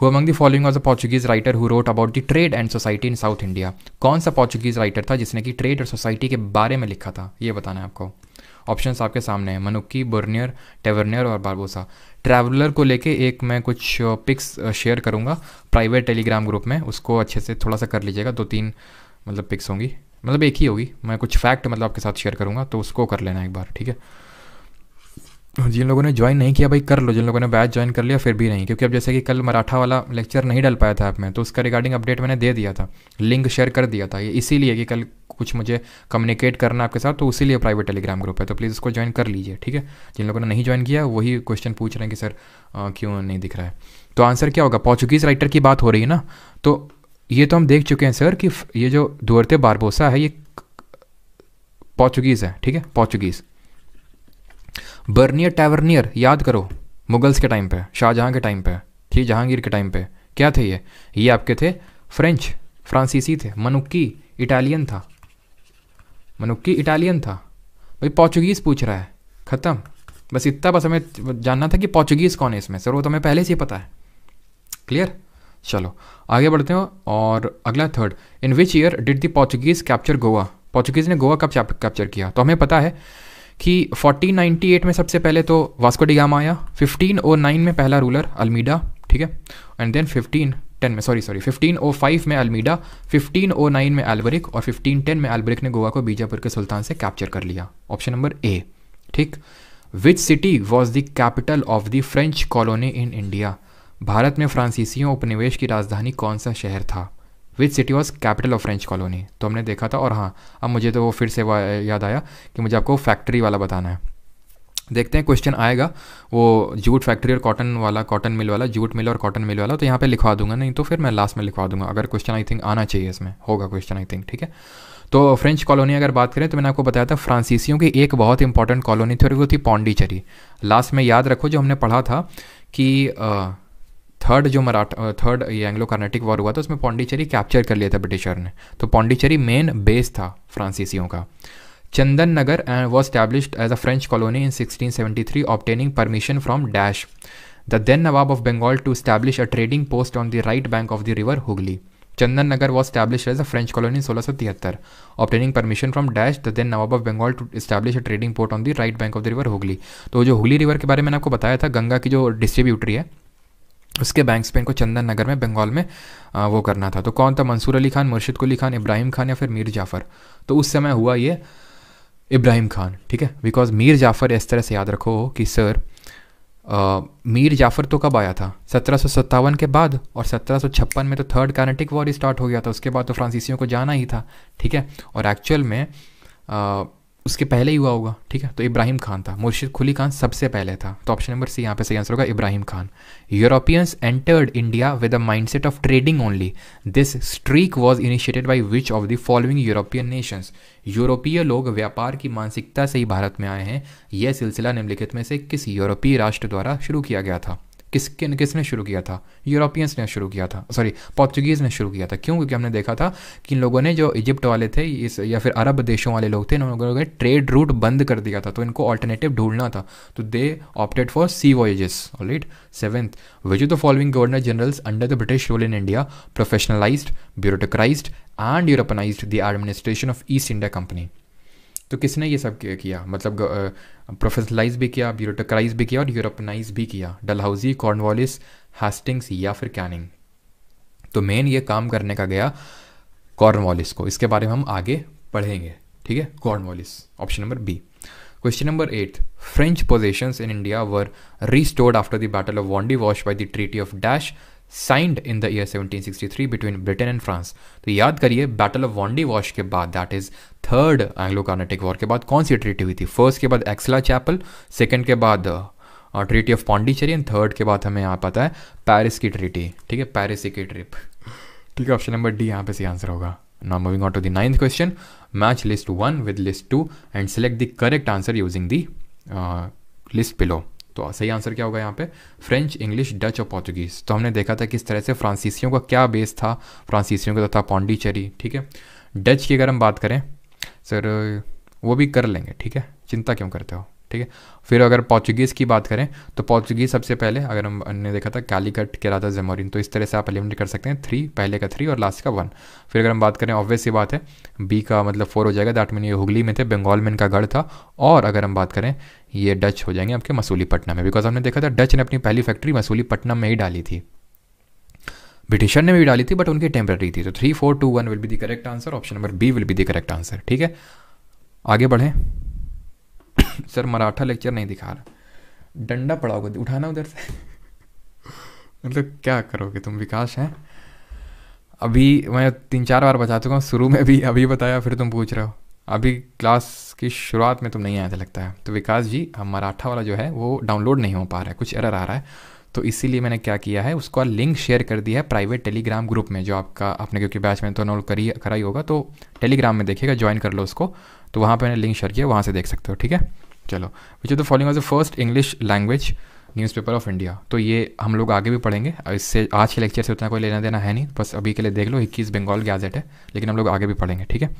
who among the following was a Portuguese writer who wrote about the trade and society in South India कौन सा पॉर्चुगीज राइटर था जिसने कि ट्रेड और सोसाइटी के बारे में लिखा था ये बताना है आपको ऑप्शंस आपके सामने हैं मनुक्की बर्नियर टेवर्नियर और बारबोसा ट्रैवलर को लेके एक मैं कुछ पिक्स शेयर करूँगा प्राइवेट टेलीग्राम ग्रुप में उसको अच्छे से थोड़ा सा कर लीजिएगा दो तीन मतलब पिक्स होंगी मतलब एक ही होगी मैं कुछ फैक्ट मतलब आपके साथ शेयर करूँगा तो उसको कर लेना एक बार ठीक है जिन लोगों ने ज्वाइन नहीं किया भाई कर लो जिन लोगों ने बैच ज्वाइन कर लिया फिर भी नहीं क्योंकि अब जैसे कि कल मराठा वाला लेक्चर नहीं डल पाया था ऐप में तो उसका रिगार्डिंग अपडेट मैंने दे दिया था लिंक शेयर कर दिया था ये इसीलिए कि कल कुछ मुझे कम्युनिकेट करना आपके साथ तो उसी प्राइवेट टेलीग्राम ग्रुप है तो प्लीज़ उसको ज्वाइन कर लीजिए ठीक है जिन लोगों ने नहीं ज्वाइन किया वही क्वेश्चन पूछ रहे हैं कि सर क्यों नहीं दिख रहा है तो आंसर क्या होगा पोर्चुगीज़ राइटर की बात हो रही है ना तो ये तो हम देख चुके हैं सर कि ये जो दुअरते बारबोसा है ये पोर्चुगीज़ है ठीक है पोर्चुगीज़ बर्नियर टैवर्नियर याद करो मुगल्स के टाइम पे शाहजहां के टाइम पे ठीक जहांगीर के टाइम पे क्या थे ये ये आपके थे फ्रेंच फ्रांसीसी थे मनुक्की इटालियन था मनुक्की इटालियन था भाई पोर्चुगीज़ पूछ रहा है ख़त्म बस इतना बस हमें जानना था कि पोर्चुगीज़ कौन है इसमें सर वो तो हमें पहले से ही पता है क्लियर चलो आगे बढ़ते हो और अगला third in which year did the Portuguese capture Goa Portuguese ने गोवा कब कैप्चर किया तो हमें पता है कि 1498 में सबसे पहले तो वास्को डिगामा आया 1509 में पहला रूलर अल्मीडा ठीक है एंड देन 1510 में सॉरी सॉरी 1505 में अल्मीडा 1509 में एल्बरिक और 1510 में एल्बरिक ने गोवा को बीजापुर के सुल्तान से कैप्चर कर लिया ऑप्शन नंबर ए ठीक which city was the capital of the French colony in India Bharat में फ्रांसीसी उपनिवेश की राजधानी कौन सा शहर था which city was capital of French colony तो हमने देखा था और हाँ अब मुझे तो वो फिर से याद आया कि मुझे आपको फैक्ट्री वाला बताना है देखते हैं क्वेश्चन आएगा वो जूट फैक्ट्री और कॉटन वाला कॉटन मिल वाला जूट मिल और कॉटन मिल वाला तो यहाँ पे लिखवा दूंगा नहीं तो फिर मैं लास्ट में लिखवा दूंगा अगर क्वेश्चन आई थिंक आना चाहिए इसमें होगा क्वेश्चन आई थिंक ठीक है तो फ्रेंच कॉलोनी अगर बात करें तो मैंने आपको बताया था फ्रांसीसियों की एक बहुत इंपॉर्टेंट कॉलोनी थी और वो थी पौंडीचेरी लास्ट में याद रखो जो हमने पढ़ा था कि आ, थर्ड जो मराठा थर्ड ये एंग्लो कर्नाटिक वॉर हुआ था उसमें पौंडीचेरी कैप्चर कर लिया था ब्रिटिशर ने तो पौंडीचेरी मेन बेस था फ्रांसीसियों का Chandannagar and was established as a French colony in 1673 obtaining permission from dash the then nawab of Bengal to establish a trading post on the right bank of the river Hooghly Chandannagar was establish as a French colony in सोलह सौ तिहत्तर obtaining permission from dash the then nawab of Bengal to establish a trading port on the right bank of the river Hooghly तो जो हुगली रिवर के बारे में मैंने आपको बताया था गंगा की जो डिस्ट्रीब्यूटरी है उसके बैंक स्पेन को चंदन नगर में बंगाल में आ, वो करना था तो कौन था मंसूर अली खान मुर्शिद कुली खान इब्राहिम खान या फिर मीर जाफ़र तो उस समय हुआ ये इब्राहिम खान ठीक है बिकॉज मीर जाफ़र इस तरह से याद रखो कि सर आ, मीर जाफ़र तो कब आया था सत्रह के बाद और सत्रह में तो थर्ड कैनेटिक वॉर स्टार्ट हो गया था उसके बाद तो फ्रांसीसियों को जाना ही था ठीक है और एक्चुअल में आ, उसके पहले ही हुआ होगा ठीक है तो इब्राहिम खान था मुर्शिद खुली खान सबसे पहले था तो ऑप्शन नंबर सी यहाँ पे सही आंसर होगा Ibrahim Khan Europeans entered India with a mindset of trading only this streak was initiated by which of the following European nations यूरोपीय लोग व्यापार की मानसिकता से ही भारत में आए हैं यह सिलसिला निम्नलिखित में से किस यूरोपीय राष्ट्र द्वारा शुरू किया गया था किसके किसने शुरू किया था यूरोपियंस ने शुरू किया था सॉरी पोर्चुगीज़ ने शुरू किया था क्यों क्योंकि हमने देखा था कि इन लोगों ने जो इजिप्ट वाले थे इस या फिर अरब देशों वाले लोग थे इन लोगों ने ट्रेड रूट बंद कर दिया था तो इनको ऑल्टरनेटिव ढूंढना था तो they opted for sea voyages right seventh which the following governor generals under the British rule in India professionalised bureaucratise and Europeanise the administration of East India Company तो किसने ये सब किया मतलब प्रोफेशनलाइज भी किया ब्यूरोटोक्राइज भी किया और यूरोपनाइज भी किया डलहाउजी कॉर्नवालिस हास्टिंग्स या फिर कैनिंग तो मेन ये काम करने का गया कॉर्नवालिस को इसके बारे में हम आगे पढ़ेंगे ठीक है Cornwallis option number B question number eight French position in India were restored after the battle of Wandiwash by the treaty of dash signed in the year 1763 between Britain and France तो याद करिए बैटल ऑफ वॉन्डी वॉश के बाद that is third Anglo Carnatic war के बाद कौन सी ट्रीटी हुई थी फर्स्ट के बाद एक्सला चैपल सेकेंड के बाद treaty of Pondicherry and third के बाद हमें यहाँ पता है पैरिस की ट्रीटी ठीक है पैरिस की ट्रिप ठीक है ऑप्शन नंबर डी यहाँ पे सही आंसर होगा now moving on to the ninth question match list one with list two and select the correct answer using the list below तो सही आंसर क्या होगा यहाँ पे फ्रेंच इंग्लिश डच और पोर्चुगीज तो हमने देखा था किस तरह से फ्रांसीसियों का क्या बेस था फ्रांसीसियों का तो था पौंडीचेरी ठीक है डच की अगर हम बात करें सर वो भी कर लेंगे ठीक है चिंता क्यों करते हो ठीक है फिर अगर पोर्चुगीज़ की बात करें तो पोर्चुगीज़ सबसे पहले अगर हमने देखा था कैलीकट के राजा जेमोरिन तो इस तरह से आप एलिमिनेट कर सकते हैं थ्री पहले का थ्री और लास्ट का वन फिर अगर हम बात करें ऑब्वियस ही बात है बी का मतलब फोर हो जाएगा दैट मीन ये हुगली में थे बंगाल में इनका गढ़ था और अगर हम बात करें ये डच हो जाएंगे आपके मसूली पटना में बिकॉज हमने देखा था डच ने अपनी पहली फैक्ट्री मसूली पटना में ही डाली थी ब्रिटिशर ने भी डाली थी बट उनकी टेम्प्रेरी थी तो three four two one will be the correct answer option number B will be the correct answer ठीक है आगे बढ़ें <coughs> सर मराठा लेक्चर नहीं दिखा रहा डंडा पड़ाओगे उठाना उधर से <laughs> मतलब क्या करोगे तुम विकास हैं अभी मैं तीन चार बार बता चुका हूँ शुरू में भी अभी बताया फिर तुम पूछ रहे हो अभी क्लास की शुरुआत में तुम नहीं आए थे लगता है तो विकास जी मराठा वाला जो है वो डाउनलोड नहीं हो पा रहा है कुछ एरर आ रहा है तो इसीलिए मैंने क्या किया है उसका लिंक शेयर कर दिया है प्राइवेट टेलीग्राम ग्रुप में जो आपका आपने क्योंकि बैच में तो नोट करी कराई होगा तो टेलीग्राम में देखिएगा ज्वाइन कर लो उसको तो वहाँ पर मैंने लिंक शेयर किया वहाँ से देख सकते हो ठीक है चलो which is the following was the first English language newspaper of India तो ये हम लोग आगे भी पढ़ेंगे इससे आज के लेक्चर से उतना कोई लेना देना है नहीं बस अभी के लिए देख लो इक्कीस बंगाल गैजेट है लेकिन हम लोग आगे भी पढ़ेंगे ठीक है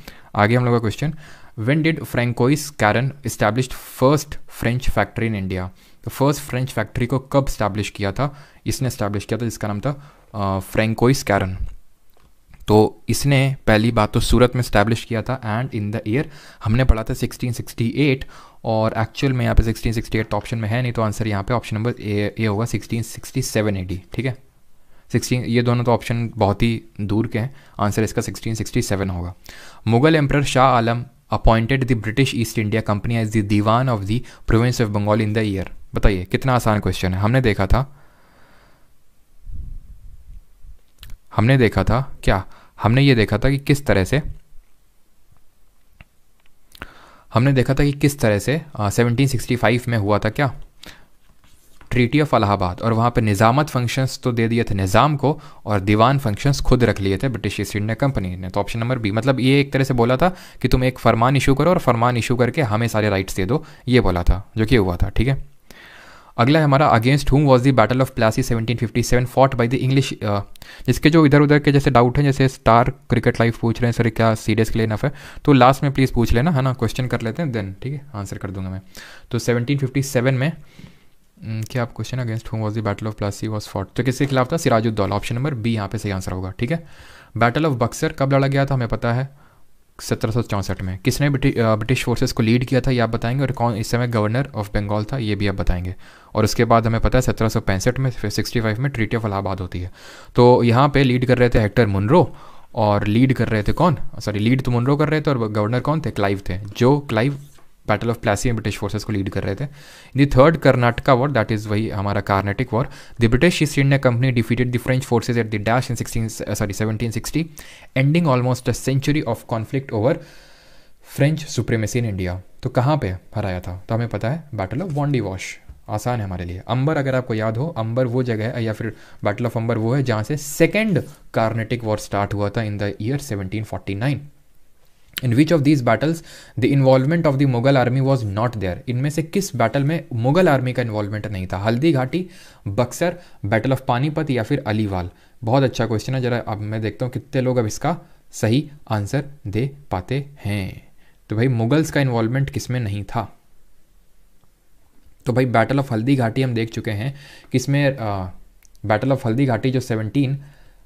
आगे हम लोग का question when did Francois Caron establish first French factory in India तो फर्स्ट फ्रेंच फैक्ट्री को कब स्टैब्लिश किया था इसने स्टैब्लिश किया था जिसका नाम था फ्रेंकोइस कैरन तो इसने पहली बात तो सूरत में स्टैब्लिश किया था एंड इन द ईयर हमने पढ़ा था 1668 और एक्चुअल में यहाँ पे 1668 तो ऑप्शन में है नहीं तो आंसर यहाँ पे ऑप्शन नंबर ए ए होगा 1667 एडी ठीक है 16 ये दोनों तो ऑप्शन बहुत ही दूर के हैं आंसर इसका 1667 होगा Mughal emperor Shah Alam appointed the British East India Company as the diwan of the province of Bengal in the year बताइए कितना आसान क्वेश्चन है हमने देखा था हमने देखा था क्या हमने ये देखा था कि किस तरह से हमने देखा था कि किस तरह से आ, 1765 में हुआ था क्या ट्रीटी ऑफ अलाहाबाद और वहाँ पर निज़ामत फंक्शंस तो दे दिए थे निज़ाम को और दीवान फंक्शंस खुद रख लिए थे ब्रिटिश ईस्ट इंडिया कंपनी ने तो ऑप्शन नंबर बी मतलब ये एक तरह से बोला था कि तुम एक फरमान इशू करो और फरमान इशू करके हमें सारे राइट्स दे दो ये बोला था जो कि हुआ था ठीक है अगला है हमारा against whom was the battle of Plassey 1757 fought by the English जिसके जो इधर उधर के जैसे डाउट हैं जैसे स्टार क्रिकेट लाइफ पूछ रहे हैं सर क्या सीरियस के लिए नफ है तो लास्ट में प्लीज़ पूछ लेना है ना क्वेश्चन कर लेते हैं देन ठीक है आंसर कर दूंगा मैं तो 1757 में हम्म, क्या आप question against whom was the battle of Plassey was fought तो किसके खिलाफ था सिराजुद्दौला ऑप्शन नंबर बी यहाँ पे सही आंसर होगा ठीक है बैटल ऑफ बक्सर कब लड़ा गया था हमें पता है सत्रह में किसने ब्रिटिश फोर्सेस को लीड किया था ये आप बताएंगे और कौन इस समय गवर्नर ऑफ बंगाल था ये भी आप बताएंगे और उसके बाद हमें पता है सत्रह में फिर सिक्सटी में ट्रीटी ऑफ इलाहाबाद होती है तो यहाँ पे लीड कर रहे थे हेक्टर मुनरो और लीड कर रहे थे कौन सॉरी लीड तो मुनरो कर रहे थे और गवर्नर कौन थे क्लाइव थे जो क्लाइव बैटल ऑफ प्लासी में ब्रिटिश फोर्सेस को लीड कर रहे थे in the third Karnataka war that is वही हमारा Carnatic war the British East India Company defeated the French forces at the dash in sixteen sorry seventeen sixty ending almost a century of conflict over French supremacy in India तो कहाँ पे हराया था तो हमें पता है बैटल ऑफ वॉन्डी वॉश आसान है हमारे लिए अंबर अगर आपको याद हो अंबर वो जगह है या फिर बैटल ऑफ अंबर वो है जहाँ से सेकेंड कार्नेटिक वॉर स्टार्ट हुआ था in the year seventeen forty nine in which of these battles the involvement of the Mughal army was not there इनमें से किस बैटल में मुगल आर्मी का इन्वॉल्वमेंट नहीं था हल्दी घाटी बक्सर बैटल ऑफ पानीपत या फिर अलीवाल बहुत अच्छा क्वेश्चन है जरा अब मैं देखता हूँ कितने लोग अब इसका सही आंसर दे पाते हैं तो भाई मुगल्स का इन्वॉल्वमेंट किसमें नहीं था तो भाई बैटल ऑफ हल्दी घाटी हम देख चुके हैं किसमें बैटल ऑफ हल्दी घाटी जो सेवनटीन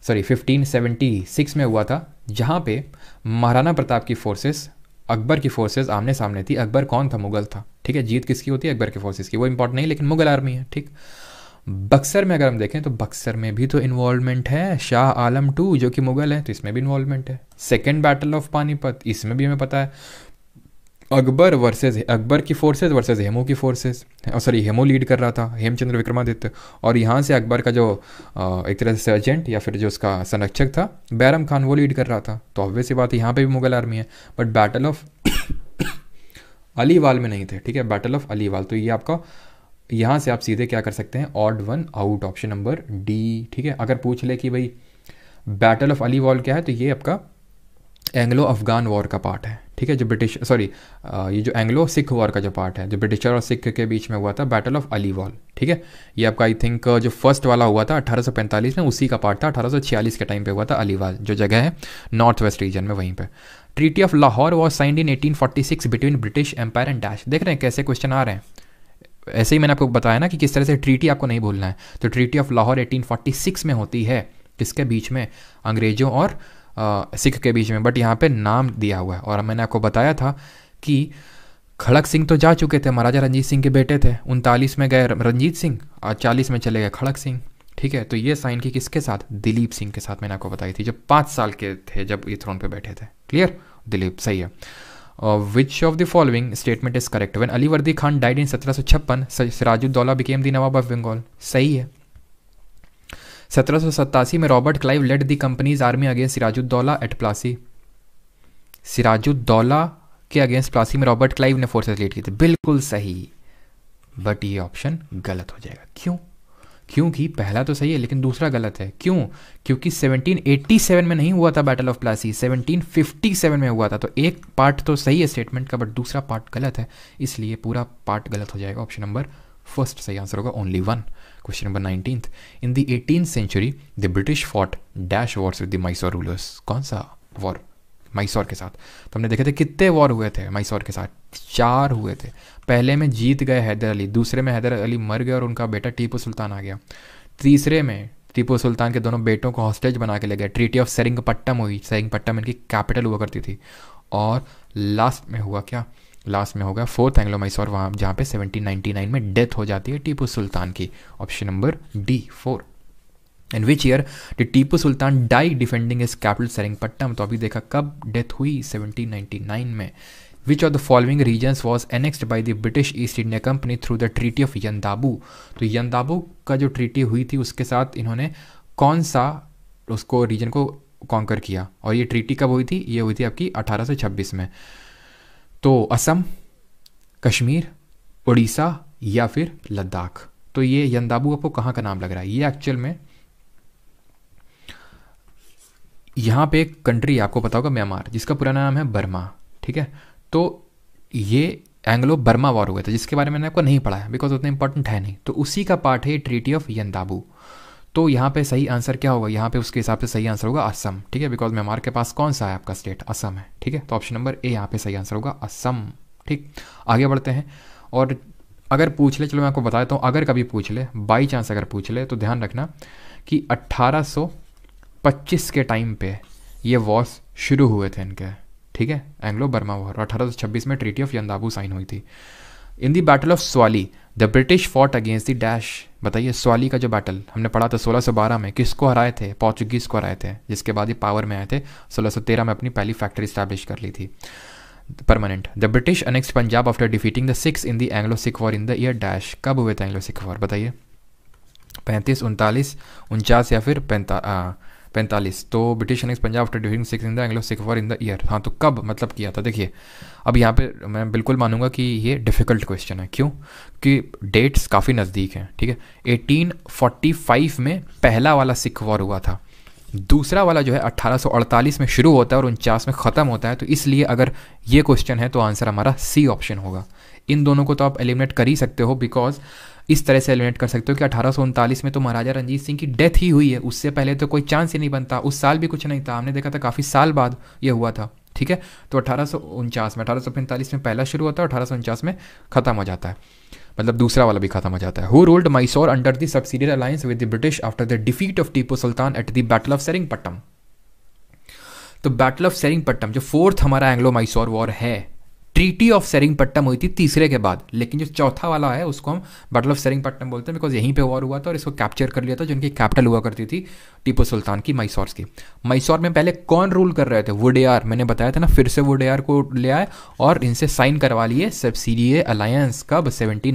सॉरी 1576 में हुआ था जहाँ पे महाराणा प्रताप की फोर्सेस अकबर की फोर्सेस आमने सामने थी अकबर कौन था मुगल था ठीक है जीत किसकी होती है अकबर की फोर्सेस की वो इंपॉर्टेंट नहीं लेकिन मुगल आर्मी है ठीक बक्सर में अगर हम देखें तो बक्सर में भी तो इन्वॉल्वमेंट है शाह आलम टू जो कि मुगल है तो इसमें भी इन्वॉल्वमेंट है सेकेंड बैटल ऑफ पानीपत इसमें भी हमें पता है अकबर वर्सेज अकबर की फोर्सेज वर्सेज हेमू की फोर्सेज सॉरी हेमू लीड कर रहा था हेमचंद्र विक्रमादित्य और यहाँ से अकबर का जो एक तरह से सर्जेंट या फिर जो उसका संरक्षक था बैरम खान वो लीड कर रहा था तो ऑब्वियस बात है यहाँ पे भी मुगल आर्मी है बट बैटल ऑफ अलीवाल में नहीं थे ठीक है बैटल ऑफ अलीवाल तो ये आपका यहाँ से आप सीधे क्या कर सकते हैं odd one out option number D ठीक है अगर पूछ ले कि भाई बैटल ऑफ अलीवाल क्या है तो ये आपका एंग्लो अफगान वॉर का पार्ट है ठीक है जो ब्रिटिश सॉरी ये जो एंग्लो सिख वॉर का जो पार्ट है जो ब्रिटिशर और सिख के बीच में हुआ था बैटल ऑफ अलीवाल ठीक है ये आपका आई थिंक जो फर्स्ट वाला हुआ था 1845 में उसी का पार्ट था 1846 के टाइम पे हुआ था अलीवाल जो जगह है नॉर्थ वेस्ट रीजन में वहीं पे treaty of Lahore was signed in 1846 between British Empire and dash देख रहे हैं कैसे क्वेश्चन आ रहे हैं ऐसे ही मैंने आपको बताया ना कि किस तरह से ट्रीटी आपको नहीं भूलना है तो ट्रीटी ऑफ लाहौर 1846 में होती है किसके बीच में अंग्रेजों और सिख के बीच में बट यहाँ पे नाम दिया हुआ है और मैंने आपको बताया था कि खड़क सिंह तो जा चुके थे महाराजा रंजीत सिंह के बेटे थे उनतालीस में गए रंजीत सिंह और चालीस में चले गए खड़क सिंह ठीक है तो ये साइन की किसके साथ दिलीप सिंह के साथ मैंने आपको बताई थी जब पाँच साल के थे जब ये थ्रोन पे बैठे थे क्लियर दिलीप सही है which of the following statement is correct when Alivardi Khan died in सत्रह सौ छप्पन Sirajuddaula became the nawab of Bengal सही है सत्रह में Robert Clive led the company's army against Sirajuddaula at Plassey Sirajuddaula के अगेंस्ट प्लासी में रॉबर्ट क्लाइव ने फोर्सेस लीड की थी बिल्कुल सही बट ये ऑप्शन गलत हो जाएगा क्यों क्योंकि पहला तो सही है लेकिन दूसरा गलत है क्यों क्योंकि 1787 में नहीं हुआ था बैटल ऑफ प्लासी 1757 में हुआ था तो एक पार्ट तो सही है स्टेटमेंट का बट दूसरा पार्ट गलत है इसलिए पूरा पार्ट गलत हो जाएगा ऑप्शन नंबर फर्स्ट सही आंसर होगा only one question number nineteen in the eighteen century the British fought dash wars with the Mysore rulers कौन सा वॉर मैसौर के साथ तो हमने देखे थे कितने वॉर हुए थे मैसौर के साथ चार हुए थे पहले में जीत गए हैदर अली दूसरे में हैदर अली मर गए और उनका बेटा टीपू सुल्तान आ गया तीसरे में टीपू सुल्तान के दोनों बेटों को हॉस्टेज बना के ले गए ट्रीटी ऑफ सेरिंगपट्टम हुई सेरिंगपट्टम इनकी कैपिटल हुआ करती थी और लास्ट में हुआ क्या लास्ट में होगा फोर्थ एंग्लो मैसूर वहाँ जहाँ पे 1799 में डेथ हो जाती है टीपू सुल्तान की option number D four in which year the Tipu Sultan die defending is capital Seringapatam तो अभी देखा कब डेथ हुई 1799 में which of the following regions was annexed by the British East India Company through the treaty of Yandabo तो यंदाबू का जो ट्रीटी हुई थी उसके साथ इन्होंने कौन सा उसको रीजन को कॉन्कर किया और ये ट्रीटी कब हुई थी ये हुई थी आपकी अठारह में तो असम कश्मीर उड़ीसा या फिर लद्दाख तो ये यंदाबू आपको कहाँ का नाम लग रहा है ये एक्चुअल में यहाँ पे एक कंट्री आपको पता होगा म्यांमार जिसका पुराना नाम है बर्मा ठीक है तो ये एंग्लो बर्मा वॉर हुआ था जिसके बारे में मैंने आपको नहीं पढ़ा है बिकॉज उतना इंपॉर्टेंट है नहीं तो उसी का पार्ट है ट्रीटी ऑफ यंदाबू तो यहाँ पे सही आंसर क्या होगा यहाँ पे उसके हिसाब से सही आंसर होगा असम ठीक है बिकॉज म्यांमार के पास कौन सा है आपका स्टेट असम है ठीक है तो ऑप्शन नंबर ए यहाँ पे सही आंसर होगा असम ठीक आगे बढ़ते हैं और अगर पूछ ले चलो मैं आपको बता देता हूँ अगर कभी पूछ ले बाई चांस अगर पूछ ले तो ध्यान रखना कि 1825 के टाइम पे ये वॉर्स शुरू हुए थे इनके ठीक है एंग्लो बर्मा वॉर अठारह में ट्रीटी ऑफ यंदाबू साइन हुई थी in the battle of Swally the British fought against the dash बताइए सोली का जो बैटल हमने पढ़ा था सोलह 1612 में किसको हराए थे पोर्चुगीज़ को हराए थे जिसके बाद ये पावर में आए थे सोलह 1613 में अपनी पहली फैक्ट्री इस्टेब्लिश कर ली थी permanent the British annex Punjab after defeating the Sikhs in the Anglo Sikh war in the year dash कब हुए थे एंग्लो सिख वॉर बताइए पैंतीस उनतालीस उनचास या फिर पैंता पैंतालीस तो British annex Punjab after division Sikhs in the Anglo Sikh war in the year हाँ तो कब मतलब किया था देखिए अब यहाँ पे मैं बिल्कुल मानूंगा कि ये डिफ़िकल्ट क्वेश्चन है क्यों कि डेट्स काफ़ी नज़दीक हैं ठीक है एटीन फोर्टी फाइव में पहला वाला सिख वॉर हुआ था दूसरा वाला जो है 1848 में शुरू होता है और उनचास में ख़त्म होता है तो इसलिए अगर ये क्वेश्चन है तो आंसर हमारा सी ऑप्शन होगा इन दोनों को तो आप एलिमिनेट कर ही सकते हो बिकॉज इस तरह से एलिमिनेट कर सकते हो कि अठारह में तो महाराजा रंजीत सिंह की डेथ ही हुई है उससे पहले तो कोई चांस ही नहीं बनता उस साल भी कुछ नहीं था हमने देखा था काफ़ी साल बाद यह हुआ था ठीक है तो अठारह में अठारह में पहला शुरू होता है अठारह में ख़त्म हो जाता है मतलब दूसरा वाला भी खत्म हो जाता है who ruled Mysore under the subsidiary alliance with the British after the defeat of Tipu Sultan at the battle of Seringapatam तो बैटल ऑफ सेरिंगपट्टम जो फोर्थ हमारा एंग्लो माइसोर वॉर है ट्रीटी ऑफ सेरिंगपट्टम हुई थी तीसरे के बाद लेकिन जो चौथा वाला है उसको हम बटल ऑफ सेरिंगपट्टम बोलते हैं बिकॉज यहीं पे वॉर हुआ था और इसको कैप्चर कर लिया था जिनकी कैपिटल हुआ करती थी टीपू सुल्तान की मैसौर की मैसौर में पहले कौन रूल कर रहे थे वुडेआर मैंने बताया था ना फिर से वुडेआर को ले आए और इनसे साइन करवा लिए सब्सिडी अलायंस कब सेवनटीन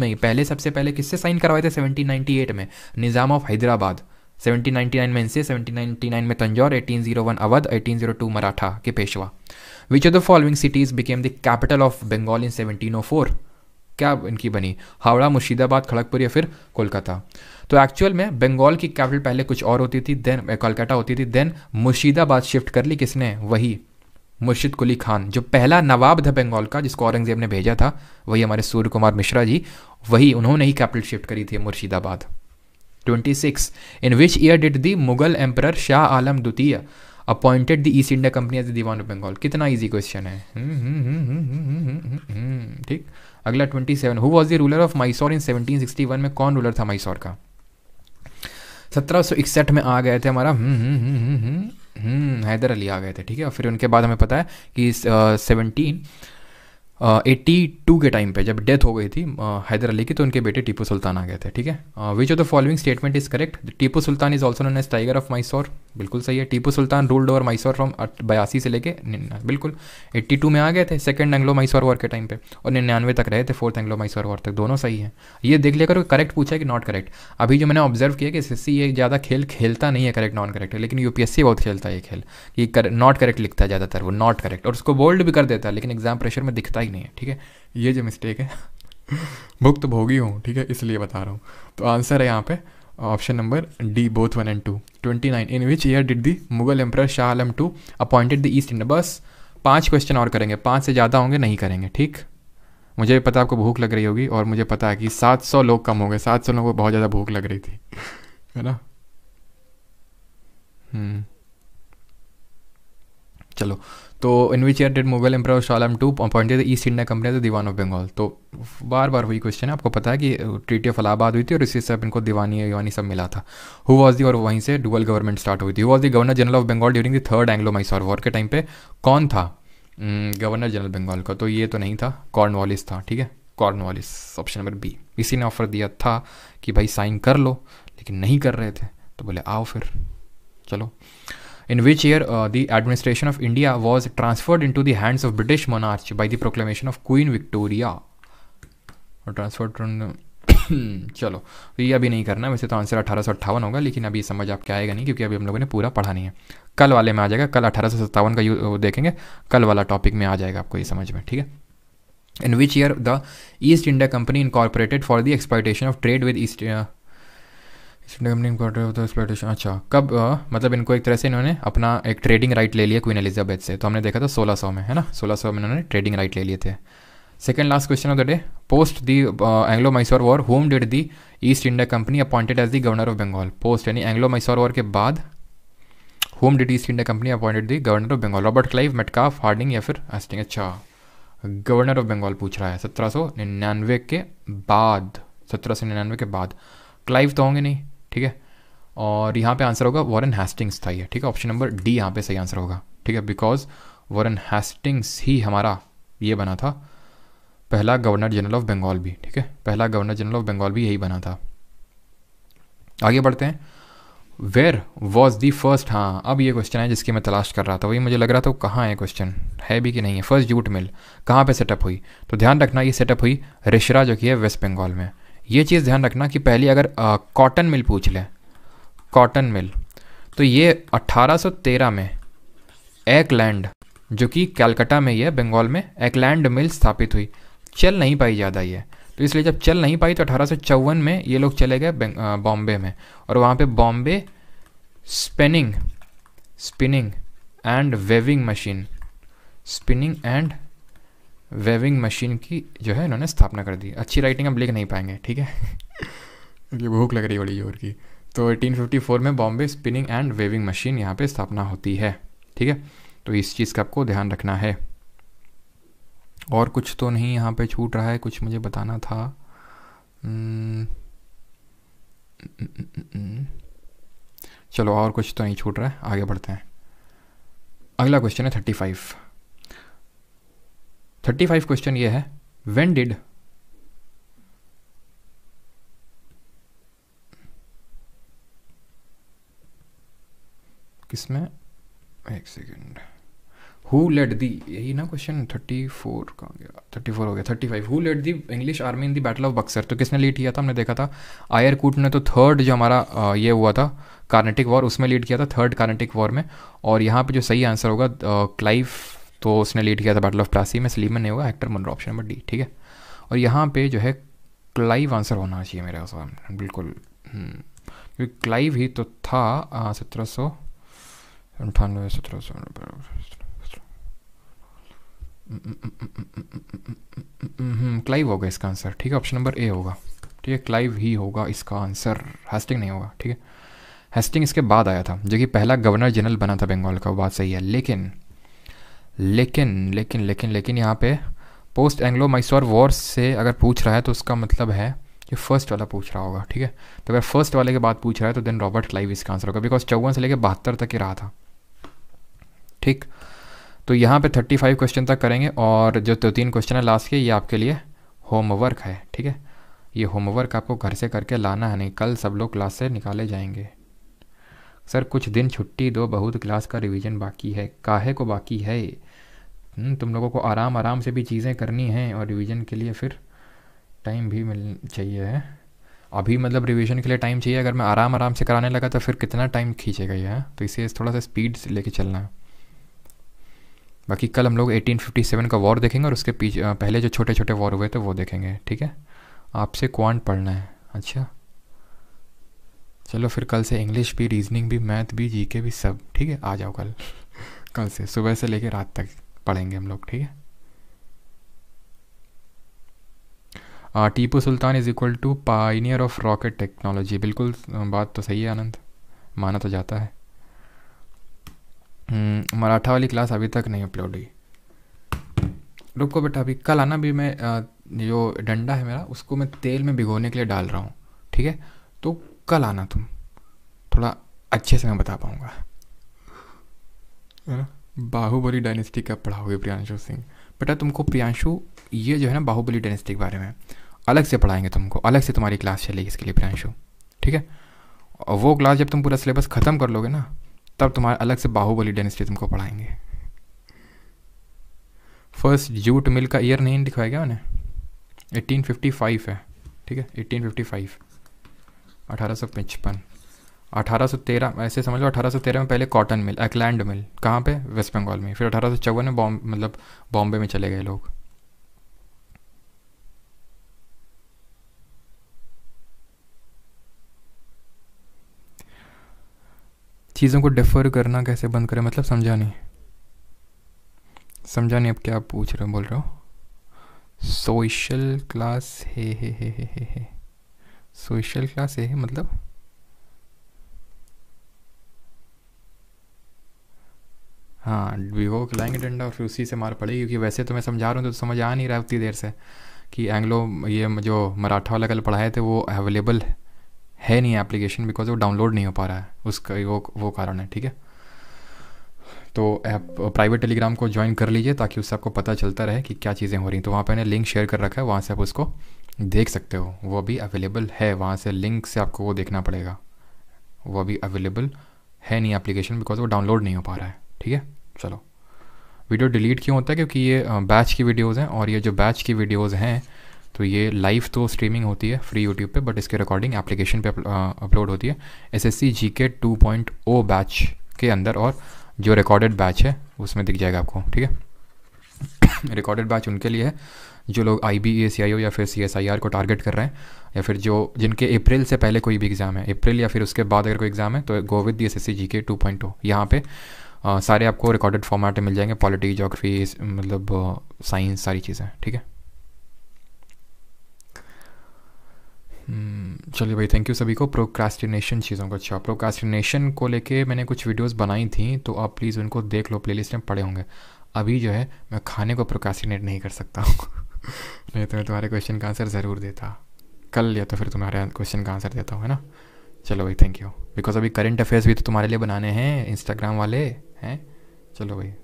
में ही पहले सबसे पहले किससे साइन करवाए थे सेवनटीन में निज़ाम ऑफ हैदराबाद 1799 में इनसे 1799 में तंजौर 1801 अवध 1802 मराठा के Peshwa which of the following cities became the capital of Bengal in 1704 क्या इनकी बनी हावड़ा मुर्शिदाबाद खड़गपुर या फिर कोलकाता तो एक्चुअल में बंगाल की कैपिटल पहले कुछ और होती थी देन कोलकाता होती थी देन मुर्शिदाबाद शिफ्ट कर ली किसने वही मुर्शिद कुली खान जो पहला नवाब था बंगाल का जिसको औरंगजेब ने भेजा था वही हमारे सूर्य कुमार मिश्रा जी वही उन्होंने ही कैपिटल शिफ्ट करी थी Murshidabad 26 in which year did the Mughal emperor Shah Alam द्वितीय appointed the East India Company as the diwan of Bengal कितना ईजी क्वेश्चन है ठीक अगला twenty seven who was the ruler of Mysore in seventeen sixty one में कौन रूलर था माइसौर का सत्रह सौ इकसठ में आ गए थे हमारा हैदर अली आ गए थे ठीक है और फिर उनके बाद हमें पता है कि सेवनटीन uh, एट्टी टू के टाइम पे जब डेथ हो गई थी हैदर अली की तो उनके बेटे टीपू सुल्तान आ गए थे ठीक है which of the following statement is correct Tipu Sultan is also known as tiger of Mysore बिल्कुल सही है Tipu Sultan ruled over Mysore from बयासी से लेके बिल्कुल एट्टी टू में आ गए थे सेकंड एंग्लो माइसोर वॉर के टाइम पे और निन्यानवे तक रहे थे फोर्थ एंग्लो माइसौर वॉर तक दोनों सही है ये देख लिया करो करेक्ट पूछा कि नॉट करेक्ट अभी जो मैंने ऑब्जर्व किया कि एस ये ज़्यादा खेल खेलता नहीं है करेक्ट नॉन करेक्ट है लेकिन सी बहुत खेलता है ये खेल कि नॉट करेक्ट लिखता है ज़्यादातर वो नॉट करेक्ट और उसको बोल्ड भी कर देता है लेकिन एग्जाम प्रेशर में दिखता ही नहीं है ठीक है ये जो मिस्टेक है भुक्त <laughs> भोगी हूँ ठीक है इसलिए बता रहा हूँ तो आंसर है यहाँ पे option number D both one and two twenty nine in which year did the Mughal emperor Shah Alam two appointed the East India बस पांच क्वेश्चन और करेंगे पांच से ज़्यादा होंगे नहीं करेंगे ठीक मुझे पता आपको भूख लग रही होगी और मुझे पता है कि सात सौ लोग कम हो गए सात सौ लोगों को बहुत ज़्यादा भूख लग रही थी है ना हम्म चलो तो in which year did Mughal emperor Shah Alam two appointed East India Company the diwan of Bengal तो बार बार हुई क्वेश्चन है आपको पता है कि ट्रीटी ऑफ अलाहाबाद हुई थी और इसी से इनको दीवानी वीवानी सब मिला था हु वॉज दी और वहीं से डुअल गवर्नमेंट स्टार्ट हुई थी who was the governor general of Bengal during the third Anglo Mysore war के टाइम पे कौन था गवर्नर जनरल बंगाल का तो ये तो नहीं था कॉर्न वॉलिस था ठीक है Cornwallis option number B इसी ने ऑफर दिया था कि भाई साइन कर लो लेकिन नहीं कर रहे थे तो बोले आओ फिर चलो in which year uh, the administration of India was transferred into the hands of British monarch by the proclamation of Queen Victoria. Transfer चलो तो ये अभी नहीं करना वैसे तो आंसर अठारह होगा लेकिन अभी समझ आपके आएगा नहीं क्योंकि अभी हम लोगों ने पूरा पढ़ा नहीं है कल वाले में आ जाएगा कल अठारह का यू देखेंगे कल वाला टॉपिक में आ जाएगा आपको ये समझ में ठीक है in which year the East India Company incorporated for the exploitation of trade with East Company of the exploitation अच्छा कब आ, मतलब इनको एक तरह से इन्होंने अपना एक ट्रेडिंग राइट ले लिया क्वीन एलिजाबेथ से तो हमने देखा था सौ में है ना सोलह सौ में इन्होंने ट्रेडिंग राइट ले लिए थे second last question of the day post the Anglo Mysore war whom did the East India Company appointed as the governor of Bengal post यानी एंग्लो मैसोर वॉर के बाद whom did East India Company appointed the governor of Bengal Robert Clive Metcalfe Hardinge या फिर एस्टिंग अच्छा गवर्नर ऑफ बंगाल पूछ रहा है सत्रह सौ निन्यानवे के बाद सत्रह सौ निन्यानवे के बाद क्लाइव तो होंगे नहीं ठीक है और यहाँ पे आंसर होगा वॉरन हेस्टिंग्स था ये ठीक है ऑप्शन नंबर डी यहाँ पे सही आंसर होगा ठीक है बिकॉज वॉरन हेस्टिंग्स ही हमारा ये बना था पहला गवर्नर जनरल ऑफ बंगाल भी ठीक है पहला गवर्नर जनरल ऑफ बंगाल भी यही बना था आगे बढ़ते हैं वेयर वॉज दी फर्स्ट हाँ अब ये क्वेश्चन है जिसकी मैं तलाश कर रहा था वही मुझे लग रहा था वो कहाँ है क्वेश्चन है भी कि नहीं है फर्स्ट जूट मिल कहाँ पे सेटअप हुई तो ध्यान रखना ये सेटअप हुई रिशरा जो कि है वेस्ट बंगाल में ये चीज़ ध्यान रखना कि पहली अगर कॉटन मिल पूछ लें कॉटन मिल तो ये 1813 में एकलैंड जो कि कैलकटा में ही है बंगाल में एकलैंड मिल स्थापित हुई चल नहीं पाई ज़्यादा ये तो इसलिए जब चल नहीं पाई तो अठारह में ये लोग चले गए बॉम्बे में और वहाँ पे Bombay spinning spinning and weaving machine spinning and weaving machine की जो है इन्होंने स्थापना कर दी अच्छी राइटिंग अब लिख नहीं पाएंगे ठीक है क्योंकि <laughs> भूख लग रही बड़ी जोर की तो 1854 में Bombay spinning and weaving machine यहाँ पे स्थापना होती है ठीक है तो इस चीज़ का आपको ध्यान रखना है और कुछ तो नहीं यहाँ पे छूट रहा है कुछ मुझे बताना था hmm. चलो और कुछ तो नहीं छूट रहा है आगे बढ़ते हैं अगला क्वेश्चन है thirty five thirty five question ये है वेन डिड किसमें एक सेकेंड हु लेट दी यही ना क्वेश्चन थर्टी फोर का गया थर्टी फोर हो गया thirty five who led the English army in the battle of Buxar तो किसने लीड किया था हमने देखा था आयर कूट ने तो थर्ड जो हमारा ये हुआ था कार्नेटिक वॉर उसमें लीड किया था थर्ड कार्नेटिक वॉर में और यहाँ पे जो सही आंसर होगा क्लाइव तो उसने लीड किया था बैटल ऑफ प्लासी में सलीमन नहीं होगा Hector Munro option number D ठीक है और यहाँ पे जो है क्लाइव आंसर होना चाहिए मेरे सामने बिल्कुल हम्म। क्योंकि क्लाइव ही तो था सत्रह सौ अंठानवे सत्रह सौ क्लाइव हम्म, हम्म, होगा इसका आंसर ठीक है ऑप्शन नंबर ए होगा ठीक है क्लाइव ही होगा इसका आंसर हेस्टिंग नहीं होगा ठीक है हेस्टिंग इसके बाद आया था जो कि पहला गवर्नर जनरल बना था बंगाल का वो बात सही है लेकिन लेकिन लेकिन लेकिन लेकिन यहाँ पे पोस्ट एंग्लो माइसोर वॉर्स से अगर पूछ रहा है तो उसका मतलब है कि फर्स्ट वाला पूछ रहा होगा ठीक है तो अगर फर्स्ट वाले के बाद पूछ रहा है तो देन रॉबर्ट क्लाइव इसका आंसर होगा बिकॉज चौवन से लेकर बहत्तर तक ही रहा था ठीक तो यहाँ पे 35 क्वेश्चन तक करेंगे और जो दो तीन क्वेश्चन है लास्ट के ये आपके लिए होमवर्क है ठीक है ये होमवर्क आपको घर से करके लाना है नहीं कल सब लोग क्लास से निकाले जाएंगे सर कुछ दिन छुट्टी दो बहुत क्लास का रिवीजन बाकी है काहे को बाकी है हम्म, तुम लोगों को आराम आराम से भी चीज़ें करनी हैं और रिवीजन के लिए फिर टाइम भी मिल चाहिए है अभी मतलब रिवीजन के लिए टाइम चाहिए अगर मैं आराम आराम से कराने लगा तो फिर कितना टाइम खींचेगा यह तो इसे थोड़ा सा स्पीड से लेके चलना है बाकी कल हम लोग 1857 का वॉर देखेंगे और उसके पीछे पहले जो छोटे छोटे वॉर हुए थे वो देखेंगे ठीक है आपसे क्वांट पढ़ना है अच्छा चलो फिर कल से इंग्लिश भी रीजनिंग भी मैथ भी जी भी सब ठीक है आ जाओ कल <laughs> कल से सुबह से लेकर रात तक पढ़ेंगे हम लोग ठीक है Tipu Sultan is equal to pioneer of rocket technology बिल्कुल बात तो सही है आनंद माना तो जाता है हम्म, मराठा वाली क्लास अभी तक नहीं अपलोड हुई रुको बेटा अभी कल आना भी मैं जो डंडा है मेरा उसको मैं तेल में भिगोने के लिए डाल रहा हूँ ठीक है तो कल आना तुम थोड़ा अच्छे से मैं बता पाऊँगा है ना बाहुबली डायनेस्टी का पढ़ा हुआ प्रियांशु सिंह बेटा तुमको प्रियांशु ये जो है ना बाहुबली डायनेस्टी के बारे में अलग से पढ़ाएंगे तुमको अलग से तुम्हारी क्लास चलेगी इसके लिए प्रियांशु ठीक है और वो क्लास जब तुम पूरा सिलेबस ख़त्म कर लोगे ना तब तुम्हारा अलग से बाहुबली डायनेस्टी तुमको पढ़ाएंगे फर्स्ट जूट मिल का ईयर नहीं दिखाया गया उन्हें एटीन फिफ्टी फाइव है ठीक है एटीन फिफ्टी फाइव अठारह सौ पचपन 1813 ऐसे समझ लो 1813 में पहले कॉटन मिल एकलैंड मिल कहाँ पे वेस्ट बंगाल में फिर अठारह में बॉम मतलब बॉम्बे में चले गए लोग चीज़ों को डिफर करना कैसे बंद करें मतलब समझा नहीं समझा नहीं अब क्या पूछ रहे हो बोल रहे हो सोशल क्लास है सोशल क्लास है मतलब हाँ वीवो को लाएंगे डंडा और फिर उसी से मार पड़ेगी क्योंकि वैसे तो मैं समझा रहा हूँ तो समझ आ नहीं रहा उतनी देर से कि एंग्लो ये जो मराठा वाला कल पढ़ाए थे वो अवेलेबल है नहीं एप्लीकेशन बिकॉज वो डाउनलोड नहीं हो पा रहा है उसका वो वो कारण है ठीक है तो ऐप प्राइवेट टेलीग्राम को ज्वाइन कर लीजिए ताकि उससे आपको पता चलता रहे कि क्या चीज़ें हो रही तो वहाँ पर मैंने लिंक शेयर कर रखा है वहाँ से आप उसको देख सकते हो वो अभी अवेलेबल है वहाँ से लिंक से आपको वो देखना पड़ेगा वो अभी अवेलेबल है नहीं एप्लीकेशन बिकॉज वो डाउनलोड नहीं हो पा रहा है ठीक है चलो वीडियो डिलीट क्यों होता है क्योंकि ये बैच की वीडियोज़ हैं और ये जो बैच की वीडियोज़ हैं तो ये लाइव तो स्ट्रीमिंग होती है फ्री यूट्यूब पे बट इसके रिकॉर्डिंग एप्लीकेशन पे अपलोड होती है एस एस सी जी के टू पॉइंट ओ बैच के अंदर और जो रिकॉर्डेड बैच है उसमें दिख जाएगा आपको ठीक है रिकॉर्डेड <coughs> बैच उनके लिए है जो लोग आई बी ए सी आई ओ या फिर सी एस आई आर को टारगेट कर रहे हैं या फिर जो जिनके अप्रैल से पहले कोई भी एग्ज़ाम है अप्रैल या फिर उसके बाद अगर कोई एग्ज़ाम है तो go with the S S C G के टू पॉइंट ओ यहाँ पर सारे आपको रिकॉर्डेड फॉर्मेट में मिल जाएंगे पॉलिटी जोग्राफी मतलब साइंस सारी चीज़ें ठीक है हम्म, चलिए भाई थैंक यू सभी को प्रोक्रास्टिनेशन चीज़ों को अच्छा प्रोक्रास्टिनेशन को लेके मैंने कुछ वीडियोस बनाई थी तो आप प्लीज़ उनको देख लो प्लेलिस्ट में पड़े होंगे अभी जो है मैं खाने को प्रोकास्टिनेट नहीं कर सकता हूँ नहीं <laughs> तो मैं तुम्हारे क्वेश्चन का आंसर ज़रूर देता कल या तो फिर तुम्हारे क्वेश्चन का आंसर देता हूँ है ना चलो भाई थैंक यू बिकॉज अभी करंट अफेयर्स भी तो तुम्हारे लिए बनाने हैं इंस्टाग्राम वाले हैं चलो भाई